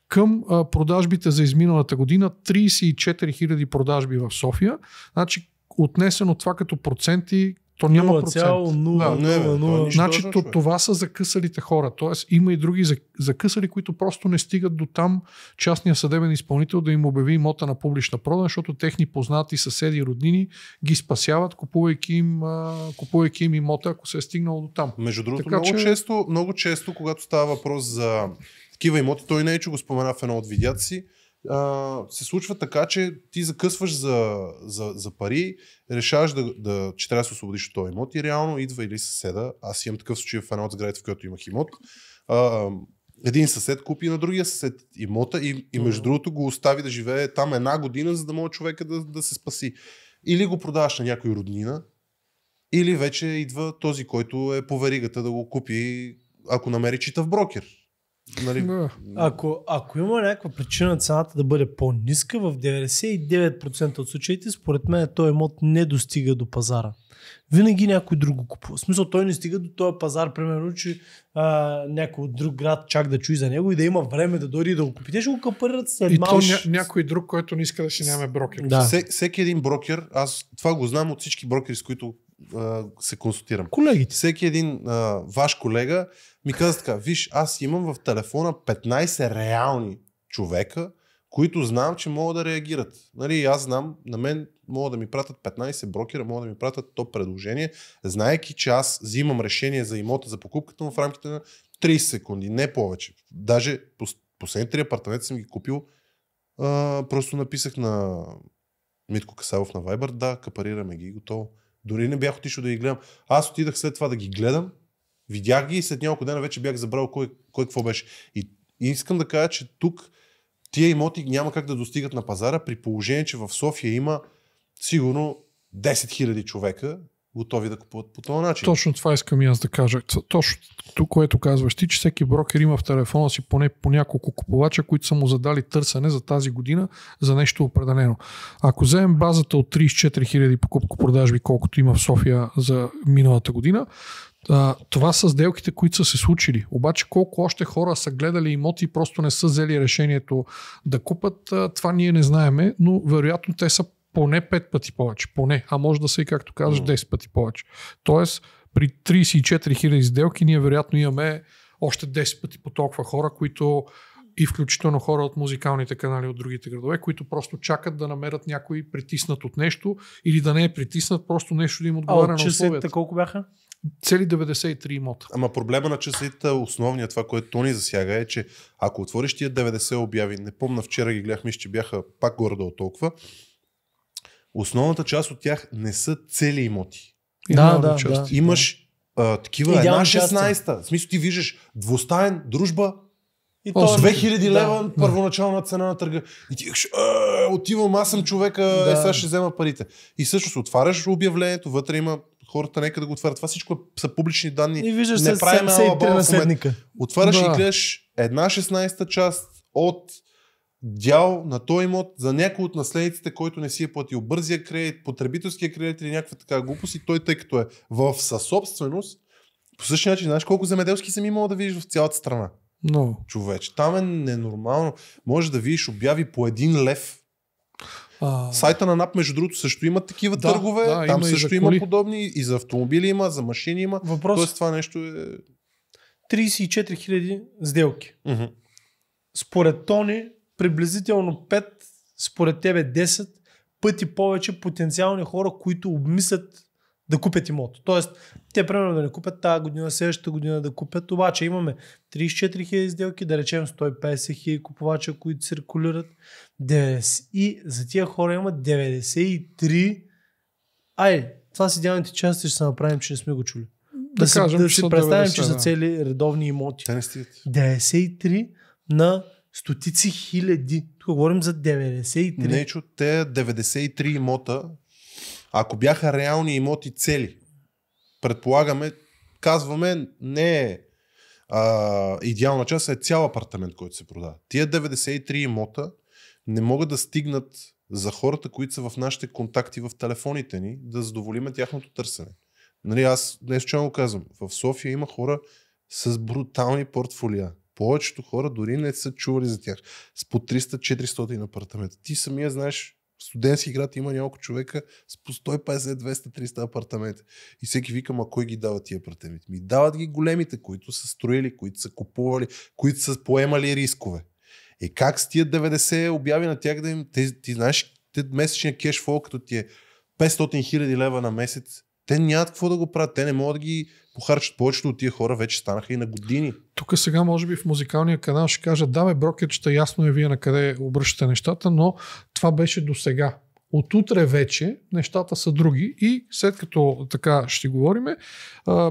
Speaker 3: към а, продажбите за изминалата година 34 000 продажби в София. Значи отнесено това като проценти то няма 0, процент. 0, да, 0, 0, 0. 0, Значи то, това са закъсалите хора. Тоест има и други закъсали, които просто не стигат до там частния съдебен изпълнител да им обяви имота на публична продан, защото техни познати съседи и роднини ги спасяват, купувайки им, купувайки им имота, ако се е стигнало до там.
Speaker 2: Между другото, така, много, че... често, много често, когато става въпрос за такива имоти, той не е, че го спомена в едно от видеята си, а, се случва така, че ти закъсваш за, за, за пари, решаваш, да, да, че трябва да се освободиш от този имот и реално идва или съседа. Аз имам такъв случай в една от сградите, в която имах имот. А, един съсед купи на другия съсед имота и, и между другото го остави да живее там една година, за да може човека да, да се спаси. Или го продаваш на някой роднина, или вече идва този, който е по веригата да го купи, ако намери читав брокер. Нали... Да.
Speaker 1: Ако, ако има някаква причина цената да бъде по-ниска, в 99% от случаите, според мен, този имот не достига до пазара. Винаги някой друг го купува. В смисъл, той не стига до този пазар, примерно, че а, някой от друг град чак да чуи за него и да има време да дори да го купи.
Speaker 3: Те ще го капарират след малко. Ня, някой друг, който не иска да си няма брокер. Да. Все,
Speaker 2: всеки един брокер, аз това го знам от всички брокери, с които а, се консултирам. Колегите. Всеки един а, ваш колега ми каза така, виж, аз имам в телефона 15 реални човека, които знам, че могат да реагират. Нали, аз знам, на мен могат да ми пратят 15 брокера, могат да ми пратят то предложение, знаеки, че аз взимам решение за имота, за покупката му в рамките на 30 секунди, не повече. Даже последните три апартамента съм ги купил, а, просто написах на Митко Касавов на Viber, да, капарираме ги, готово. Дори не бях отишъл да ги гледам. Аз отидах след това да ги гледам Видях ги и след няколко дена вече бях забрал кой, кой какво беше. И, и искам да кажа, че тук тия имоти няма как да достигат на пазара, при положение, че в София има сигурно 10 000 човека, готови да купуват по този
Speaker 3: начин. Точно това искам и аз да кажа. Точно тук, което казваш ти, че всеки брокер има в телефона си поне по няколко купувача, които са му задали търсене за тази година за нещо определено. Ако вземем базата от 34 000 покупко-продажби, колкото има в София за миналата година, а, това са сделките, които са се случили. Обаче колко още хора са гледали имоти и просто не са взели решението да купат, а, това ние не знаеме, но вероятно те са поне 5 пъти повече. Поне, а може да са и както казваш 10 пъти повече. Тоест при 34 000 сделки ние вероятно имаме още 10 пъти по толкова хора, които и включително хора от музикалните канали от другите градове, които просто чакат да намерят някой притиснат от нещо или да не е притиснат, просто нещо да им отговаря а, на условията. колко бяха? цели 93
Speaker 2: имота. Ама проблема на часовите, основният това, което то ни засяга е, че ако отвориш тия 90 обяви, не помна вчера ги гледах, мисля, че бяха пак горе-долу толкова, основната част от тях не са цели имоти. Да, да, част. да. Имаш а, такива Идеална една 16-та. В смисъл ти виждаш двустаен, дружба,
Speaker 3: и то 2000 да, лева да.
Speaker 2: първоначална цена на търга. И ти е, отивам, аз съм човека, е, да. сега ще взема парите. И всъщност отваряш обявлението, вътре има хората нека да го отварят. Това всичко е- са публични данни. И виждаш не правим наследника. Отваряш да. и гледаш една 16-та част от дял на този имот за някой от наследниците, който не си е платил бързия кредит, потребителския кредит или някаква така глупост и той тъй като е в съсобственост, по същия начин, знаеш колко земеделски земи мога да видиш в цялата страна? No. Човеч, там е ненормално. Може да видиш обяви по един лев а... Сайта на НАП, между другото, също има такива да, търгове. Да, там има също има подобни. И за автомобили има, за машини има. Въпрос... Тоест това нещо е... 34 000 сделки. Mm-hmm. Според
Speaker 1: Тони, приблизително 5, според тебе 10 пъти повече потенциални хора, които обмислят да купят имот. Тоест, те примерно да не купят тази година, следващата година да купят, обаче имаме 34 000 сделки, да речем 150 000 купувача, които циркулират. 90, и за тия хора има 93. Ай, това с идеалните части ще се направим, че не сме го чули. Да, да, си, кажем, да си представим, 90, че са цели редовни имоти. 93 на стотици хиляди. Тук говорим за 93. Не,
Speaker 2: чу, те 93 имота ако бяха реални имоти цели, предполагаме, казваме, не е идеална част, е цял апартамент, който се продава. Тия 93 имота не могат да стигнат за хората, които са в нашите контакти в телефоните ни, да задоволиме тяхното търсене. Нали, аз не случайно казвам, в София има хора с брутални портфолия. Повечето хора дори не са чували за тях. С по 300-400 апартамента. Ти самия знаеш студентски град има няколко човека с по 150, 200, 300 апартамента. И всеки вика, ма кой ги дава тия апартаменти? Ми дават ги големите, които са строили, които са купували, които са поемали рискове. Е как с тия 90 обяви на тях да им... ти, ти знаеш, месечният кешфол, като ти е 500 000 лева на месец, те нямат какво да го правят. Те не могат да ги похарчат. Повечето от тия хора вече станаха и на години.
Speaker 3: Тук сега, може би, в музикалния канал ще кажа: да, бе, брокерчета, ясно е вие на къде обръщате нещата, но това беше до сега. От утре вече нещата са други и след като така ще говориме,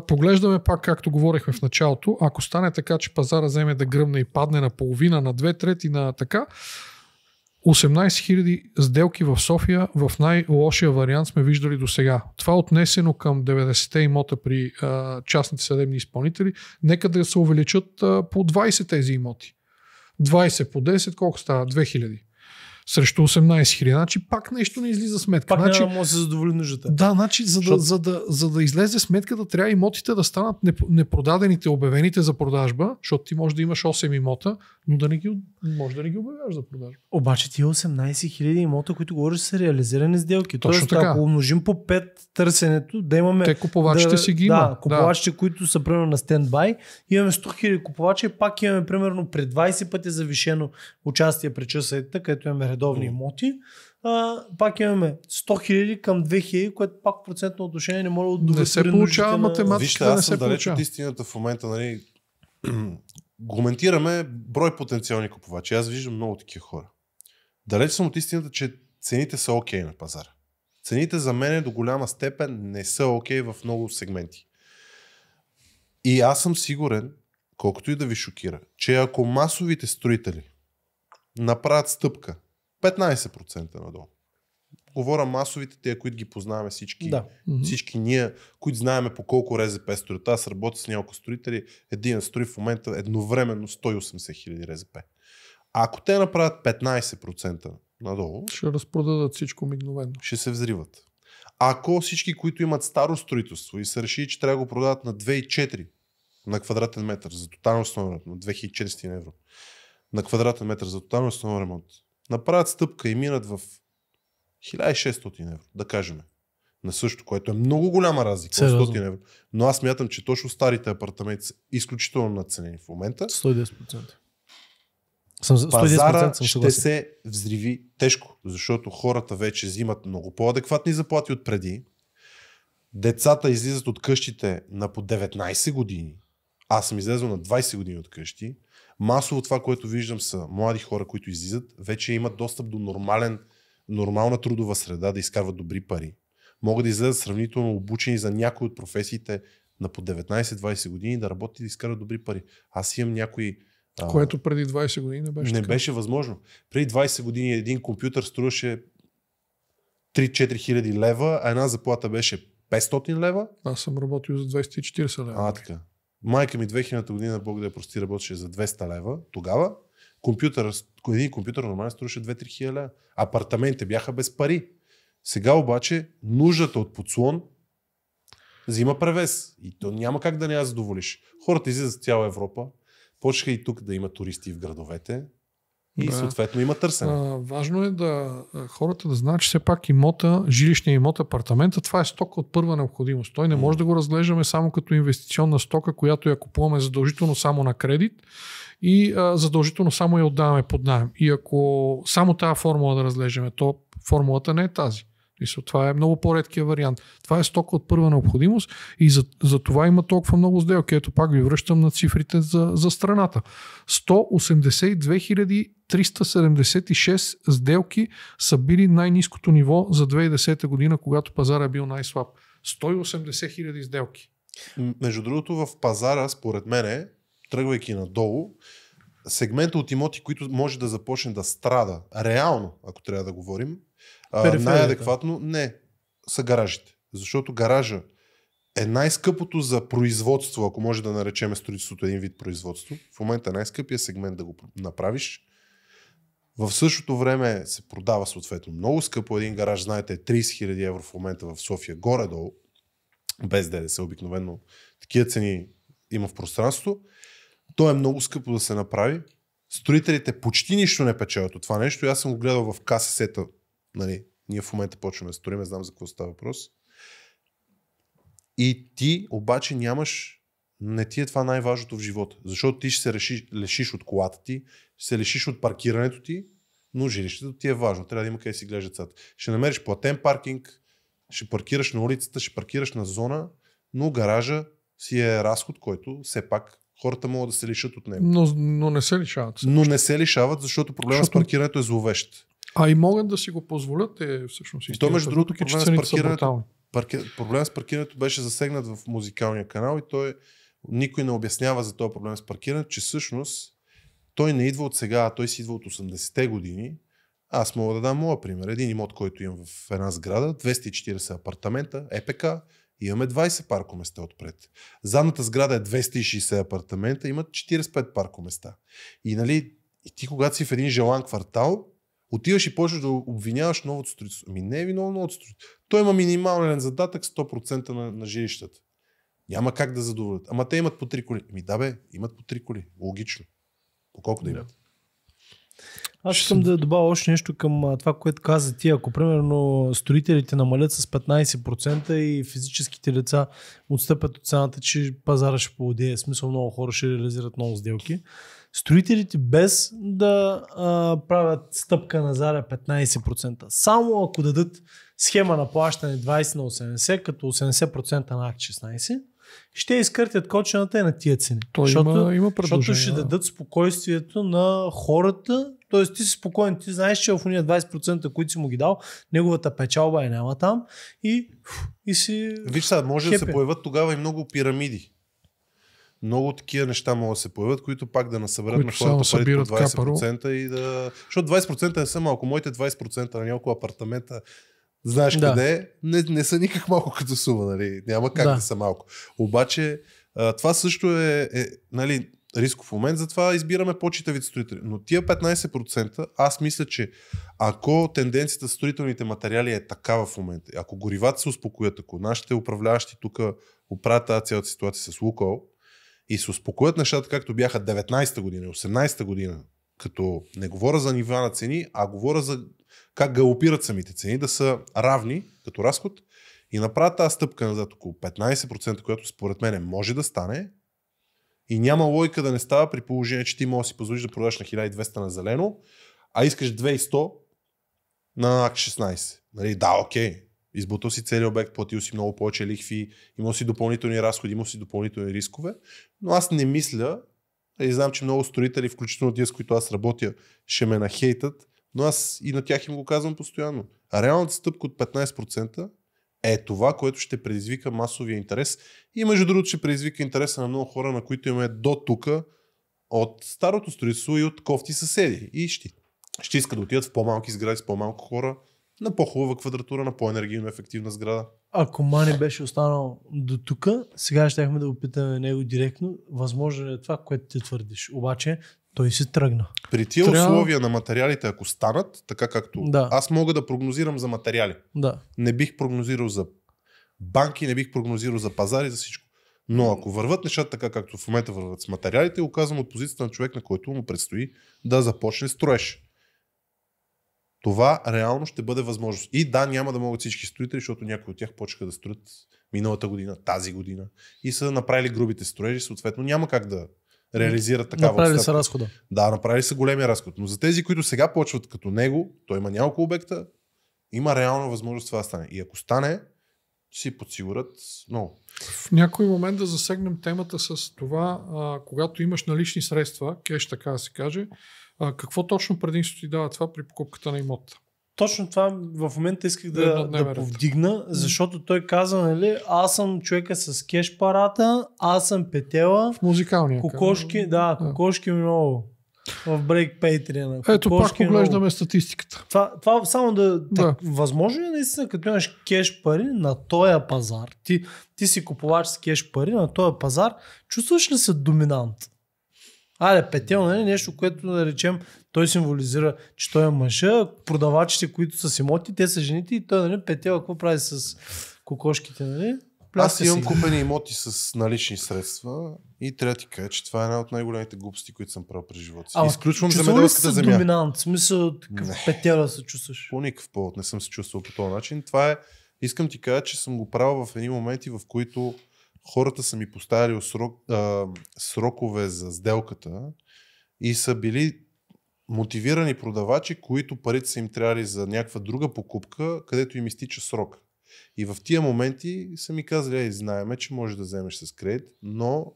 Speaker 3: поглеждаме пак, както говорихме в началото, ако стане така, че пазара вземе да гръмне и падне на половина, на две трети, на така, 18 000 сделки в София в най-лошия вариант сме виждали до сега. Това е отнесено към 90-те имота при а, частните съдебни изпълнители, нека да се увеличат а, по 20 тези имоти. 20 по 10, колко става? 2000 срещу 18 хиляди. Значи пак нещо не излиза сметка. Пак значи, няма да се задоволи нуждата. Да, значи за да, за, да, за да излезе сметката, да трябва имотите да станат непродадените, обявените за продажба, защото ти може да имаш 8 имота, но да не ги, може да не ги обявяваш за продажба.
Speaker 1: Обаче тия 18 000 имота, които говориш, са реализирани сделки. Точно Тоест, така. ако умножим по 5 търсенето, да имаме... Те купувачите да, си ги има. Да, купувачите, да. които са примерно на стендбай, имаме 100 000 купувачи пак имаме примерно при 20 пъти завишено участие при часовете, където имаме редовни mm. имоти а, пак имаме 100 000 към 2 000, което пак процентно отношение не може да удовлетвори Не се получава математика, Вижте, аз съм далеч от истината
Speaker 2: в момента, нали, Гоментираме, брой потенциални купувачи. Аз виждам много такива хора. Далеч съм от истината, че цените са окей okay на пазара. Цените за мен до голяма степен не са окей okay в много сегменти. И аз съм сигурен, колкото и да ви шокира, че ако масовите строители направят стъпка 15% надолу, Говоря масовите, тези, които ги познаваме всички. Да. Всички ние, които знаеме по колко РЗП строят. Аз работя с няколко строители. Един е строи в момента едновременно 180 хиляди РЗП. А ако те направят 15% надолу, ще
Speaker 3: разпродадат всичко мигновено.
Speaker 2: Ще се взриват. Ако всички, които имат старо строителство и са решили, че трябва да го продават на 2,4 на квадратен метър за тотално основен ремонт, на 2400 евро на квадратен метър за тотално основен ремонт, направят стъпка и минат в 1600 евро, да кажем. На същото, което е много голяма разлика. Сериозно. 100 евро. Но аз мятам, че точно старите апартаменти са изключително наценени в момента. 110%. Съм, Пазара съм ще се взриви тежко, защото хората вече взимат много по-адекватни заплати от преди. Децата излизат от къщите на по 19 години. Аз съм излезъл на 20 години от къщи. Масово това, което виждам са млади хора, които излизат, вече имат достъп до нормален нормална трудова среда, да изкарват добри пари, могат да излезат сравнително обучени за някои от професиите на по 19-20 години да работят и да изкарат добри пари. Аз имам някои. Което
Speaker 3: преди 20 години не беше. Не така. беше
Speaker 2: възможно. Преди 20 години един компютър струваше 3-4 хиляди лева, а една заплата беше 500 лева. Аз съм работил за 240 лева. А, така. Майка ми 2000 година, Бог да я прости, работеше за 200 лева тогава. Компютър, един компютър нормално струваше 2-3 хиляди. Апартаментите бяха без пари. Сега обаче нуждата от подслон взима превес. И то няма как да не я задоволиш. Хората излизат за цяла Европа. Почнаха и тук да има туристи в градовете. И да. съответно има търсене. А,
Speaker 3: важно е да хората да знаят, че все пак имота, жилищния имот, апартамента, това е стока от първа необходимост. Той не може да го разглеждаме само като инвестиционна стока, която я купуваме задължително само на кредит и а, задължително само я отдаваме под найем. И ако само тази формула да разглеждаме, то формулата не е тази. Мисля, това е много по-редкия вариант. Това е стока от първа необходимост и за, за това има толкова много сделки. Ето пак ви връщам на цифрите за, за страната. 182 376 сделки са били най-низкото ниво за 2010 година, когато пазара е бил най-слаб. 180 000 сделки.
Speaker 2: Между другото, в пазара, според мен, тръгвайки надолу, сегмента от имоти, които може да започне да страда, реално, ако трябва да говорим, най-адекватно не са гаражите. Защото гаража е най-скъпото за производство, ако може да наречем строителството един вид производство. В момента най-скъпия сегмент да го направиш. В същото време се продава съответно много скъпо. Един гараж, знаете, е 30 000 евро в момента в София, горе-долу, без ДДС обикновено. Такива цени има в пространството. То е много скъпо да се направи. Строителите почти нищо не печелят от това нещо. Аз съм го гледал в КСС-та Нали, ние в момента почваме да строим, знам за какво става въпрос. И ти обаче нямаш не ти е това най-важното в живота. Защото ти ще се реши, лишиш от колата ти, ще се лишиш от паркирането ти, но жилището ти е важно. Трябва да има къде си гледаш децата. Ще намериш платен паркинг, ще паркираш на улицата, ще паркираш на зона, но гаража си е разход, който все пак хората могат да се лишат от него.
Speaker 3: Но, но не се лишават. Но
Speaker 2: не се лишават, защото проблема защото... с паркирането е зловещ.
Speaker 3: А и могат да си го позволят е всъщност.
Speaker 2: И, то между другото проблем е с, паркирането, парки... проблем с паркирането беше засегнат в музикалния канал и той никой не обяснява за този проблем с паркирането, че всъщност той не идва от сега, а той си идва от 80-те години. Аз мога да дам моя пример. Един имот, който имам в една сграда, 240 апартамента, ЕПК, имаме 20 паркоместа отпред. Задната сграда е 260 апартамента, имат 45 паркоместа. И нали, и ти когато си в един желан квартал, Отиваш и почваш да обвиняваш новото строителство. Ами не е виновно новото строителство. Той има минимален задатък 100% на, на жилищата. Няма как да задоволят. Ама те имат по три коли. Ми да бе, имат по три коли. Логично. По колко да имат?
Speaker 1: Аз искам да добавя още нещо към това, което каза ти. Ако, примерно, строителите намалят с 15% и физическите лица отстъпят от цената, че пазара ще поудее. Смисъл много хора ще реализират много сделки строителите без да а, правят стъпка на заря 15%. Само ако дадат схема на плащане 20 на 80, като 80% на акт 16, ще изкъртят кочената и на тия цени. Той защото, има, има защото ще дадат спокойствието на хората, т.е. ти си спокоен, ти знаеш, че в уния 20%, които си му ги дал, неговата печалба е няма там и, и си... Виж сега, може хепи. да се появят
Speaker 2: тогава и много пирамиди много такива неща могат да се появят, които пак да насъберат които на хората парите по 20% капаро. и да... Защото 20% не са малко. Моите 20% на няколко апартамента знаеш да. къде, е, не, не са никак малко като сума, нали? Няма как да, да са малко. Обаче това също е, е нали, рисков момент, затова избираме по-читавите строители. Но тия 15%, аз мисля, че ако тенденцията с строителните материали е такава в момента, ако горивата се успокоят, ако нашите управляващи тук оправят тази цялата ситуация с Лукол, и се успокоят нещата, както бяха 19-та година, 18-та година, като не говоря за нива на цени, а говоря за как галопират самите цени, да са равни като разход и направят тази стъпка назад около 15%, която според мен може да стане и няма логика да не става при положение, че ти можеш да си позволиш да продаш на 1200 на зелено, а искаш 2100 на АК-16. Нали, да, окей, Избутал си целият обект, платил си много повече лихви, имал си допълнителни разходи, имал си допълнителни рискове, но аз не мисля, и знам, че много строители, включително тези, с които аз работя, ще ме нахейтат, но аз и на тях им го казвам постоянно. А реалната стъпка от 15% е това, което ще предизвика масовия интерес. И между другото ще предизвика интереса на много хора, на които имаме до тук от старото строителство и от кофти съседи. И ще, ще искат да отидат в по-малки сгради с по-малко хора, на по-хубава квадратура, на по-енергийно ефективна сграда.
Speaker 1: Ако Мани беше останал до тук, сега щяхме да го питаме него директно. Възможно ли е това, което ти твърдиш? Обаче той се тръгна. При тия Трябва... условия
Speaker 2: на материалите, ако станат, така както да. аз мога да прогнозирам за материали. Да. Не бих прогнозирал за банки, не бих прогнозирал за пазари, за всичко. Но ако върват нещата така, както в момента върват с материалите, го казвам от позицията на човек, на който му предстои да започне строеж това реално ще бъде възможност. И да, няма да могат всички строители, защото някои от тях почнаха да строят миналата година, тази година и са направили грубите строежи, съответно няма как да реализират такава Направили са разхода. Да, направили са големия разход. Но за тези, които сега почват като него, той има няколко обекта, има реална възможност това да стане. И ако стане, си подсигурят много.
Speaker 3: В някой момент да засегнем темата с това, а, когато имаш налични средства, кеш така да се каже, а какво точно предимство ти дава това при покупката на имота? Точно това в момента исках да, да, да, повдигна,
Speaker 1: защото той каза, нали, аз съм човека с кеш парата, аз съм петела. В
Speaker 3: музикалния. Кокошки,
Speaker 1: към. да, кокошки да. Е много. В Брейк Patreon. Ето пак е поглеждаме много. статистиката. Това, това само да, да. Так, възможно ли е наистина, като имаш кеш пари на този пазар, ти, ти си купувач с кеш пари на този пазар, чувстваш ли се доминант? Аде, петел, нали? нещо, което да речем, той символизира, че той е мъжа, продавачите, които са симоти, имоти, те са жените и той, нали, петел, какво прави с кокошките, нали? Аз имам купени
Speaker 2: имоти с налични средства и трябва да ти кажа, че това е една от най-големите глупости, които съм правил през живота си. А, Изключвам земеделската земя. доминант, в смисъл такъв не. петела се чувстваш. По никакъв повод не съм се чувствал по този начин. Това е, искам ти кажа, че съм го правил в едни моменти, в които хората са ми поставили срок, а, срокове за сделката и са били мотивирани продавачи, които парите са им трябвали за някаква друга покупка, където им изтича срок. И в тия моменти са ми казали, ей, знаеме, че можеш да вземеш с кредит, но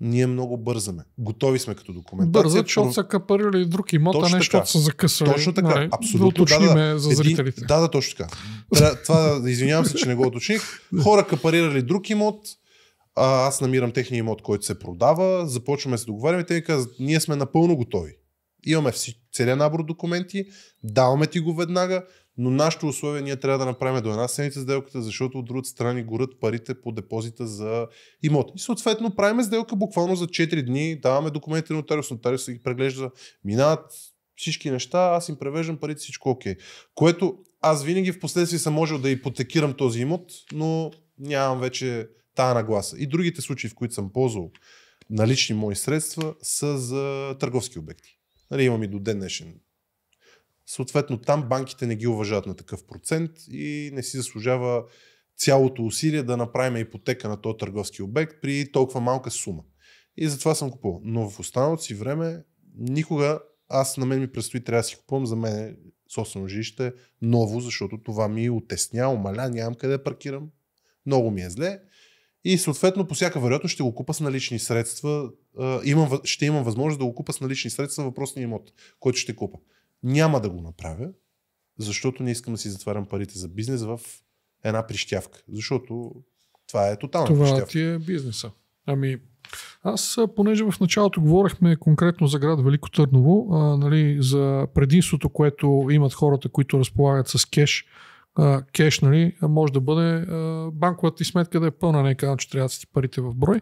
Speaker 2: ние много бързаме. Готови сме като документация. Бързат, защото про... са
Speaker 3: капарили друг имот, а не защото са закъсали. Точно така, Не, нали, абсолютно. Да, да, да, е за зрителите. Един...
Speaker 2: Да, да, точно така. Тря... Това, извинявам се, че не го уточних. Хора капарирали друг имот, а аз намирам техния имот, който се продава, започваме да се договаряме, те казват, ние сме напълно готови. Имаме целият набор документи, даваме ти го веднага, но нашите условия ние трябва да направим до една седмица сделката, защото от другата страна горят парите по депозита за имот. И съответно правим сделка буквално за 4 дни, даваме документите на нотариус, нотариус ги преглежда, минават всички неща, аз им превеждам парите, всичко окей. Okay. Което аз винаги в последствие съм можел да ипотекирам този имот, но нямам вече тая нагласа. И другите случаи, в които съм ползвал налични мои средства, са за търговски обекти. Нали, имам и до ден днешен Съответно там банките не ги уважават на такъв процент и не си заслужава цялото усилие да направим ипотека на този търговски обект при толкова малка сума. И затова съм купувал. Но в останалото си време никога аз на мен ми предстои трябва да си купувам за мен собствено жилище ново, защото това ми отесня, омаля, нямам къде да паркирам. Много ми е зле. И съответно по всяка вероятност ще го купа с налични средства. ще имам възможност да го купа с налични средства въпросния имот, който ще купа. Няма да го направя, защото не искам да си затварям парите за бизнес в една прищявка. Защото това е тотална това прищявка. Това ти е бизнеса. Ами,
Speaker 3: аз, понеже в началото говорихме конкретно за град Велико Търново, а, нали, за предимството, което имат хората, които разполагат с кеш, кеш, нали, може да бъде а, банковата ти сметка да е пълна, не е казвам, че трябва да си парите в брой.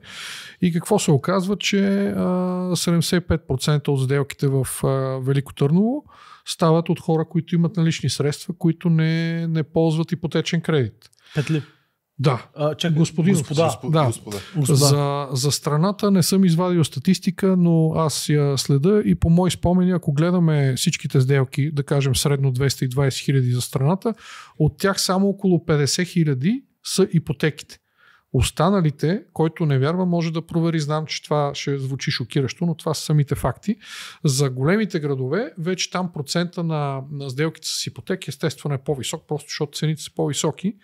Speaker 3: И какво се оказва, че а, 75% от сделките в а, Велико Търново стават от хора, които имат налични средства, които не, не ползват ипотечен кредит. Петли. Да. А, чак, господин, господа. Господа. Да. господа. За, за страната не съм извадил статистика, но аз я следа и по мои спомени, ако гледаме всичките сделки, да кажем средно 220 хиляди за страната, от тях само около 50 хиляди са ипотеките. Останалите, който не вярва, може да провери. Знам, че това ще звучи шокиращо, но това са самите факти. За големите градове, вече там процента на, на сделките с ипотеки естествено е по-висок, просто защото цените са по-високи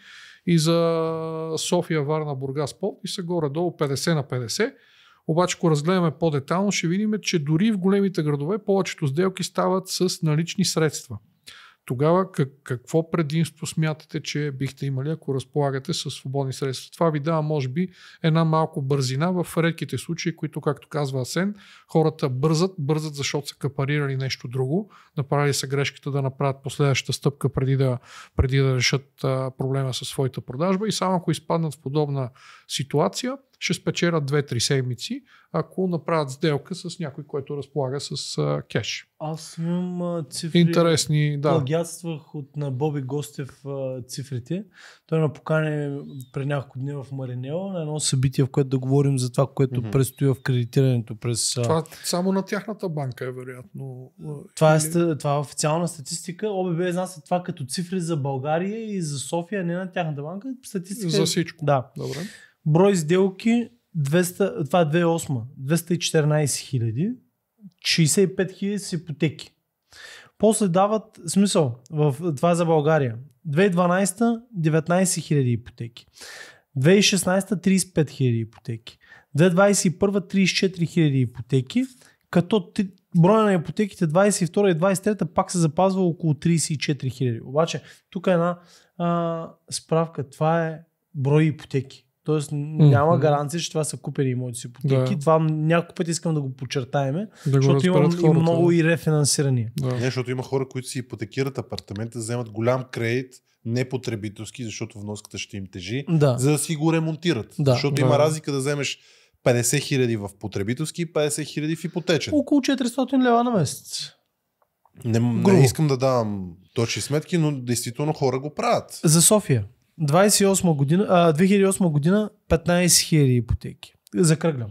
Speaker 3: и за София, Варна, Бургас, Пловдив са горе-долу 50 на 50. Обаче, ако разгледаме по-детално, ще видим, че дори в големите градове повечето сделки стават с налични средства тогава как, какво предимство смятате, че бихте имали, ако разполагате с свободни средства? Това ви дава, може би, една малко бързина в редките случаи, които, както казва Асен, хората бързат, бързат, защото са капарирали нещо друго, направили са грешката да направят последващата стъпка преди да, преди да решат а, проблема със своята продажба и само ако изпаднат в подобна ситуация – ще спечелят 2-3 седмици, ако направят сделка с някой, който разполага с а, кеш. Аз имам
Speaker 1: а, цифри. Интересни, да. Плагиатствах от на Боби Гостев а, цифрите. Той ме покани при няколко дни в Маринел на едно събитие, в което да говорим за това, което mm-hmm. предстои в кредитирането през... А... Това само на тяхната банка е вероятно. Това е, или... това е официална статистика. ОББ е знае това като цифри за България и за София, не на тяхната банка. Статистика... За е- всичко. Да. Добре брой сделки 200, това е 2008, 214 хиляди, 65 хиляди с ипотеки. После дават смисъл, в, това е за България. 2012 19 хиляди ипотеки. 2016 35 хиляди ипотеки. 2021 34 хиляди ипотеки, като броя на ипотеките 22 и 23 пак се запазва около 34 хиляди. Обаче, тук е една а, справка. Това е брой ипотеки. Тоест няма mm-hmm. гаранция, че това са купени имоти с ипотеки. Да. Това няколко пъти искам да го подчертаеме, да защото го има, има много и рефинансирания. Да. Не,
Speaker 2: защото има хора, които си ипотекират апартамента, вземат голям кредит, непотребителски, защото вноската ще им тежи, да. за да си го ремонтират. Да. Защото да. има разлика да вземеш 50 хиляди в потребителски и 50 хиляди в ипотечен.
Speaker 1: Около 400 лева на месец.
Speaker 2: Не, не искам да давам точни сметки, но действително хора го правят.
Speaker 1: За София. 28 година, а, 2008 година 15 000 ипотеки. Закръглям.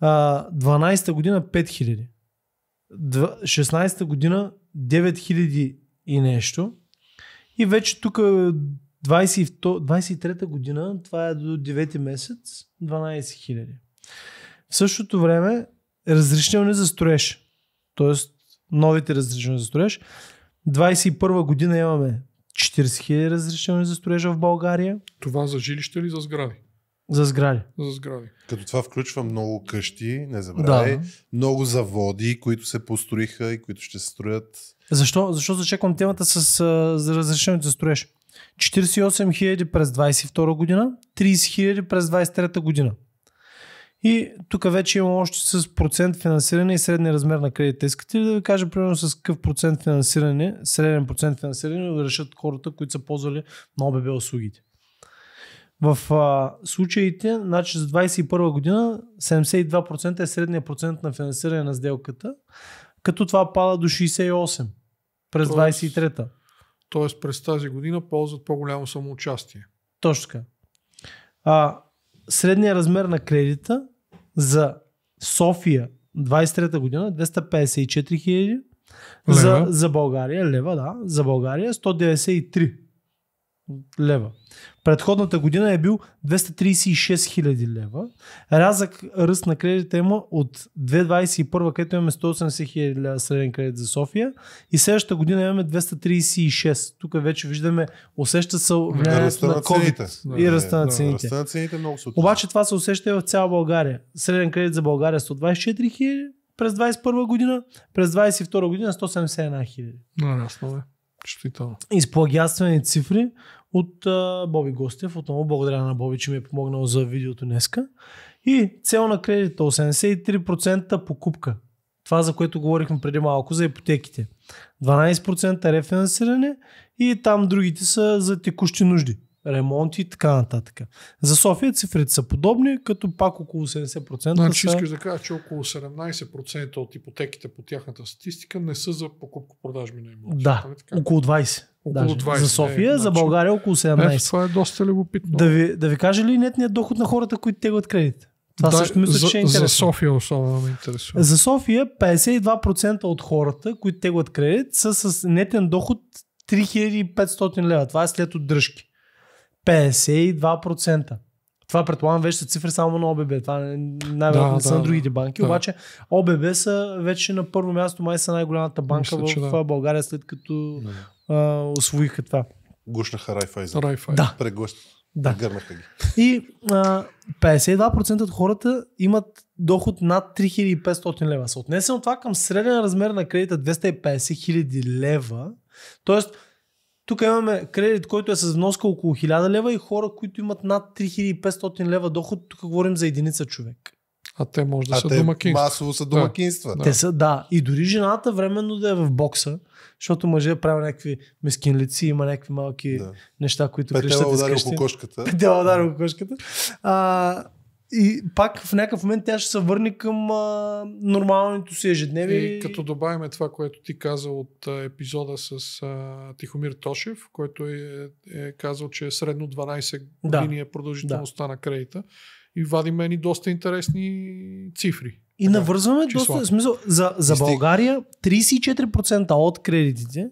Speaker 1: А, 12 година 5 000. 16 година 9 000 и нещо. И вече тук 23-та е, година, това е до 9 месец, 12 000. В същото време разрешителни за строеж, т.е. новите разрешителни за строеж, 21 година имаме 40 хиляди разрешени за строежа в
Speaker 3: България. Това за жилища или за сгради? За сгради. За сгради.
Speaker 2: Като това включва много къщи, не забравяй, да. много заводи, които се построиха и които ще се строят.
Speaker 1: Защо, Защо зачеквам темата с а, за разрешението за строеж? 48 000 през 22 година, 30 000 през 23 година. И тук вече имам още с процент финансиране и средния размер на кредита. Искате ли да ви кажа примерно с какъв процент финансиране, среден процент финансиране решат хората, които са ползвали на ОББ услугите? В а, случаите, значи за 2021 година 72% е средния процент на финансиране на сделката, като това пада до 68%
Speaker 3: през 2023 23-та. Тоест през тази година ползват по-голямо самоучастие. Точно така. Средният средния
Speaker 1: размер на кредита за София 23-та година 254 хиляди. За, за България, лева, да. За България 193 лева. Предходната година е бил 236 000 лева. Разък ръст на кредита има от 2021, където имаме 180 000 лева среден кредит за София и следващата година имаме 236. Тук вече виждаме, усеща се влиянието на, на COVID на и ръста на цените. Да, на цените много са Обаче това се усеща и в цяла България. Среден кредит за България 124 е 000 през 21 година, през 22 година 171 е хиляди. Да, да, е. Изплагятствени цифри, от а, Боби Гостев. Отново благодаря на Боби, че ми е помогнал за видеото днеска. И цел на кредита 83% покупка. Това, за което говорихме преди малко, за ипотеките. 12% рефинансиране и там другите са за текущи нужди. Ремонти и така нататък. За София цифрите са подобни, като пак около 70%. Значи са... искаш
Speaker 3: да кажа, че около 17% от ипотеките по тяхната статистика не са за покупко-продажби на
Speaker 1: имоти. Да, нали така? около 20%. Около Даже. 20. За София, е, за значи- България около 17. Е, това е доста любопитно. Да ви, да ви кажа ли нетният доход на хората, които теглят кредит? Това да, също мисля, за, че е интересно. За
Speaker 3: София особено ме интересува. За
Speaker 1: София 52% от хората, които теглят кредит, са с нетен доход 3500 лева. Това е след отдръжки. 52%. Това предполагам вече са цифри само на ОББ. Това е най-вероятно да, не са да, на другите банки. Да. Обаче ОББ са вече на първо място, май са най-голямата банка Мисля, в да.
Speaker 2: България, след като
Speaker 1: а, освоиха това.
Speaker 2: Гушнаха Райфайзен. Райфайзен. Да. Преглъщ... Да. Гърнаха ги.
Speaker 1: И а, 52% от хората имат доход над 3500 лева. Съотнесено това към среден размер на кредита 250 000 лева. Тоест, тук имаме кредит, който е с вноска около 1000 лева и хора, които имат над 3500 лева доход. Тук говорим за единица човек. А те може да а са те домакинства. масово са домакинства. Да. Те са, да. И дори жената временно да е в бокса, защото мъже правил някакви мескинлици, има някакви малки да. неща, които крещат и скъщи. по кошката. Петела ударил по кошката. А, и пак в някакъв момент тя
Speaker 3: ще се върне към а, нормалното си ежедневие. И като добавим това, което ти каза от а, епизода с а, Тихомир Тошев, който е, е казал, че е средно 12 години да. е продължителността да. на кредита и вадим едни доста интересни цифри. И навързваме числа. доста, смисъл,
Speaker 1: за, за България 34% от кредитите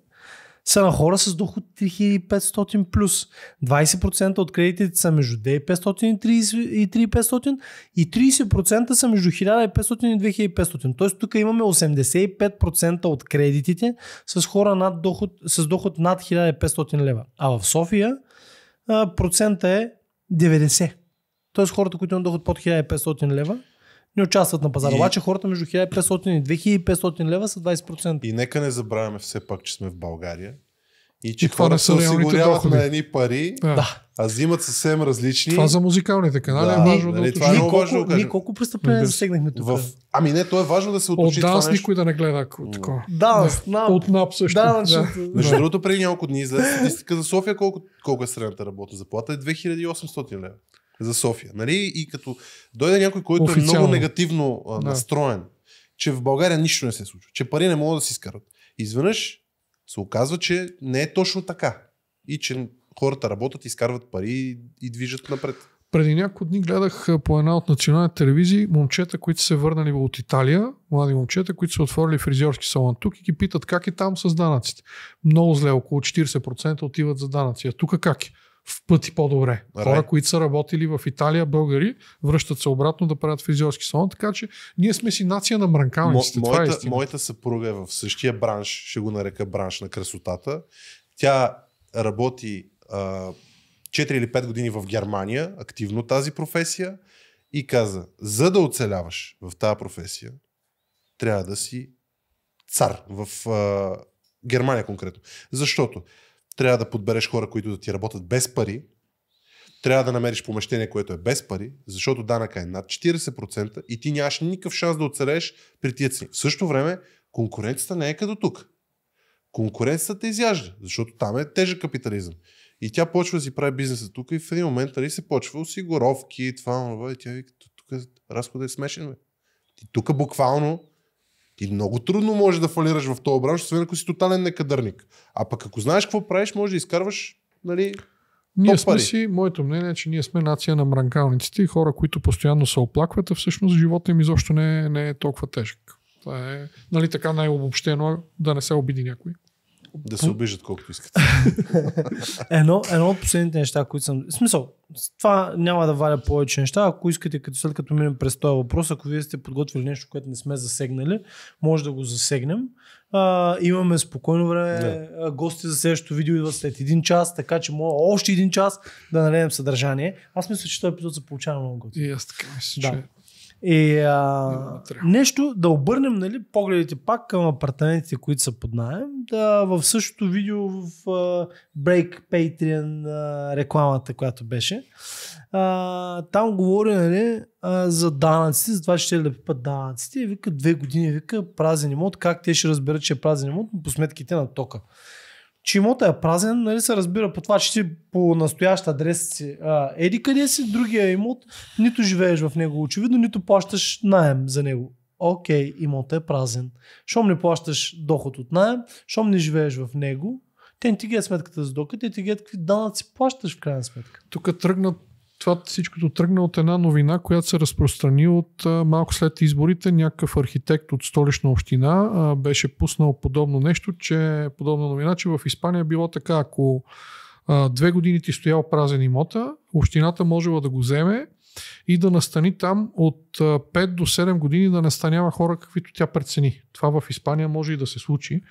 Speaker 1: са на хора с доход 3500 плюс. 20% от кредитите са между 2500 и 3500 и 30% са между 1500 и 2500. Тоест тук имаме 85% от кредитите с хора над доход, с доход над 1500 лева. А в София процента е 90. Тоест хората, които имат доход под 1500 лева, не участват на пазара. И... Обаче
Speaker 2: хората между 1500 и 2500 лева са 20%. И нека не забравяме все пак, че сме в България. И че и хората се осигуряват доходи. на едни пари, да. а взимат съвсем различни. Това за музикалните канали е да, е важно нали, да това е много важно колко, да Ние колко престъпления Без... засегнахме тук? В... Ами не, то е важно да се уточни От данс никой
Speaker 3: да не гледа ако, е такова. Да, да. От НАП също. Да, значи да. Между
Speaker 2: другото, преди няколко дни излезе статистика за София, колко, колко е средната работа заплата е 2800 лева за София. Нали? И като дойде някой, който Официално. е много негативно а, да. настроен, че в България нищо не се случва, че пари не могат да си изкарат. Изведнъж се оказва, че не е точно така. И че хората работят, изкарват пари и, и движат напред.
Speaker 3: Преди няколко дни гледах по една от националните телевизии момчета, които се върнали от Италия, млади момчета, които са отворили фризьорски салон тук и ги питат как е там с данъците. Много зле, около 40% отиват за данъци. А тук как е? в пъти по-добре. Рай. Хора, които са работили в Италия, българи, връщат се обратно да правят фризьорски салон, така че ние сме си нация на мранкалниците. Мо, е моята, е
Speaker 2: моята съпруга е в същия бранш, ще го нарека бранш на красотата. Тя работи а, 4 или 5 години в Германия, активно тази професия и каза, за да оцеляваш в тази професия, трябва да си цар в а, Германия конкретно. Защото трябва да подбереш хора, които да ти работят без пари, трябва да намериш помещение, което е без пари, защото данъка е над 40% и ти нямаш никакъв шанс да оцелееш при тия цени. В същото време конкуренцията не е като тук. Конкуренцията те изяжда, защото там е тежък капитализъм. И тя почва да си прави бизнеса тук и в един момент нали, се почва осигуровки, това, това, и тя вика, тук е, разходът е смешен. Ти тук буквално и много трудно може да фалираш в този бранш, освен ако си тотален некадърник. А пък ако знаеш какво правиш, може да изкарваш нали, ние сме пари. си,
Speaker 3: моето мнение е, че ние сме нация на мранкалниците и хора, които постоянно се оплакват, а всъщност живота им изобщо не, е, не е толкова тежък. Това е, нали така най-обобщено, е да не се обиди
Speaker 2: някой. Да се обижат колкото искат.
Speaker 3: едно, едно от последните неща, които
Speaker 1: съм... В смисъл, това няма да валя повече неща. Ако искате, като след като минем през този въпрос, ако вие сте подготвили нещо, което не сме засегнали, може да го засегнем. А, имаме спокойно време. Да. Гости за следващото видео идват след един час, така че мога още един час да налеем съдържание. Аз мисля, че този епизод се получава много готино. И аз така мисля, да. че и а, нещо да обърнем нали, погледите пак към апартаментите, които са под найем. Да, в същото видео в а, Break Patreon а, рекламата, която беше, а, там говори нали, а, за данъците, за това ще да пипат данъците. И вика две години, вика празен имот, как те ще разберат, че е празен имот, по сметките на тока че имота е празен, нали се разбира по това, че ти по настоящ адрес си а, еди къде си, другия имот, нито живееш в него очевидно, нито плащаш найем за него. Окей, okay, имот е празен. Щом не плащаш доход от найем,
Speaker 3: щом не живееш в него, те не ти ги е сметката за дока, те ти ги е какви данъци плащаш в крайна сметка. Тук тръгна това всичкото тръгна от една новина, която се разпространи от малко след изборите. Някакъв архитект от столична община беше пуснал подобно нещо, че подобна новина, че в Испания било така, ако две години ти стоял празен имота, общината можела да го вземе, и да настани там от 5 до 7 години да настанява хора, каквито тя прецени. Това в Испания може и да се случи.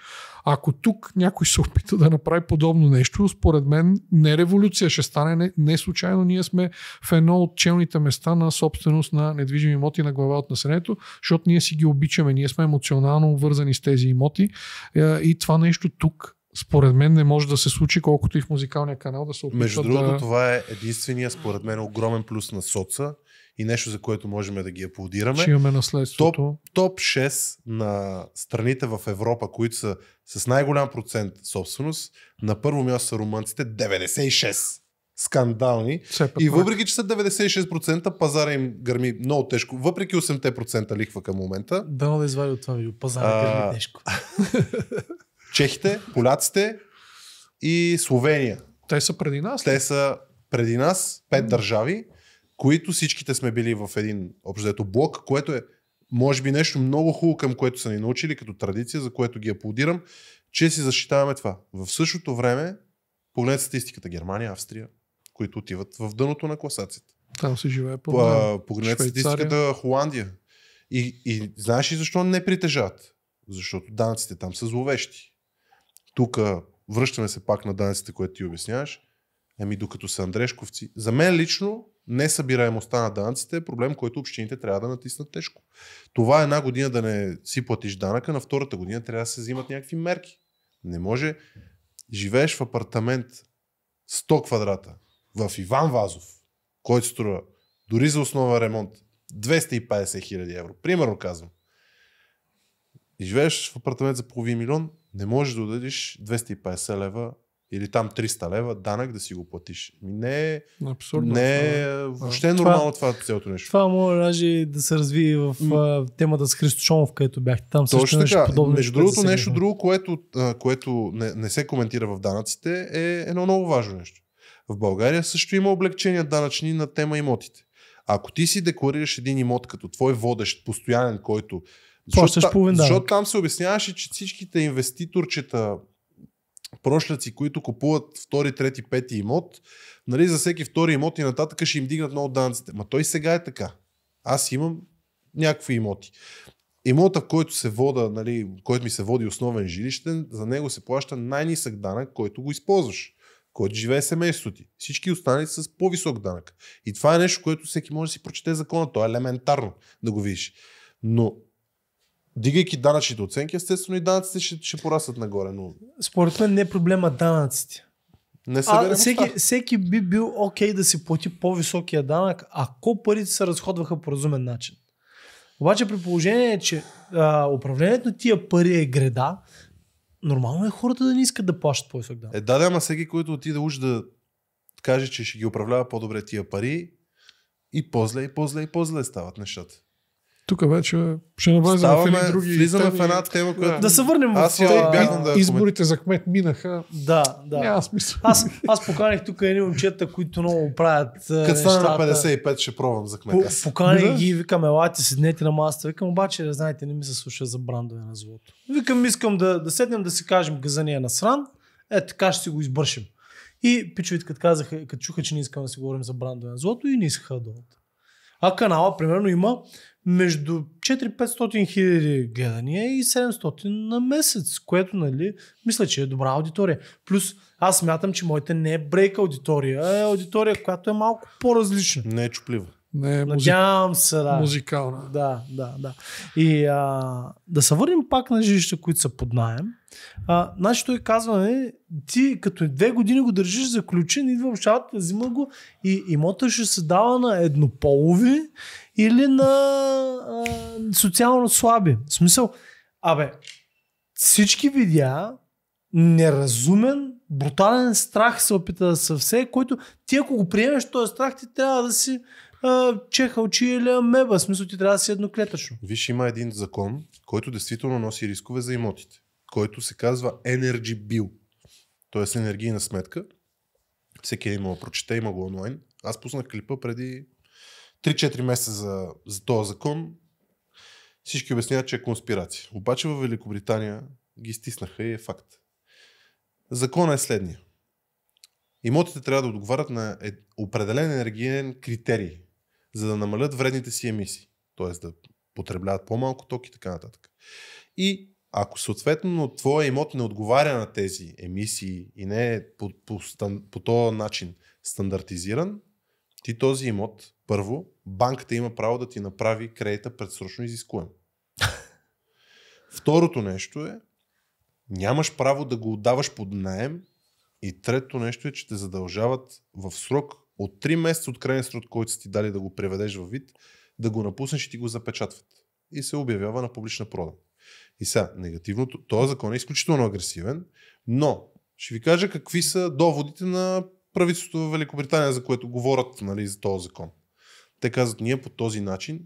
Speaker 3: Ако тук някой се опита да направи подобно нещо, според мен не революция ще стане. Не, не случайно ние сме в едно от челните места на собственост на недвижими имоти на глава от населението, защото ние си ги обичаме. Ние сме емоционално вързани с тези имоти е, и това нещо тук според мен не може да се случи, колкото и в музикалния канал да се опитва Между другото, да... това
Speaker 2: е единствения, според мен, огромен плюс на соца и нещо, за което можем да ги аплодираме. Ще имаме наследството. Топ, топ 6 на страните в Европа, които са с най-голям процент собственост, на първо място са румънците 96 скандални. и е. въпреки, че са 96%, пазара им гърми много тежко. Въпреки 8% лихва към момента. Да, да извади от това видео. Пазара а... гърми тежко. чехите, поляците и Словения. Те са преди нас. Те са преди нас пет mm. държави, които всичките сме били в един общо блок, което е може би нещо много хубаво, към което са ни научили като традиция, за което ги аплодирам, че си защитаваме това. В същото време, погледнете статистиката Германия, Австрия, които отиват в дъното на класацията.
Speaker 3: Там се живее по Погледнете статистиката
Speaker 2: Холандия. И, и знаеш ли защо не притежават? Защото данъците там са зловещи тук връщаме се пак на данците, което ти обясняваш, Еми докато са Андрешковци, за мен лично несъбираемостта на данците е проблем, който общините трябва да натиснат тежко. Това една година да не си платиш данъка, на втората година трябва да се взимат някакви мерки. Не може. Живееш в апартамент 100 квадрата в Иван Вазов, който струва дори за основен ремонт 250 хиляди евро. Примерно казвам. И живееш в апартамент за половин милион, не можеш да дадеш 250 лева или там 300 лева данък да си го платиш. Не е, Абсурдно, не е въобще е нормално това, това цялото нещо.
Speaker 1: Това може даже да се развие в mm. темата с Христошонов, където бяхте там. Също Точно нещо така. Подобно, Между другото, нещо
Speaker 2: друго, което, което не, не се коментира в данъците, е едно много важно нещо. В България също има облегчения данъчни на тема имотите. Ако ти си декларираш един имот като твой водещ, постоянен, който защото, половин Защото там се обясняваше, че всичките инвеститорчета, прошляци, които купуват втори, трети, пети имот, нали, за всеки втори имот и нататък ще им дигнат много данците. Ма той сега е така. Аз имам някакви имоти. Имота, в който се вода, нали, който ми се води основен жилищен, за него се плаща най-нисък данък, който го използваш който живее семейството ти. Всички останали с по-висок данък. И това е нещо, което всеки може да си прочете закона. То е елементарно да го видиш. Но Дигайки данъчните оценки, естествено и данъците ще, ще порасат нагоре. Но...
Speaker 1: Според мен не е проблема данъците. Не а, всеки, всеки би бил окей okay да си плати по-високия данък, ако парите се разходваха по разумен начин. Обаче при положение, че а, управлението на тия пари е греда, нормално е хората да не искат да плащат по-висок данък.
Speaker 2: Е, да, да, ама всеки, който отиде уж да каже, че ще ги управлява по-добре тия пари, и по-зле, и по-зле, и по-зле стават нещата
Speaker 3: тук вече ще навлезем в едни други влизаме теми. в една тема, която... Да, се върнем аз в... това. да изборите за кмет минаха.
Speaker 1: Да, да. Няма смисъл. Аз, аз поканих тук едни момчета, които много правят е, Като стане на 55 ще пробвам за кмет. По, поканих да? ги и викам, елате, седнете на масата. Викам, обаче, да знаете, не ми се слуша за брандове на злото. Викам, искам да, да седнем да си кажем газания на сран. Е, така ще си го избършим. И пичовите, като казаха, като чуха, че не искам да си говорим за брандове на злото и не искаха да дойдат. А канала, примерно, има между 4-500 хиляди гледания и 700 на месец, което, нали, мисля, че е добра аудитория. Плюс аз смятам, че моята не е брейк аудитория, а е аудитория, която е малко по-различна. Не е чуплива. Не е Надявам се, да. Музикална. Да, да, да. И а, да се върнем пак на жилища, които са под найем. А, значи той казва, не, нали, ти като две години го държиш заключен, идва общавата, взима го и имота ще се дава на еднополови или на а, социално слаби. В смисъл, абе, всички видя неразумен, брутален страх се опита да се все, който ти ако го
Speaker 2: приемеш този страх, ти трябва да си а, чеха очи или меба. В смисъл, ти трябва да си едноклетъчно. Виж, има един закон, който действително носи рискове за имотите, който се казва Energy Bill, т.е. енергийна сметка. Всеки е имал прочете, има го онлайн. Аз пуснах клипа преди 3-4 месеца за, за този закон всички обясняват, че е конспирация. Обаче в Великобритания ги стиснаха и е факт. Законът е следния. Имотите трябва да отговарят на е, определен енергиен критерий, за да намалят вредните си емисии, т.е. да потребляват по-малко ток и така нататък. И ако съответно твоя имот не отговаря на тези емисии и не е по, по, по, по този начин стандартизиран, ти този имот, първо, банката има право да ти направи кредита предсрочно изискуем. Второто нещо е, нямаш право да го отдаваш под найем. И трето нещо е, че те задължават в срок от 3 месеца от крайния срок, който са ти дали да го преведеш във вид, да го напуснеш и ти го запечатват. И се обявява на публична продан. И сега, негативното, този закон е изключително агресивен, но ще ви кажа какви са доводите на правителството в Великобритания, за което говорят нали, за този закон. Те казват, ние по този начин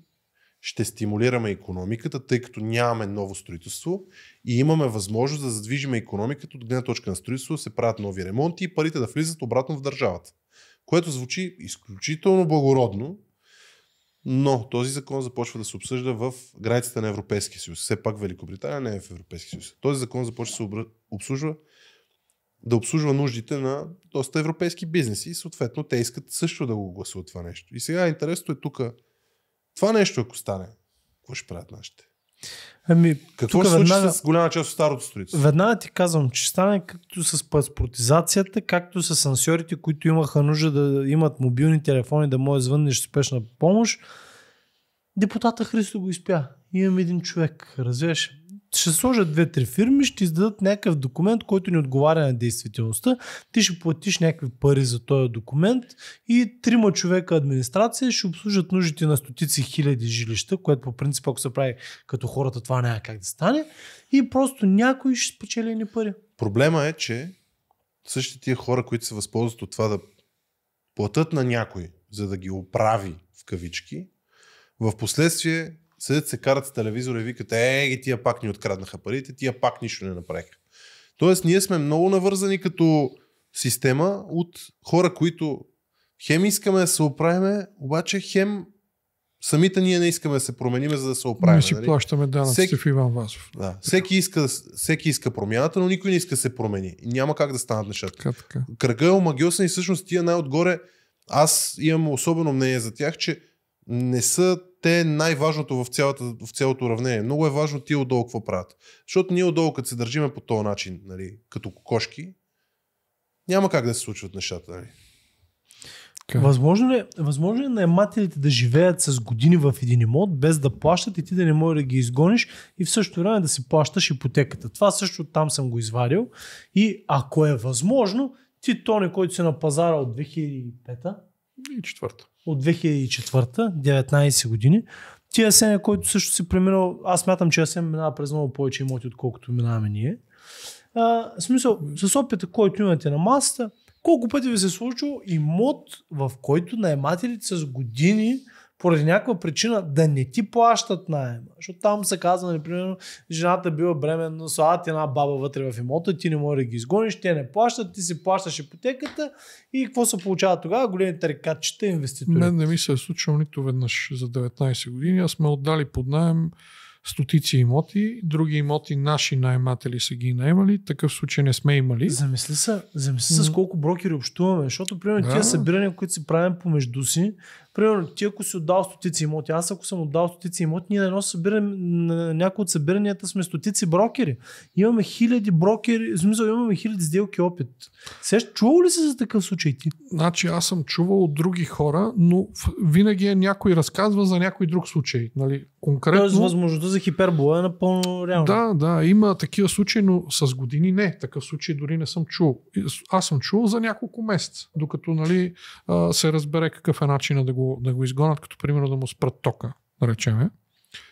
Speaker 2: ще стимулираме економиката, тъй като нямаме ново строителство и имаме възможност да задвижиме економиката от гледна точка на строителство, да се правят нови ремонти и парите да влизат обратно в държавата. Което звучи изключително благородно, но този закон започва да се обсъжда в границите на Европейския съюз. Все пак Великобритания не е в Европейския съюз. Този закон започва да се обслужва да обслужва нуждите на доста европейски бизнеси и съответно те искат също да го гласуват това нещо. И сега интересното е тук, това нещо ако стане, какво ще правят нашите? Ами, Какво тук се случи с голяма част от старото строителство? Веднага ти казвам,
Speaker 1: че стане както с паспортизацията, както с сансьорите, които имаха нужда да имат мобилни телефони, да може звъннеш спешна помощ. Депутата Христо го изпя. Имам един човек, Развеш ще сложат две-три фирми, ще издадат някакъв документ, който ни отговаря на действителността. Ти ще платиш някакви пари за този документ и трима човека администрация ще обслужат нуждите на стотици хиляди жилища, което по принцип, ако се прави като хората, това няма как да стане. И просто някой ще спечели ни пари.
Speaker 2: Проблема е, че същите тия хора, които се възползват от това да платят на някой, за да ги оправи в кавички, в последствие Седят се карат с телевизора и викат, е, тия пак ни откраднаха парите, тия пак нищо не направиха. Тоест, ние сме много навързани като система от хора, които хем искаме да се оправиме, обаче хем самите ние не искаме да се промениме, за да се оправим. Ние си нали? плащаме данъците всеки,
Speaker 3: в Иван Вазов.
Speaker 2: Да, всеки, иска, всеки иска промяната, но никой не иска да се промени. Няма как да станат нещата. Така, така. Кръга е омагиосен и всъщност тия най-отгоре, аз имам особено мнение за тях, че не са те е най-важното в, цялата, в цялото уравнение. Много е важно ти отдолу какво правят. Защото ние отдолу, като се държиме по този начин, нали, като кокошки, няма как да се случват нещата. Нали.
Speaker 1: Okay. Възможно ли, е, възможно ли е наемателите да живеят с години в един имот, без да плащат и ти да не можеш да ги изгониш и в същото време да си плащаш ипотеката? Това също там съм го извадил. И ако е възможно, ти Тони, който си на пазара от 2005-та, 2004. От 2004 19 години. Ти Асен е който също си преминал, аз мятам, че Асен минава през много повече имоти, отколкото минаваме ние. А, в смисъл, с опита, който имате на масата, колко пъти ви се е случило имот, в който наемателите с години поради някаква причина да не ти плащат найема. Защото там се казва, например, жената била бременна, слагат една баба вътре в имота, ти не можеш да ги изгониш, те не плащат, ти си плащаш ипотеката и какво се получава тогава? Големите рекатчета инвеститори. Мен
Speaker 3: не ми се е случило нито веднъж за 19 години. Аз сме отдали под найем стотици имоти, други имоти наши найматели са ги наемали, такъв случай не сме имали. Замисли
Speaker 1: се, замисли се с колко брокери общуваме, защото примерно да. тия събирания, които си правим помежду си, Примерно, ти ако си отдал стотици имоти, аз ако съм отдал стотици имоти, ние на едно събиране, на някои от събиранията сме стотици брокери. Имаме хиляди брокери, в
Speaker 3: смисъл имаме хиляди сделки опит. Сещ, чувал ли си за такъв случай ти? Значи аз съм чувал от други хора, но винаги е някой разказва за някой друг случай. Нали? Конкретно... Тоест възможността
Speaker 1: за хипербола е напълно реална.
Speaker 3: Да, да, има такива случаи, но с години не. Такъв случай дори не съм чул. Аз съм чул за няколко месеца, докато нали, се разбере какъв е начинът да го го, да го изгонят, като примерно да му спрат тока, да речеме.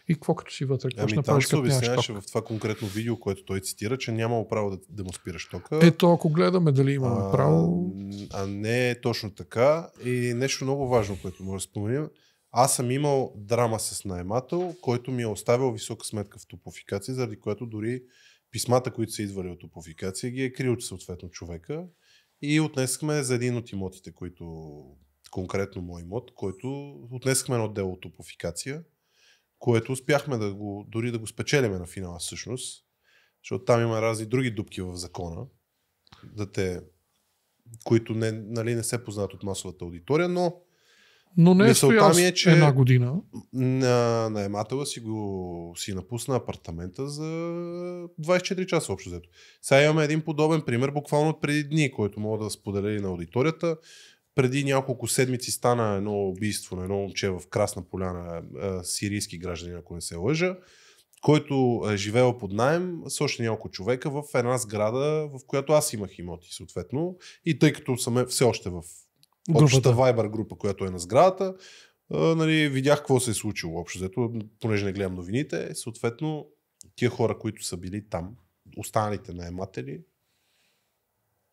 Speaker 3: И какво като си вътре? Какво ами, направиш, там се обясняваше
Speaker 2: в това конкретно видео, което той цитира, че нямало право да, да му спираш тока. Ето, ако гледаме дали имаме а, право. А не е точно така. И нещо много важно, което може да споменим. Аз съм имал драма с наймател, който ми е оставил висока сметка в топофикация, заради което дори писмата, които са идвали от топофикация, ги е крил съответно човека. И отнесахме за един от имотите, които конкретно мой имот, който отнесахме едно дело от топофикация, което успяхме да го, дори да го спечелиме на финала всъщност, защото там има разни други дупки в закона, да те, които не, нали, не се познат от масовата аудитория, но но не е стоял ми е, че една година. На наемателя си го си напусна апартамента за 24 часа общо взето. Сега имаме един подобен пример, буквално от преди дни, който мога да споделя и на аудиторията преди няколко седмици стана едно убийство на едно момче в Красна поляна, е, сирийски граждани, ако не се лъжа, който е живеел под найем с още няколко човека в една сграда, в която аз имах имоти, съответно. И тъй като съм е все още в общата Viber група, която е на сградата, е, нали, видях какво се е случило общо. Зато, понеже не гледам новините, съответно тия хора, които са били там, останалите наематели,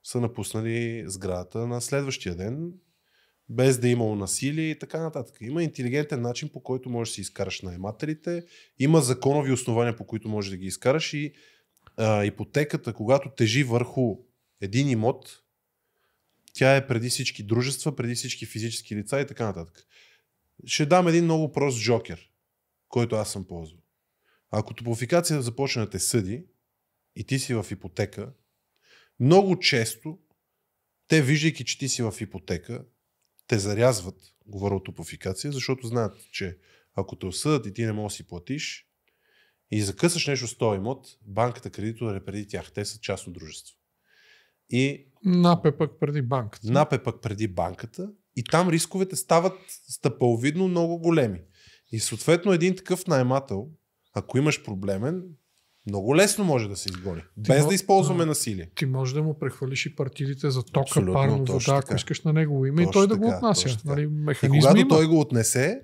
Speaker 2: са напуснали сградата на следващия ден, без да е имало насилие и така нататък. Има интелигентен начин, по който можеш да си изкараш наймателите, има законови основания, по които можеш да ги изкараш и а, ипотеката, когато тежи върху един имот, тя е преди всички дружества, преди всички физически лица и така нататък. Ще дам един много прост джокер, който аз съм ползвал. Ако топофикация започне да те съди и ти си в ипотека, много често те, виждайки, че ти си в ипотека, те зарязват, говоря от опофикация, защото знаят, че ако те осъдат и ти не можеш да си платиш и закъсаш нещо с този имот, банката кредитора е преди тях. Те са частно дружество. И... Напе пък преди банката. Напе пък преди банката. И там рисковете стават стъпаловидно много големи. И съответно един такъв наймател, ако имаш проблемен, много лесно може да се изгони, ти без мож... да използваме насилие.
Speaker 3: Ти може да му прехвалиш и партидите за тока, Абсолютно, парно, вода, ако искаш на негово име точно и той да така, го отнася. Нали, механизми и когато има. той го
Speaker 2: отнесе,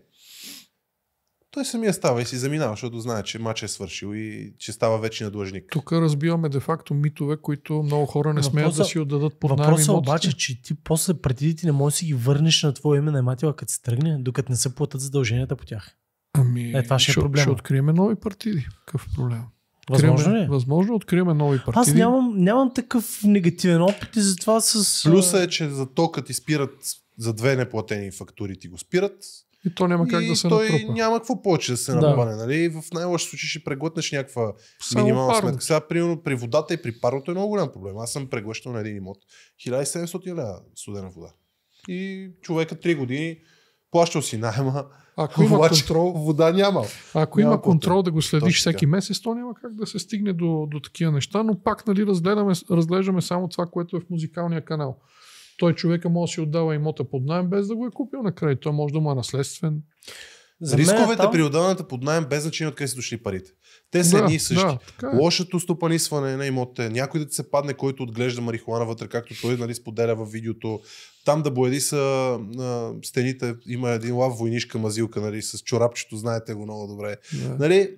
Speaker 2: той самия става и си заминава, защото знае, че матч е свършил и че става вече на длъжник.
Speaker 3: Тук разбиваме де факто митове, които много хора не смеят въпроса, да си отдадат под наем Въпросът обаче, че ти после партидите не можеш да си ги върнеш на
Speaker 1: твое име на като се тръгне, докато не се платят задълженията по тях. Ами, е, това ще, е ще е проблем. Ще
Speaker 3: открием нови партиди. Какъв е проблем? възможно ли? Е? Възможно откриваме нови партии. Аз нямам,
Speaker 2: нямам такъв негативен опит и затова с... Плюса е, че за тока ти спират за две неплатени фактури ти го спират.
Speaker 3: И то няма как и да се той натрупа. няма
Speaker 2: какво повече да се да. напъне. Нали? В най-лош случай ще преглътнеш някаква Само минимална парно. сметка. Сега, примерно, при водата и при парното е много голям проблем. Аз съм преглъщал на един имот 1700 лева студена вода. И човека 3 години плащал си найма. Ако има обаче, контрол, вода няма. Ако няма има
Speaker 3: контрол да го следиш Точно всеки месец, то няма как да се стигне до, до такива неща, но пак нали, разгледаме, разглеждаме само това, което е в музикалния канал. Той човека може да си отдава имота под найем без да го е купил накрай. Той може да му е наследствен. За Рисковете там... при
Speaker 2: отдаването под найем без значение откъде са дошли парите. Те са да, едни и същи. Да, е. Лошото стопанисване на имотите, някой да се падне, който отглежда марихуана вътре, както той нали, споделя в видеото, там да бояди са а, стените, има един лав войнишка мазилка, нали, с чорапчето, знаете го много добре. Yeah. Нали, е,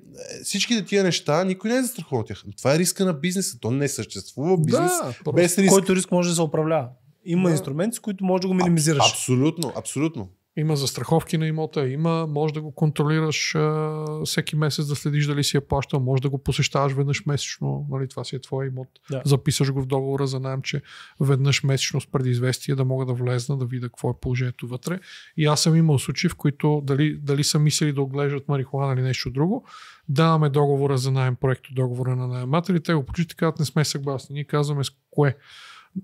Speaker 2: всичките тия неща, никой не е застрахован тях. Това е риска на бизнеса, то не съществува бизнес да, без риск. Който риск може да се управлява. Има да. Yeah. с които може да го минимизираш. А, абсолютно,
Speaker 3: абсолютно. Има застраховки на имота, има, може да го контролираш а, всеки месец да следиш дали си я плащал, може да го посещаваш веднъж месечно, нали, това си е твой имот. Да. Записаш го в договора за найем, че веднъж месечно с предизвестие да мога да влезна, да видя какво е положението вътре. И аз съм имал случаи, в които дали, дали са мислили да оглеждат марихуана или нещо друго, даваме договора за найем, проекто договора на Те го почитат, казват, не сме съгласни. Ние казваме с кое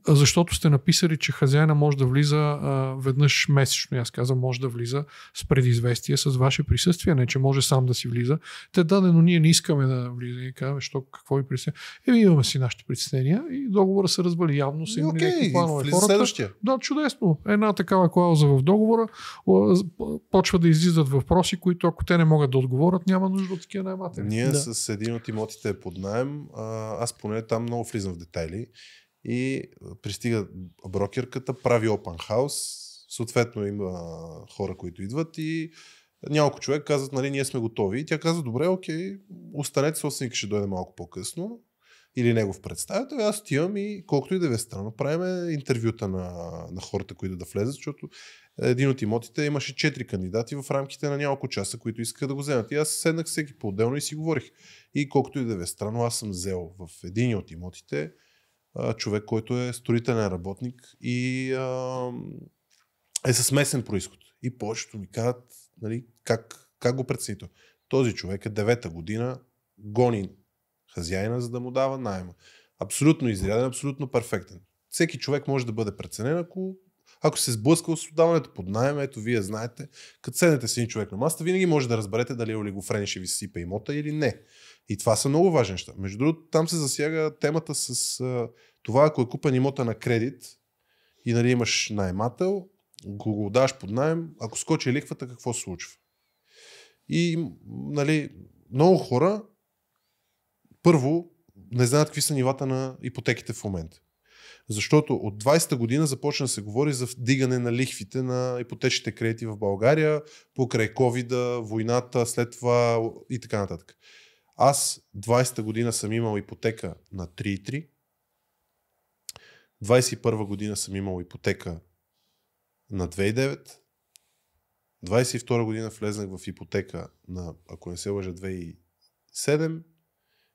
Speaker 3: защото сте написали, че хазяина може да влиза а, веднъж месечно. Аз казвам, може да влиза с предизвестие, с ваше присъствие, не че може сам да си влиза. Те да, но ние не искаме да влиза. И казваме, що, какво ви присъствие? Еми, имаме си нашите притеснения и договора се развали. Явно са ами, имали okay, и планове. Хората, следващия. Да, чудесно. Една такава клауза в договора почва да излизат въпроси, които ако те не могат да отговорят, няма нужда от такива найматели. Ние да. с
Speaker 2: един от имотите е под найем, аз поне там много влизам в детайли и пристига брокерката, прави open house, съответно има хора, които идват и няколко човек казват, нали, ние сме готови. И тя казва, добре, окей, останете, собственик ще дойде малко по-късно или негов представител, аз отивам и колкото и да ви е странно, правим интервюта на, на хората, които да влезат, защото един от имотите имаше четири кандидати в рамките на няколко часа, които искаха да го вземат. И аз седнах всеки по-отделно и си говорих. И колкото и да ви е странно, аз съм взел в един от имотите човек, който е строителен работник и а, е със смесен происход. И повечето ми казват, нали, как, как го прецени Този човек е девета година, гони хазяина, за да му дава найема. Абсолютно изряден, абсолютно перфектен. Всеки човек може да бъде преценен, ако ако се сблъска с отдаването под найема, ето вие знаете, като седнете с един човек на масата, винаги може да разберете дали е олигофрен ще ви сипе имота или не. И това са много важни неща. Между другото, там се засяга темата с а, това, ако е купен имота на кредит и нали, имаш наймател, го, го даш под найем, ако скочи лихвата, какво се случва? И нали, много хора първо не знаят какви са нивата на ипотеките в момента. Защото от 20-та година започна да се говори за вдигане на лихвите на ипотечните кредити в България, покрай ковида, войната, след това и така нататък. Аз 20-та година съм имал ипотека на 3,3. 21 година съм имал ипотека на 2,9. 22 година влезнах в ипотека на, ако не се лъжа, 2,7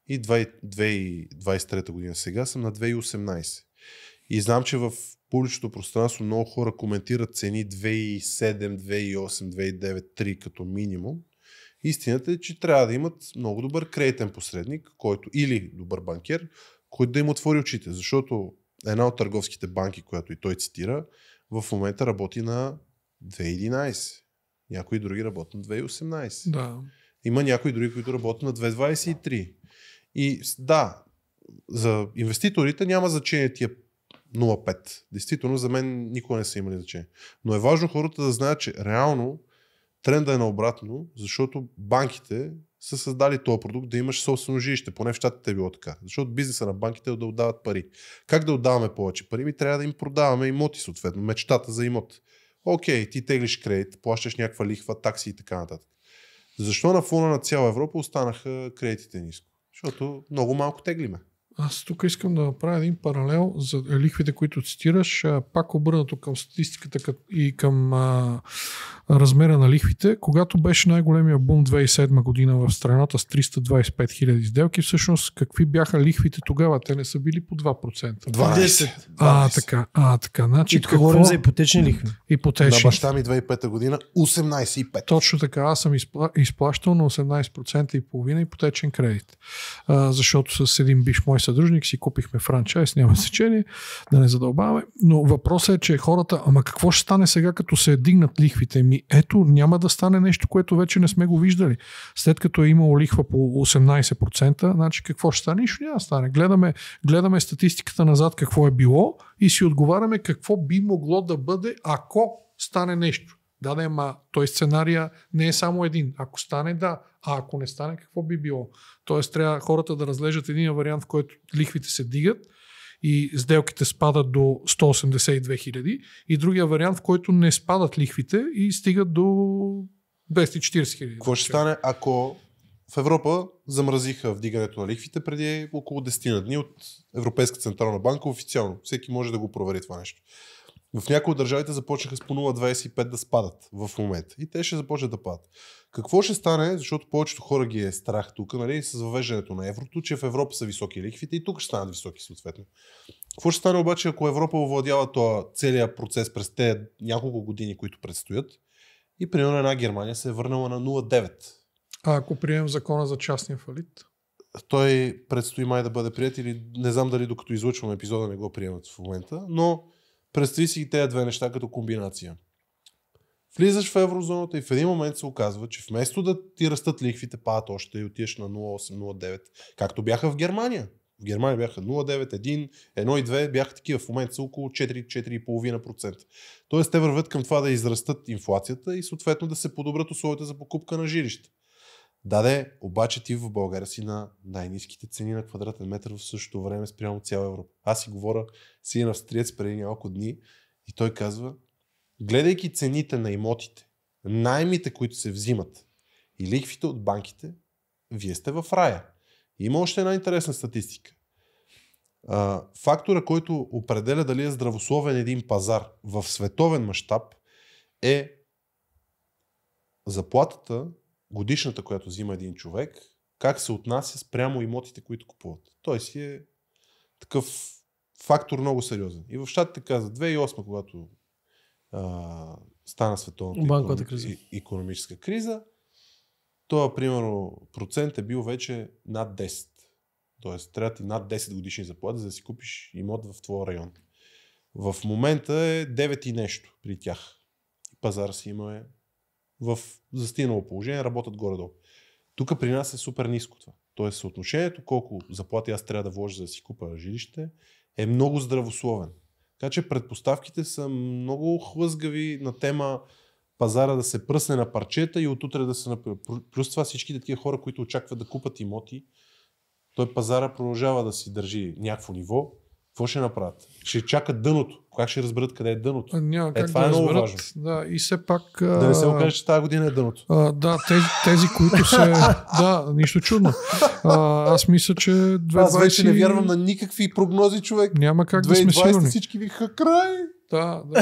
Speaker 2: и 2023 година сега съм на 2018. И знам, че в публичното пространство много хора коментират цени 2007, 2008, 2009, 3 като минимум. Истината е, че трябва да имат много добър кредитен посредник, който или добър банкер, който да им отвори очите, защото една от търговските банки, която и той цитира, в момента работи на 2011. Някои други работят на 2018. Да. Има някои други, които работят на 2023. И да, за инвеститорите няма значение тия 0,5. Действително, за мен никога не са имали значение. Но е важно хората да знаят, че реално тренда е наобратно, защото банките са създали този продукт да имаш собствено жилище. Поне в щатите е било така. Защото бизнеса на банките е да отдават пари. Как да отдаваме повече пари? Ми трябва да им продаваме имоти, съответно. Мечтата за имот. Окей, ти теглиш кредит, плащаш някаква лихва, такси и така нататък. Защо на фона на цяла Европа останаха кредитите ниско? Защото много малко теглиме.
Speaker 3: Аз тук искам да направя един паралел за лихвите, които цитираш, пак обърнато към статистиката и към а, размера на лихвите. Когато беше най-големия бум 2007 година в страната с 325 000 сделки, всъщност какви бяха лихвите тогава? Те не са били по 2%. 20. 20. А, така. А, така. Значи, и какво... говорим за ипотечни лихви. Ипотечни. На баща ми 2005 година 18,5. Точно така. Аз съм изпла... изплащал на 18% и половина ипотечен кредит. А, защото с един биш мой съдружник си купихме франчайз, няма значение, да не задълбаваме. Но въпросът е, че хората, ама какво ще стане сега, като се дигнат лихвите ми? Ето, няма да стане нещо, което вече не сме го виждали. След като е имало лихва по 18%, значи какво ще стане? Нищо няма да стане. Гледаме, гледаме статистиката назад какво е било и си отговаряме какво би могло да бъде, ако стане нещо. Да, да, ма той сценария не е само един. Ако стане, да. А ако не стане, какво би било? Тоест, трябва хората да разлежат един вариант, в който лихвите се дигат и сделките спадат до 182 хиляди и другия вариант, в който не спадат лихвите и стигат до 240 хиляди.
Speaker 2: Какво ще стане, ако в Европа замразиха вдигането на лихвите преди около 10 дни от Европейска централна банка официално. Всеки може да го провери това нещо. В някои от държавите започнаха с по 0,25 да спадат в момента. И те ще започнат да падат. Какво ще стане, защото повечето хора ги е страх тук, нали, с въвеждането на еврото, че в Европа са високи лихвите и тук ще станат високи съответно. Какво ще стане обаче, ако Европа овладява този целият процес през те няколко години, които предстоят и примерно една Германия се е върнала на 0,9?
Speaker 3: А ако приемем закона за частния фалит?
Speaker 2: Той предстои май да бъде прият или не знам дали докато излучвам епизода не го приемат в момента, но Представи си и тези две неща като комбинация. Влизаш в еврозоната и в един момент се оказва, че вместо да ти растат лихвите, падат още и отиваш на 0,8-0,9, както бяха в Германия. В Германия бяха 0,9, 1, 1 2 бяха такива. В момента са около 4-4,5%. Тоест те вървят към това да израстат инфлацията и съответно да се подобрят условията за покупка на жилище. Даде, обаче ти в България си на най-низките цени на квадратен метър в същото време спрямо цяла Европа. Аз си говоря с един австриец преди няколко дни и той казва, гледайки цените на имотите, наймите, които се взимат и лихвите от банките, вие сте в рая. Има още една интересна статистика. фактора, който определя дали е здравословен един пазар в световен мащаб е заплатата годишната, която взима един човек, как се отнася спрямо имотите, които купуват. Той си е такъв фактор много сериозен. И в щатите каза, 2008, когато а, стана световната Банковата криза. економическа криза, това, примерно, процент е бил вече над 10. Тоест, трябва ти над 10 годишни заплати, за да си купиш имот в твоя район. В момента е 9 и нещо при тях. Пазар си има е в застинало положение, работят горе-долу. Тук при нас е супер ниско това. Тоест съотношението, колко заплати аз трябва да вложа за да си купа жилище, е много здравословен. Така че предпоставките са много хлъзгави на тема пазара да се пръсне на парчета и отутре да се напи... Плюс това всички такива хора, които очакват да купат имоти, той пазара продължава да си държи някакво ниво, какво ще направят? Ще чакат дъното. Как ще разберат къде е дъното? няма е, как е, това да е много разберат. важно.
Speaker 3: Да, и все пак... Да не се окаже, че
Speaker 2: тази година е дъното.
Speaker 3: А, да, тези, тези, които се... да, нищо чудно. А, аз мисля, че... 2020... Аз вече не вярвам на
Speaker 2: никакви прогнози, човек. Няма
Speaker 3: как да сме сигурни. всички
Speaker 2: виха край! Да, да.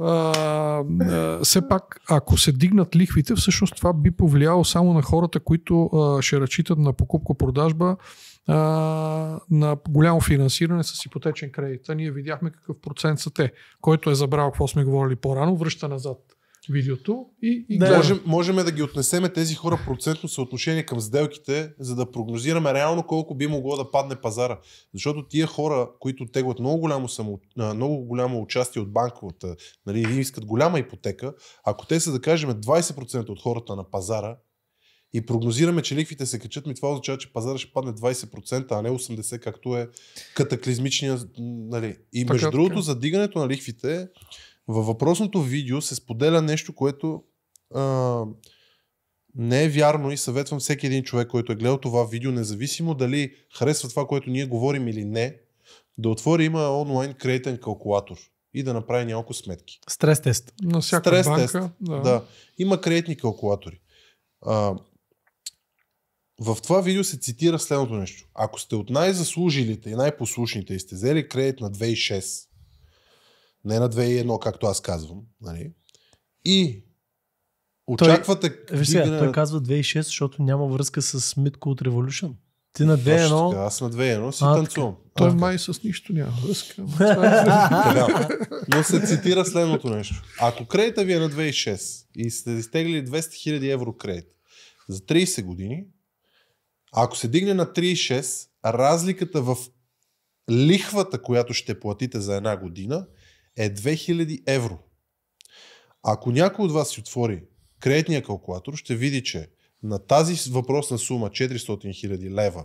Speaker 3: А, а, все пак, ако се дигнат лихвите, всъщност това би повлияло само на хората, които а, ще разчитат на покупко-продажба а, на голямо финансиране с ипотечен кредит. А ние видяхме какъв процент са те. Който е забрал какво сме говорили по-рано, връща назад видеото и, и да. можем,
Speaker 2: можем да ги отнесеме тези хора процентно съотношение към сделките, за да прогнозираме реално колко би могло да падне пазара. Защото тия хора, които теглят много голямо, само, много голямо участие от банковата, нали, искат голяма ипотека, ако те са да кажем 20% от хората на пазара, и прогнозираме, че лихвите се качат, ми това означава, че пазара ще падне 20%, а не 80%, както е катаклизмичния. Нали. И така, между така. другото, задигането на лихвите, във въпросното видео се споделя нещо, което а, не е вярно и съветвам всеки един човек, който е гледал това видео, независимо дали харесва това, което ние говорим или не, да отвори има онлайн кредитен калкулатор и да направи няколко сметки.
Speaker 1: Стрес тест. На всяка Стрес банка. Тест, да. да.
Speaker 2: Има кредитни калкулатори. А, в това видео се цитира следното нещо. Ако сте от най-заслужилите и най-послушните и сте взели кредит на 2,6, не на 2,1, както аз казвам, нали?
Speaker 1: и очаквате... Той, виж сега, той казва 2,6, защото няма връзка с Митко от Revolution. Ти на 2 едно. Аз
Speaker 2: на 2 си а, танцувам. Той ами- май с нищо няма връзка. Но се цитира следното нещо. Ако кредита ви е на 2,6 и сте изтегли 200 000 евро кредит за 30 години, ако се дигне на 3,6, разликата в лихвата, която ще платите за една година, е 2000 евро. Ако някой от вас си отвори кредитния калкулатор, ще види, че на тази въпросна сума 400 000 лева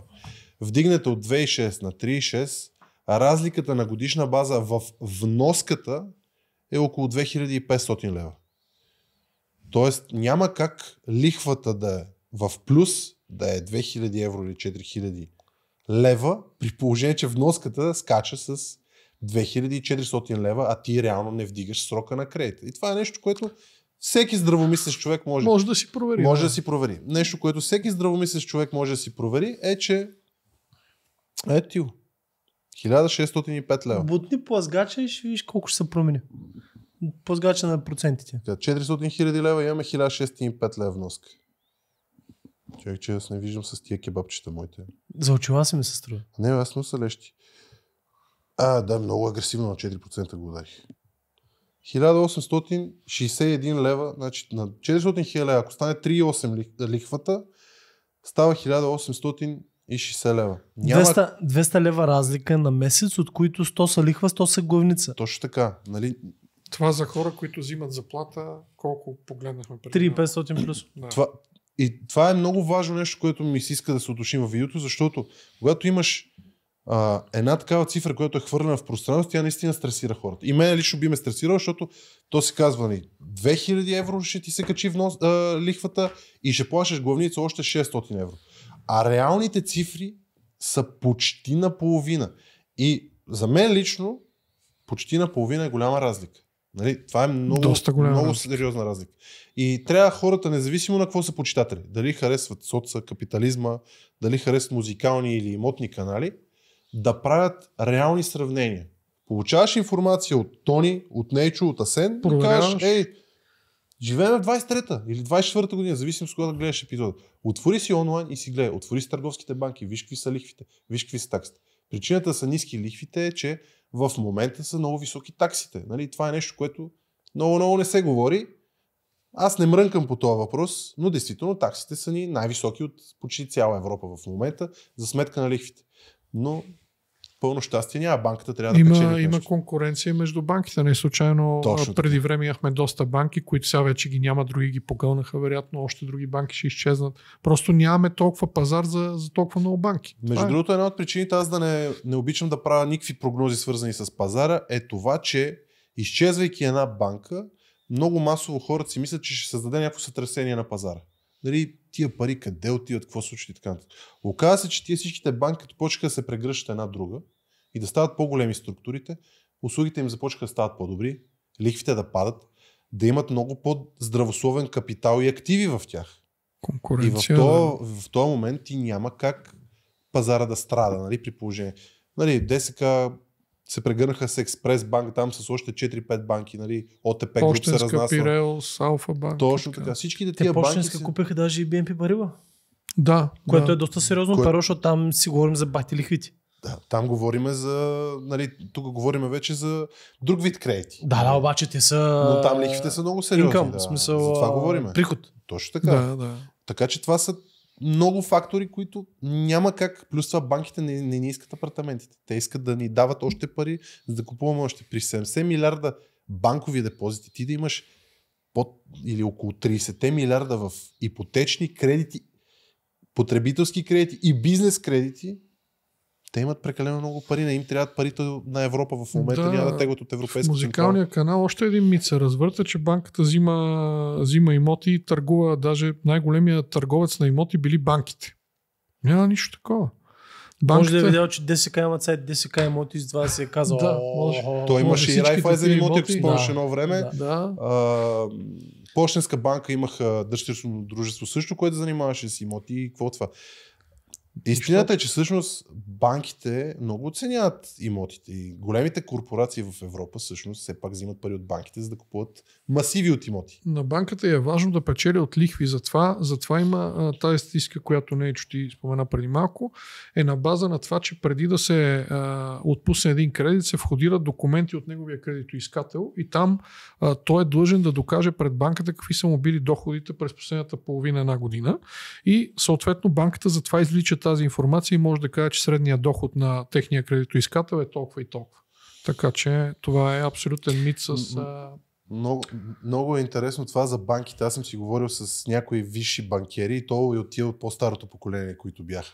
Speaker 2: вдигнете от 2,6 на 3,6, разликата на годишна база в вноската е около 2500 лева. Тоест няма как лихвата да е в плюс, да е 2000 евро или 4000 лева, при положение, че вноската скача с 2400 лева, а ти реално не вдигаш срока на кредита. И това е нещо, което всеки здравомислящ човек може, може да си провери. Може да. да си провери. Нещо, което всеки здравомислящ човек може да си провери е, че е ти, 1605 лева.
Speaker 1: Бутни плазгача и ще видиш колко ще се промени. Плазгача на процентите.
Speaker 2: 400 000 лева имаме 1605 лева вноска. Човек, че аз не виждам с тия кебабчета моите. За очила си ми се струва. Не, аз не са лещи. А, да, много агресивно на 4% го ударих. 1861 лева, значи на 400 хиляди, ако стане 3,8 лихвата, става 1860 лева. Няма... 200,
Speaker 1: 200 лева разлика на месец, от които 100
Speaker 2: са лихва, 100 са главница. Точно така. Нали? Това за хора,
Speaker 3: които взимат заплата, колко погледнахме преди. 3500 плюс. Да. Това,
Speaker 2: и това е много важно нещо, което ми се иска да се отушим в видеото, защото когато имаш а, една такава цифра, която е хвърлена в пространство, тя наистина стресира хората. И мен лично би ме стресирало, защото то се казва ни нали, 2000 евро ще ти се качи в нос, а, лихвата и ще плащаш главница още 600 евро. А реалните цифри са почти наполовина. И за мен лично почти наполовина е голяма разлика. Нали? Това е много, Доста много сериозна разлика. И трябва хората, независимо на какво са почитатели, дали харесват соца, капитализма, дали харесват музикални или имотни канали, да правят реални сравнения. Получаваш информация от Тони, от Нейчо, от Асен, да кажеш, ей, живеем в 23-та или 24-та година, зависимо с кога да гледаш епизода. Отвори си онлайн и си гледай. Отвори си търговските банки, виж какви са лихвите, виж какви са таксите. Причината да са ниски лихвите е, че в момента са много високи таксите. Нали? Това е нещо, което много-много не се говори. Аз не мрънкам по този въпрос, но действително таксите са ни най-високи от почти цяла Европа в момента, за сметка на лихвите. Но пълно щастие няма. Банката трябва да има, печели Има
Speaker 3: нещо. конкуренция между банките. Не случайно Точно преди така. време имахме доста банки, които сега вече ги няма, други ги погълнаха, вероятно още други банки ще изчезнат. Просто нямаме толкова пазар за, за толкова много банки.
Speaker 2: Между това е. другото, една от причините аз да не, не обичам да правя никакви прогнози свързани с пазара е това, че изчезвайки една банка, много масово хората си мислят, че ще създаде някакво сътресение на пазара. Нали, тия пари къде отиват, какво случат и така. Оказва се, че тия всичките банки, като почка да се прегръщат една друга, и да стават по-големи структурите, услугите им започнаха да стават по-добри, лихвите да падат, да имат много по-здравословен капитал и активи в тях.
Speaker 3: Конкуренция. И в този,
Speaker 2: в този момент ти няма как пазара да страда, нали, при положение. Нали, ДСК се прегърнаха с Експрес банк, там с още 4-5 банки, нали, ОТП груп се разнася.
Speaker 3: Пирелс,
Speaker 2: Алфа банк. Точно така. Всичките тия банки... Почтенска си...
Speaker 1: купиха даже и BNP Барила. Да. Което да. е доста
Speaker 2: сериозно Кое... паро, защото там си говорим за бати лихвити. Да, там говориме за, нали, тук говорим вече за друг вид кредити. Да, да, обаче те са... Но там лихвите са много сериозни. Income, да, смисъл, за това говориме. Приход. Точно така. Да, да. Така че това са много фактори, които няма как. Плюс това банките не, не ни искат апартаментите. Те искат да ни дават още пари, за да купуваме още. При 70 милиарда банкови депозити ти да имаш под или около 30 милиарда в ипотечни кредити, потребителски кредити и бизнес кредити, те имат прекалено много пари, не им трябват парите на Европа в момента, да, няма да тегват от европейски. музикалния
Speaker 3: централ. канал още един мит се развърта, че банката взима, взима имоти и търгува, даже най-големия търговец на имоти били банките. Няма нищо такова. Банката... Може да е видял,
Speaker 1: че ДСК има сайт ДСК имоти с се е казал. Да, може.
Speaker 2: Той имаше и Райфайзен имоти, ако спомняш да, едно време. Да. А, Почтенска банка имаха дъщерно дружество също, което занимаваше с имоти и какво е това. Истината е, че всъщност банките много оценяват имотите и големите корпорации в Европа всъщност все пак взимат пари от банките, за да купуват масиви от имоти.
Speaker 3: На банката е важно да печели от лихви, затова, затова има тази стиска, която не е, че ти спомена преди малко, е на база на това, че преди да се а, отпусне един кредит, се входират документи от неговия кредитоискател и там а, той е длъжен да докаже пред банката какви са му били доходите през последната половина една година и съответно банката затова излича тази информация и може да каже, че средният доход на техния кредитоискател е толкова и толкова. Така че това е абсолютен мит с...
Speaker 2: Много, много е интересно това за банките. Аз съм си говорил с някои висши банкери и то и от тия от по-старото поколение, които бяха.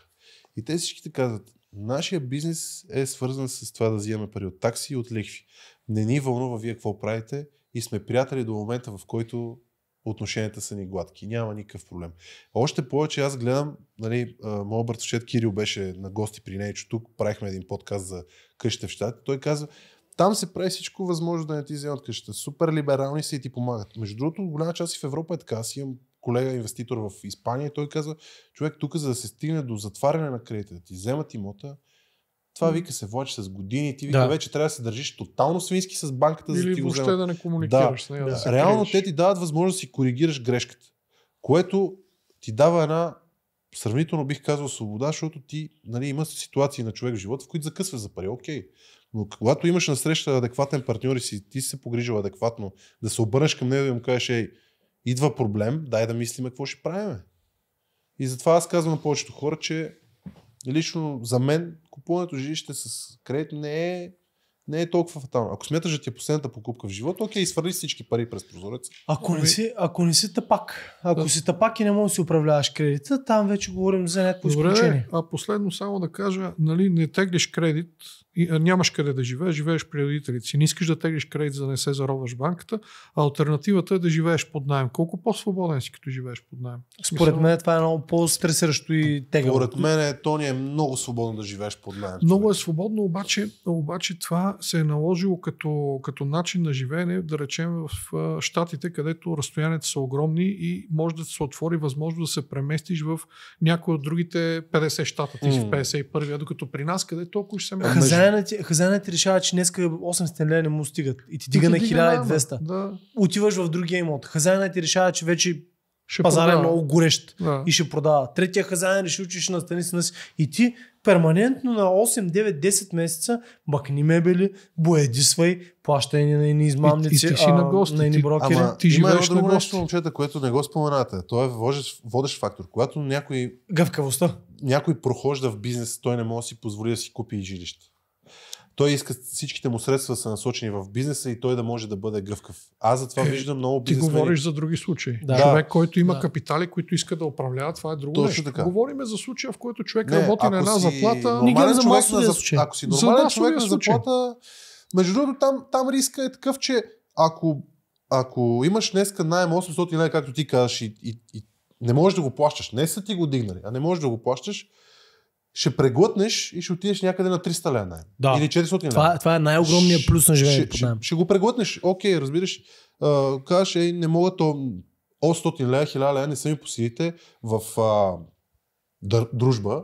Speaker 2: И те всичките казват, нашия бизнес е свързан с това да взимаме пари от такси и от лихви. Не ни вълнува вие какво правите и сме приятели до момента, в който отношенията са ни гладки. Няма никакъв проблем. Още повече аз гледам, нали, моят братовчет Кирил беше на гости при нея, че тук, правихме един подкаст за къща в щат. Той казва, там се прави всичко възможно да не ти вземат къщата. Супер либерални са и ти помагат. Между другото, голяма част и в Европа е така. Аз имам колега инвеститор в Испания и той казва, човек тук за да се стигне до затваряне на кредита, да ти вземат имота, това вика се влачи с години, ти вика да. вече трябва да се държиш тотално свински с банката, Или за ти въобще да не комуникираш да. с нали, нея. Да. Да Реално те ти дават възможност да си коригираш грешката, което ти дава една сравнително бих казал свобода, защото ти нали, има ситуации на човек в живота, в които закъсва за пари, окей. Но когато имаш на среща адекватен партньор и си, ти си се погрижил адекватно, да се обърнеш към него и му кажеш, ей, идва проблем, дай да мислиме какво ще правиме. И затова аз казвам на повечето хора, че лично за мен купуването жилище с кредит не е не е толкова фатално. Ако смяташ, че ти е последната покупка в живота, окей, свърли всички пари през прозореца. Ако не ами- си, ако не си тъпак, ако да. си тъпак и не можеш да си управляваш кредита, там вече говорим за някакво Добре,
Speaker 1: изключение.
Speaker 3: А последно само да кажа, нали, не теглиш кредит, нямаш къде да живееш, живееш при родителите си. Не искаш да теглиш кредит, за да не се заробваш банката. Альтернативата е да живееш под найем. Колко по-свободен си, като живееш под найем? Според мен е
Speaker 2: това е много по-стресиращо и тегало. Според мен е, Тони е много свободно да живееш под найем.
Speaker 3: Много е свободно, обаче, обаче това се е наложило като, като начин на живеене, да речем в щатите, където разстоянията са огромни и може да се отвори възможност да се преместиш в някои от другите 50 щата. Ти си в 51-я, докато при нас, къде толкова ще се
Speaker 1: хазяина ти, ти решава, че днес 800 лева не му стигат и ти дига на 1200. Да. Отиваш
Speaker 3: в другия имот. Хазяина
Speaker 1: ти решава, че вече ще пазар е много горещ да. и ще продава. Третия хазяин решил, че ще настани с нас. И ти перманентно на 8, 9, 10 месеца бакни мебели, боедисвай, плащане на едни измамници, и, и ти си на, гости, на едни брокери. Ама, ти има едно друго
Speaker 2: нещо, момчета, което не го споменате. Той е водещ, водещ фактор. Когато някой... Гъвкавостта. Някой прохожда в бизнес, той не може да си позволи да си купи и жилище той иска всичките му средства са насочени в бизнеса и той да може да бъде гъвкав. Аз за това е, виждам много бизнесмени. Ти говориш
Speaker 3: за други случаи. Да. Човек, който има да. капитали, които иска да управлява, това е друго Точно нещо. Така. говорим за случая, в
Speaker 2: който човек не, работи на една заплата. Нигде за на, случай. Ако си нормален за човек на заплата, между другото, там, там риска е такъв, че ако, ако имаш днеска найем 800 лева, както ти казваш, и, и, и не можеш да го плащаш, не са ти го дигнали, а не можеш да го плащаш, ще преглътнеш и ще отидеш някъде на 300 лена. Да. Или 400 лена. Това, това е най-огромният плюс на живеенето. Ще, ще, ще го преглътнеш. Окей, разбираш. А, кажеш, ей, не мога то 800 лея, 1000 лея, не са ми посидите в а, дър, дружба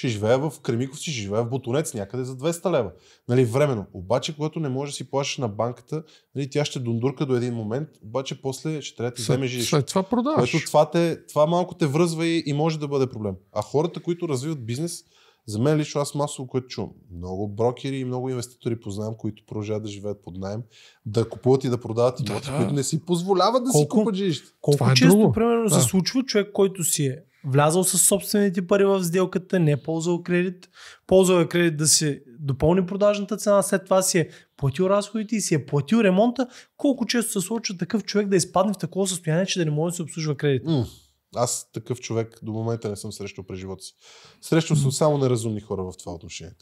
Speaker 2: ще живее в Кремиков, ще живее в Бутонец някъде за 200 лева. Нали, временно. Обаче, когато не можеш да си плащаш на банката, нали, тя ще дундурка до един момент, обаче после ще трябва да вземеш жилище. След това продаваш. Което това, те, това малко те връзва и, и може да бъде проблем. А хората, които развиват бизнес, за мен лично аз масово, което чувам, много брокери и много инвеститори познавам, които продължават да живеят под найем, да купуват и да продават имоти, да, да. които не си позволяват да колко, си купат жилище. Колко Това е често, друго? примерно, да. се случва човек, който си е влязал с собствените пари в
Speaker 1: сделката, не е ползвал кредит, ползвал е кредит да си допълни продажната цена, след това си е платил разходите и си е платил ремонта, колко често се случва такъв човек да изпадне в такова състояние, че да не може да се обслужва кредит? Mm.
Speaker 2: Аз такъв човек до момента не съм срещал през живота си. Срещал съм само неразумни хора в това отношение.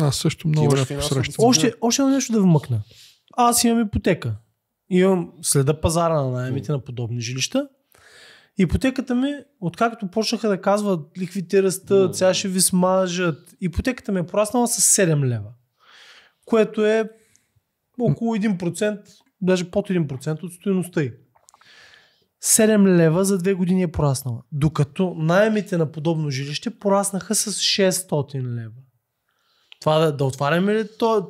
Speaker 2: Аз също много срещам. Още,
Speaker 1: още нещо да вмъкна. Аз имам ипотека. Имам
Speaker 2: следа пазара на найемите mm. на подобни
Speaker 1: жилища Ипотеката ми, откакто почнаха да казват ликвите растат, mm. сега ще ви смажат, ипотеката ми е пораснала с 7 лева, което е около 1%, даже под 1% от стоеността й. 7 лева за 2 години е пораснала. Докато найемите на подобно жилище пораснаха с 600 лева. Това да, да отваряме ли то,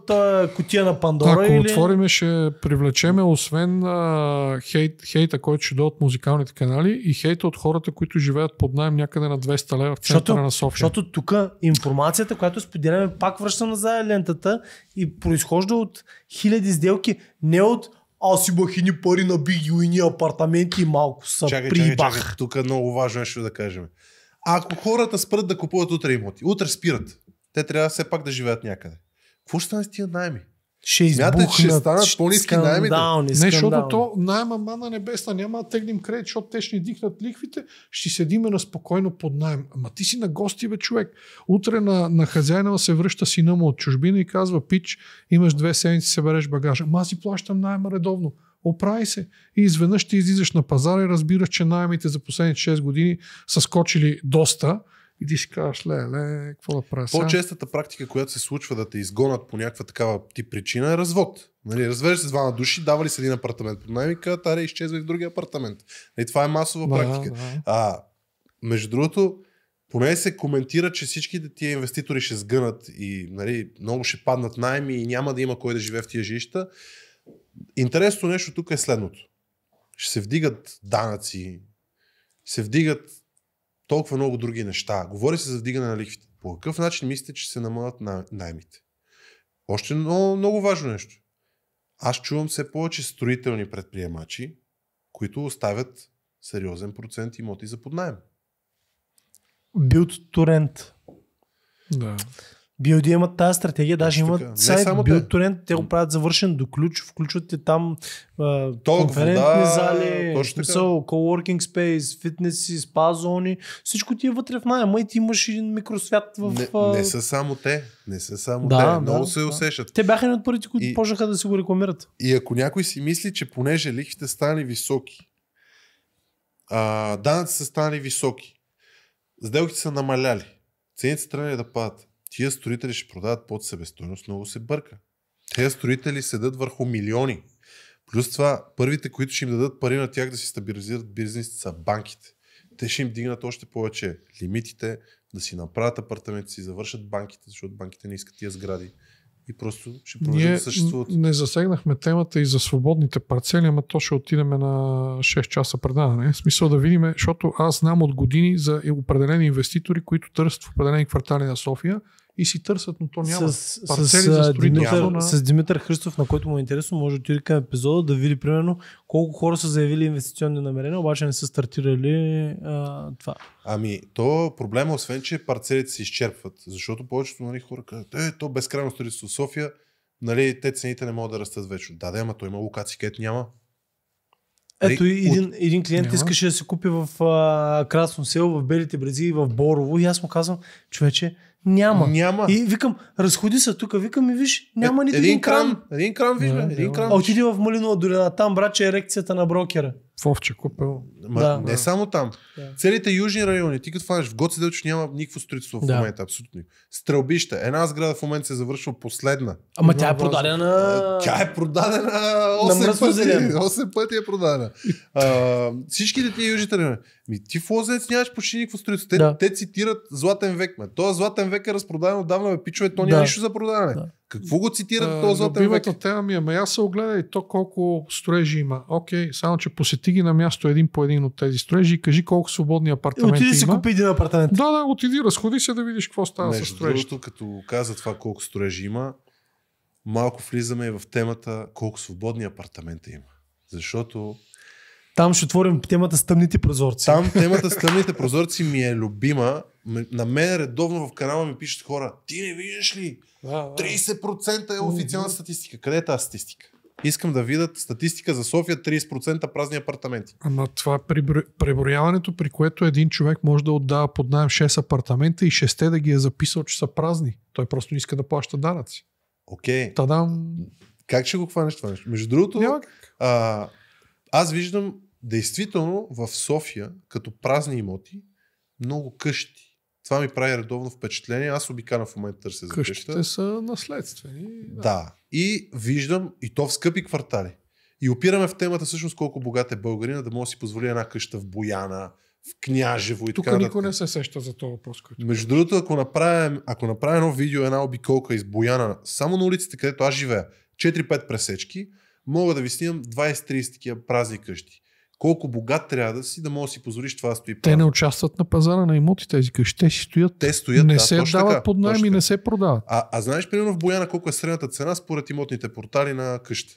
Speaker 1: кутия на Пандора? Ако или... отвориме,
Speaker 3: ще привлечеме, освен а, хейт, хейта, който ще дойде от музикалните канали и хейта от хората, които живеят под найем някъде на 200 лева в центъра защото, на София. Защото тук информацията, която споделяме, пак връща назад лентата и произхожда
Speaker 1: от хиляди сделки, не от аз имах ини пари на бих апартаменти и малко са чакай, прибах. Чакай, чакай,
Speaker 2: тук е много важно нещо да кажем. Ако хората спрат да купуват утре имоти, утре спират, те трябва все пак да живеят някъде. Какво ще стане с тия найми?
Speaker 3: ще избухнат. Мятат, ще станат по-низки найми. Не, защото то найма мана небесна, няма да тегнем кредит, защото те ще ни дихнат лихвите, ще седиме на спокойно под найем. Ама ти си на гости, бе, човек. Утре на, на хазяина се връща сина му от чужбина и казва, пич, имаш две седмици, се береш багажа. Ама аз си плащам найма редовно. Оправи се и изведнъж ти излизаш на пазара и разбираш, че найемите за последните 6 години са скочили доста и ти ще кажеш, ле, ле, какво да правя По-честата
Speaker 2: практика, която се случва да те изгонат по някаква такава тип причина е развод. Нали, Развеждаш се двама души, давали се един апартамент под найем и аре, изчезва и в другия апартамент. Нали, това е масова да, практика. Да. А, между другото, поне се коментира, че всичките тия инвеститори ще сгънат и нали, много ще паднат найми и няма да има кой да живее в тия жилища. Интересното нещо тук е следното. Ще се вдигат данъци, се вдигат толкова много други неща. Говори се за вдигане на лихвите. По какъв начин мислите, че се намалят на, наймите? Още много, много важно нещо. Аз чувам все повече строителни предприемачи, които оставят сериозен процент имоти за поднаем.
Speaker 1: Build to Да. Билди имат тази стратегия, даже имат сайт сайт BuildTorrent, те го правят завършен до ключ, включват те там а, Ток, конферентни вода, зали, смисъл, coworking space, фитнеси, спа зони, всичко ти е вътре в найема и ти имаш един
Speaker 2: микросвят в... Не, а... не са само те, не са само да, те, много да, се да. усещат. Те бяха един от първите, които почнаха да си го рекламират. И ако някой си мисли, че понеже лихвите стане високи, а, данъци са стали високи, сделките са намаляли, цените са да падат, тия строители ще продават под себестойност, много се бърка. Тези строители седат върху милиони. Плюс това, първите, които ще им дадат пари на тях да си стабилизират бизнес, са банките. Те ще им дигнат още повече лимитите, да си направят апартаменти, си завършат банките, защото банките не искат тия сгради и просто ще продължат да съществуват.
Speaker 3: Не засегнахме темата и за свободните парцели, ама то ще отидем на 6 часа предаване. В смисъл да видим, защото аз знам от години за определени инвеститори, които търсят в определени квартали на София и си търсят, но то няма с, парцели с, за Димитър, На... С Димитър
Speaker 1: Христов, на който му е интересно, може да отиде към епизода да види примерно колко хора са заявили инвестиционни намерения, обаче не са стартирали а, това.
Speaker 2: Ами, то проблема, освен че парцелите се изчерпват, защото повечето нали, хора казват, е, то безкрайно строителство София, нали, те цените не могат да растат вече. Да, да, ама то има локации, където няма. Нали, Ето и един, от... един клиент Няма. искаше
Speaker 1: да се купи в а, Красно село, в Белите брези и в Борово. И аз му казвам, човече, няма. няма. И викам, разходи се тук, викам и виж, няма е, нито един, един кран. кран.
Speaker 2: Един кран, вижда, един кран. А отиди
Speaker 1: в Малинова долина, там, браче, е ерекцията на брокера.
Speaker 2: Фовче купил. Ма, да, не да. само там. Да. Целите южни райони, ти като фанеш в Гоце Делчо няма никакво строителство да. в момента, абсолютно. Стрелбище, Една сграда в момента се е завършва последна. Ама тя е продадена. Е, тя е продадена 8 на пъти. 8 пъти е продадена. а, всичките ти южните райони. Ми, ти в Лозенец нямаш почти никакво строителство. Те, да. те цитират Златен век. Ме. Този Златен век е разпродаден отдавна, пичове, то няма да. нищо за продаване. Да. Какво го цитират е, този златен любимата век? тема ми е, ме аз се огледай то колко
Speaker 3: строежи има. Окей, само че посети ги на място един по един от тези строежи и кажи колко свободни апартаменти отиди има. Отиди си купи един апартамент. Да, да, отиди, разходи се да видиш какво става Между с строежи. Другото,
Speaker 2: като каза това колко строежи има, малко влизаме и в темата колко свободни апартамента има. Защото там ще отворим
Speaker 1: темата с тъмните прозорци.
Speaker 2: Там темата с тъмните прозорци ми е любима, на мен редовно в канала ми пишат хора, ти не виждаш ли? 30% е официална статистика. Къде е тази статистика? Искам да видят статистика за София 30% празни апартаменти. Ама
Speaker 3: това е преброяването, при което един човек може да отдава под найем 6 апартамента и 6 да ги е записал, че са празни. Той просто не иска да плаща данъци.
Speaker 2: Окей. Okay. Тадам. Как ще го хванеш това нещо? Между другото, Няма а, аз виждам действително в София, като празни имоти, много къщи това ми прави редовно впечатление. Аз обикана в момента търся за Къщите къща. са
Speaker 3: наследствени.
Speaker 2: Да. да. И виждам, и то в скъпи квартали. И опираме в темата всъщност колко богат е българина да може да си позволи една къща в Бояна, в Княжево и Тук така. Тук никой
Speaker 3: не се сеща за този въпрос. Който...
Speaker 2: Между другото, ако направим, ако направим едно видео, една обиколка из Бояна, само на улиците, където аз живея, 4-5 пресечки, мога да ви снимам 20-30 такива празни къщи колко богат трябва да си, да можеш да си позволиш това да стои. Те не
Speaker 3: участват на пазара на имоти тези къщи. Те си стоят. Те стоят. Не да, се дават така, под найем и не се продават.
Speaker 2: А, а знаеш, примерно в Бояна, колко е средната цена според имотните портали на къща?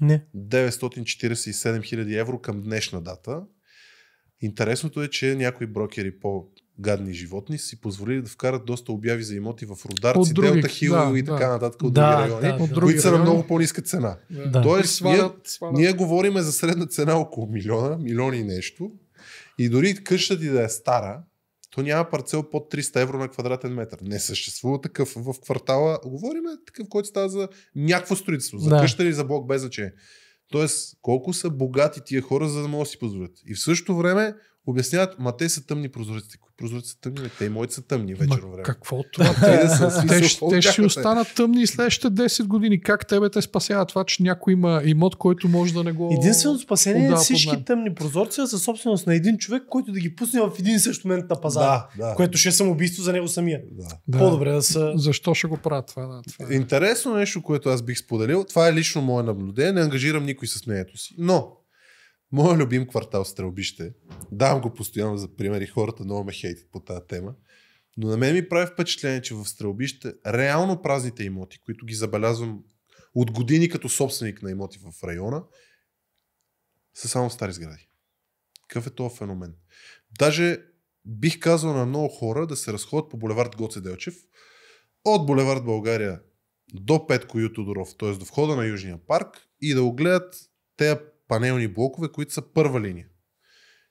Speaker 2: Не. 947 000 евро към днешна дата. Интересното е, че някои брокери по гадни животни, си позволили да вкарат доста обяви за имоти в Рударци, други, Делта Хил да, и така да. нататък от да, други райони, да, други които са на много по-ниска цена. Да. Тоест, свалят, ние, свалят. ние говориме за средна цена около милиона, милиони нещо. И дори къщата ти да е стара, то няма парцел под 300 евро на квадратен метър. Не съществува такъв в квартала. Говориме такъв, който става за някакво строителство. За да. къща или за блок, без значение. Тоест, колко са богати тия хора, за да могат да си позволят. И в същото време обясняват, ма те са тъмни прозорците. прозорци са тъмни, те и моите са тъмни вечер време. Какво това? те, да те, ще, те ще останат
Speaker 3: тъмни и следващите 10 години. Как тебе те спасява това, че някой има имот, който може да не го. Единственото спасение е всички
Speaker 1: тъмни прозорци са собственост на един човек, който да ги пусне в един същ момент на пазара. Да, да. Което ще е самоубийство за него самия. Да. По-добре да са. Защо ще го правят това? Да,
Speaker 2: това е. Интересно нещо, което аз бих споделил. Това е лично мое наблюдение. Не ангажирам никой с мнението си. Но Моя любим квартал Стрелбище. Давам го постоянно за пример и хората много ме хейтят по тази тема. Но на мен ми прави впечатление, че в Стрелбище реално празните имоти, които ги забелязвам от години като собственик на имоти в района, са само стари сгради. Какъв е този феномен? Даже бих казал на много хора да се разходят по булевард Гоце Делчев, от булевард България до Петко Ютодоров, т.е. до входа на Южния парк и да огледат те панелни блокове, които са първа линия.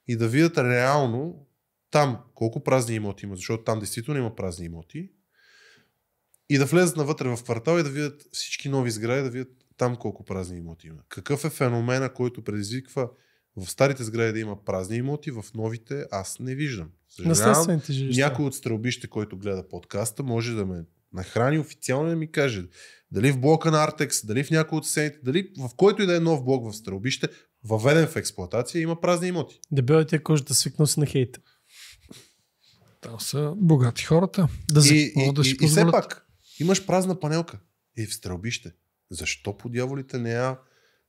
Speaker 2: И да видят реално там колко празни имоти има, защото там действително има празни имоти. И да влезат навътре в квартал и да видят всички нови сгради, да видят там колко празни имоти има. Какъв е феномена, който предизвиква в старите сгради да има празни имоти, в новите аз не виждам. Съжалявам, някой от стрелбище, който гледа подкаста, може да ме нахрани официално да ми каже дали в блока на Артекс, дали в някои от сените, дали в който и да е нов блок в стрелбище, въведен в експлоатация, има празни имоти.
Speaker 1: Дебелите да свикнат си на хейта. Там са богати
Speaker 3: хората. Да и, си, и, да и, и все пак,
Speaker 2: имаш празна панелка и в стрелбище. Защо по дяволите не я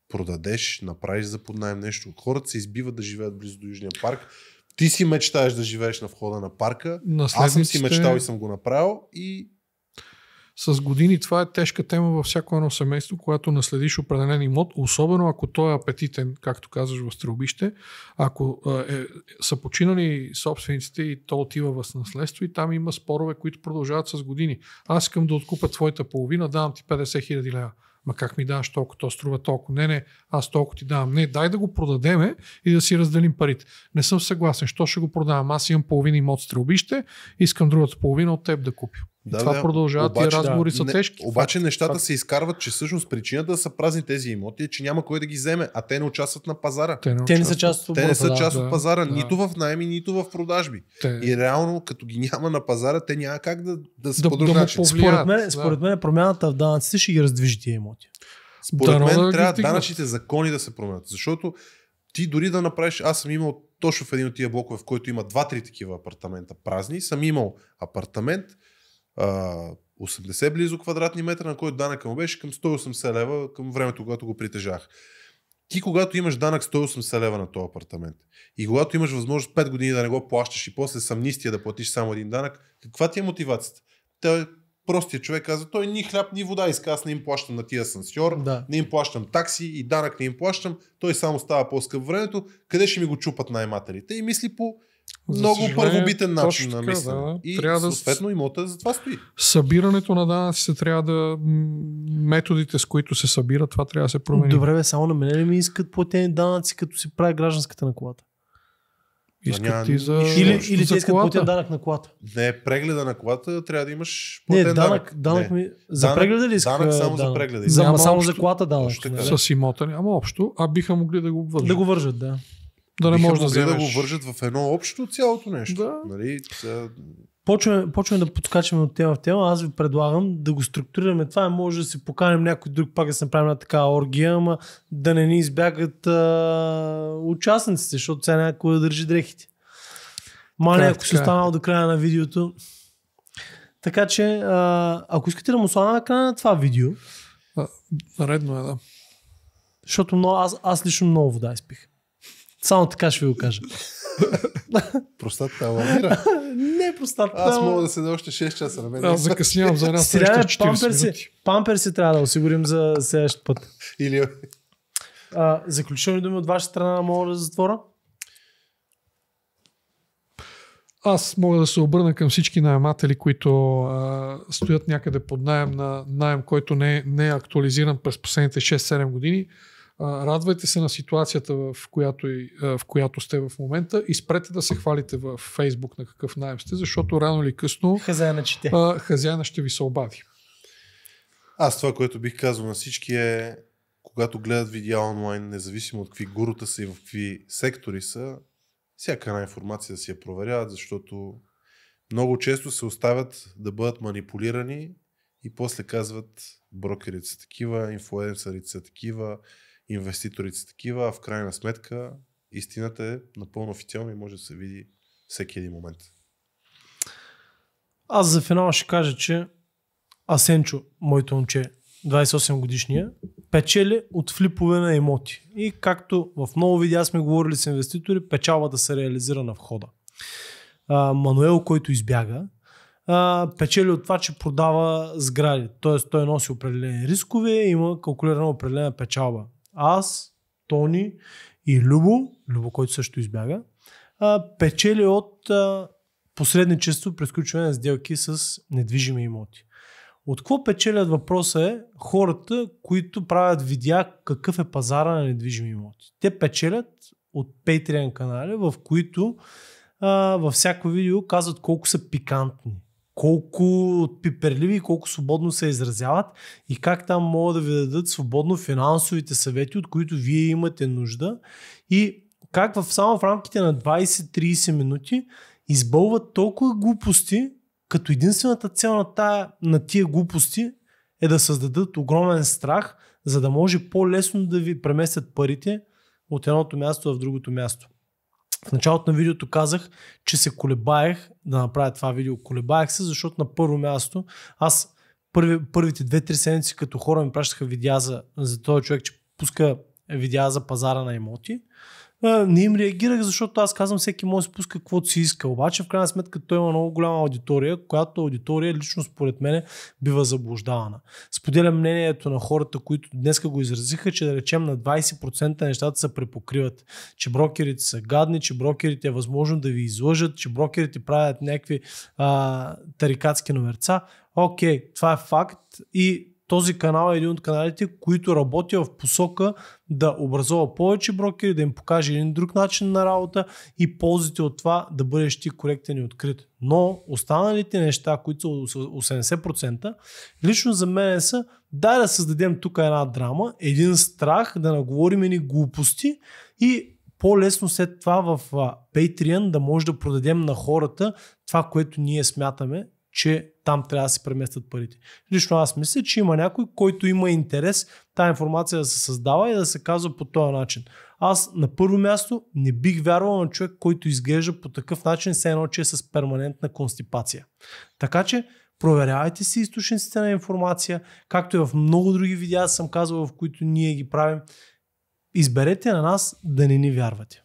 Speaker 2: продадеш, направиш за поднаем нещо? Хората се избиват да живеят близо до Южния парк. Ти си мечтаеш да живееш на входа на парка. Наследниците... Аз съм си мечтал и съм го направил
Speaker 3: и с години това е тежка тема във всяко едно семейство, когато наследиш определен имот, особено ако той е апетитен, както казваш в стрелбище, ако е, са починали собствениците и то отива в наследство и там има спорове, които продължават с години. Аз искам да откупа твоята половина, давам ти 50 хиляди лева. Ма как ми даваш толкова, то струва толкова. Не, не, аз толкова ти давам. Не, дай да го продадеме и да си разделим парите. Не съм съгласен. Що ще го продавам? Аз имам половина имот стрелбище, искам другата половина от теб да купя. Да, това да, продължава, тия разговори да, са не, тежки.
Speaker 2: Обаче факт, нещата факт. се изкарват, че всъщност причината да са празни тези имоти е, че няма кой да ги вземе, а те не участват на пазара. Те не, те не са част от, те не са част от пазара, да. нито в найми, нито в продажби. Те... И реално, като ги няма на пазара, те няма как да, да се да, да Според мен, да. според
Speaker 1: мен промяната в данъците ще ги раздвижи тия
Speaker 2: имоти.
Speaker 3: Според да, мен да трябва данъчните
Speaker 2: закони да се променят, защото ти дори да направиш, аз съм имал точно в един от тия блокове, в който има два-три такива апартамента празни, съм имал апартамент, 80 близо квадратни метра, на който данъка му беше към 180 лева към времето, когато го притежах. Ти когато имаш данък 180 лева на този апартамент и когато имаш възможност 5 години да не го плащаш и после самнистия да платиш само един данък, каква ти е мотивацията? Той простия човек казва, той ни хляб, ни вода иска, аз не им плащам на тия асансьор, да. не им плащам такси и данък не им плащам, той само става по-скъп времето, къде ще ми го чупат наймателите и мисли по за много съжаление, първобитен начин на нали, мислене. Да, и трябва да, съответно имота за това стои.
Speaker 3: Събирането на данъците трябва да... Методите, с които се събира, това трябва да се промени. Добре, бе, само на мене ли ми искат платени данъци, като си прави гражданската
Speaker 1: на колата?
Speaker 2: Искат ти за... Или, или те искат платен данък на колата. Не, прегледа на колата трябва да имаш платен не, данък. данък, не. Ми... За данък, прегледа ли искат? Данък само данък. за прегледа. само за колата данък.
Speaker 3: С имота няма общо, а биха могли да го вържат. Да го вържат, да да не може да вземеш. да го
Speaker 2: вържат в едно общо цялото нещо. Да. Нали, ця...
Speaker 3: Почваме,
Speaker 1: почваме да подскачаме от тема в тема. Аз ви предлагам да го структурираме това. Е, може да се поканим някой друг пак да се направим на такава оргия, ама да не ни избягат а, участниците, защото сега някой да държи дрехите. Мале, е, ако си е. останал до края на видеото. Така че, а, ако искате да му слава на края на това видео. наредно редно е, да. Защото много, аз, аз лично много вода изпих. Само така ще ви го кажа.
Speaker 2: Простата аламира. Не, простата. Аз мога да седа още 6 часа на мен. Аз закъснявам за една среща 40 памперси, минути.
Speaker 1: Памперси трябва да осигурим
Speaker 3: за следващия път.
Speaker 1: Или... А, заключителни думи от ваша страна мога да затвора?
Speaker 3: Аз мога да се обърна към всички наематели, които а, стоят някъде под найем на найем, който не, е, не е актуализиран през последните 6-7 години. Радвайте се на ситуацията, в която, и, в която сте в момента и спрете да се хвалите в Фейсбук на какъв найем сте, защото рано или късно хазяна, ще, хазяна ще ви се обади.
Speaker 2: Аз това, което бих казал на всички е, когато гледат видеа онлайн, независимо от какви гурута са и в какви сектори са, всяка една информация да си я проверяват, защото много често се оставят да бъдат манипулирани и после казват брокерите са такива, инфлуенсърите са такива, инвеститорите са такива, а в крайна сметка истината е напълно официална и може да се види всеки един момент.
Speaker 1: Аз за финал ще кажа, че Асенчо, моето момче, 28 годишния, печели от флипове на имоти. И както в много видеа сме говорили с инвеститори, печалбата да се реализира на входа. А, Мануел, който избяга, а, печели от това, че продава сгради. Тоест той носи определени рискове, и има калкулирана определена печалба аз, Тони и Любо, Любо, който също избяга, а, печели от а, посредничество при сключване на сделки с недвижими имоти. От какво печелят въпроса е хората, които правят видя какъв е пазара на недвижими имоти. Те печелят от Patreon канали, в които а, във всяко видео казват колко са пикантни колко пиперливи и колко свободно се изразяват и как там могат да ви дадат свободно финансовите съвети, от които вие имате нужда и как в, само в рамките на 20-30 минути избълват толкова глупости, като единствената цел на, тая, на тия глупости е да създадат огромен страх, за да може по-лесно да ви преместят парите от едното място в другото място. В началото на видеото казах, че се колебаех да направя това видео. Колебаех се, защото на първо място аз първи, първите две-три седмици като хора ми пращаха видеа за, за този човек, че пуска видеа за пазара на имоти не им реагирах, защото аз казвам, всеки може да си пуска каквото си иска. Обаче, в крайна сметка, той има много голяма аудитория, която аудитория, лично според мен, бива заблуждавана. Споделям мнението на хората, които днес го изразиха, че да речем на 20% нещата се препокриват. Че брокерите са гадни, че брокерите е възможно да ви излъжат, че брокерите правят някакви а, тарикатски номерца. Окей, това е факт и този канал е един от каналите, които работи в посока да образува повече брокери, да им покаже един друг начин на работа и ползите от това да бъдеш ти коректен и открит. Но останалите неща, които са 80%, лично за мен са да да създадем тук една драма, един страх, да наговорим ни глупости и по-лесно след това в Patreon да може да продадем на хората това, което ние смятаме, че там трябва да се преместят парите. Лично аз мисля, че има някой, който има интерес тази информация да се създава и да се казва по този начин. Аз на първо място не бих вярвал на човек, който изглежда по такъв начин, все едно, че е с перманентна констипация. Така че проверявайте си източниците на информация, както и в много други видеа съм казвал, в които ние ги правим. Изберете на нас да не ни вярвате.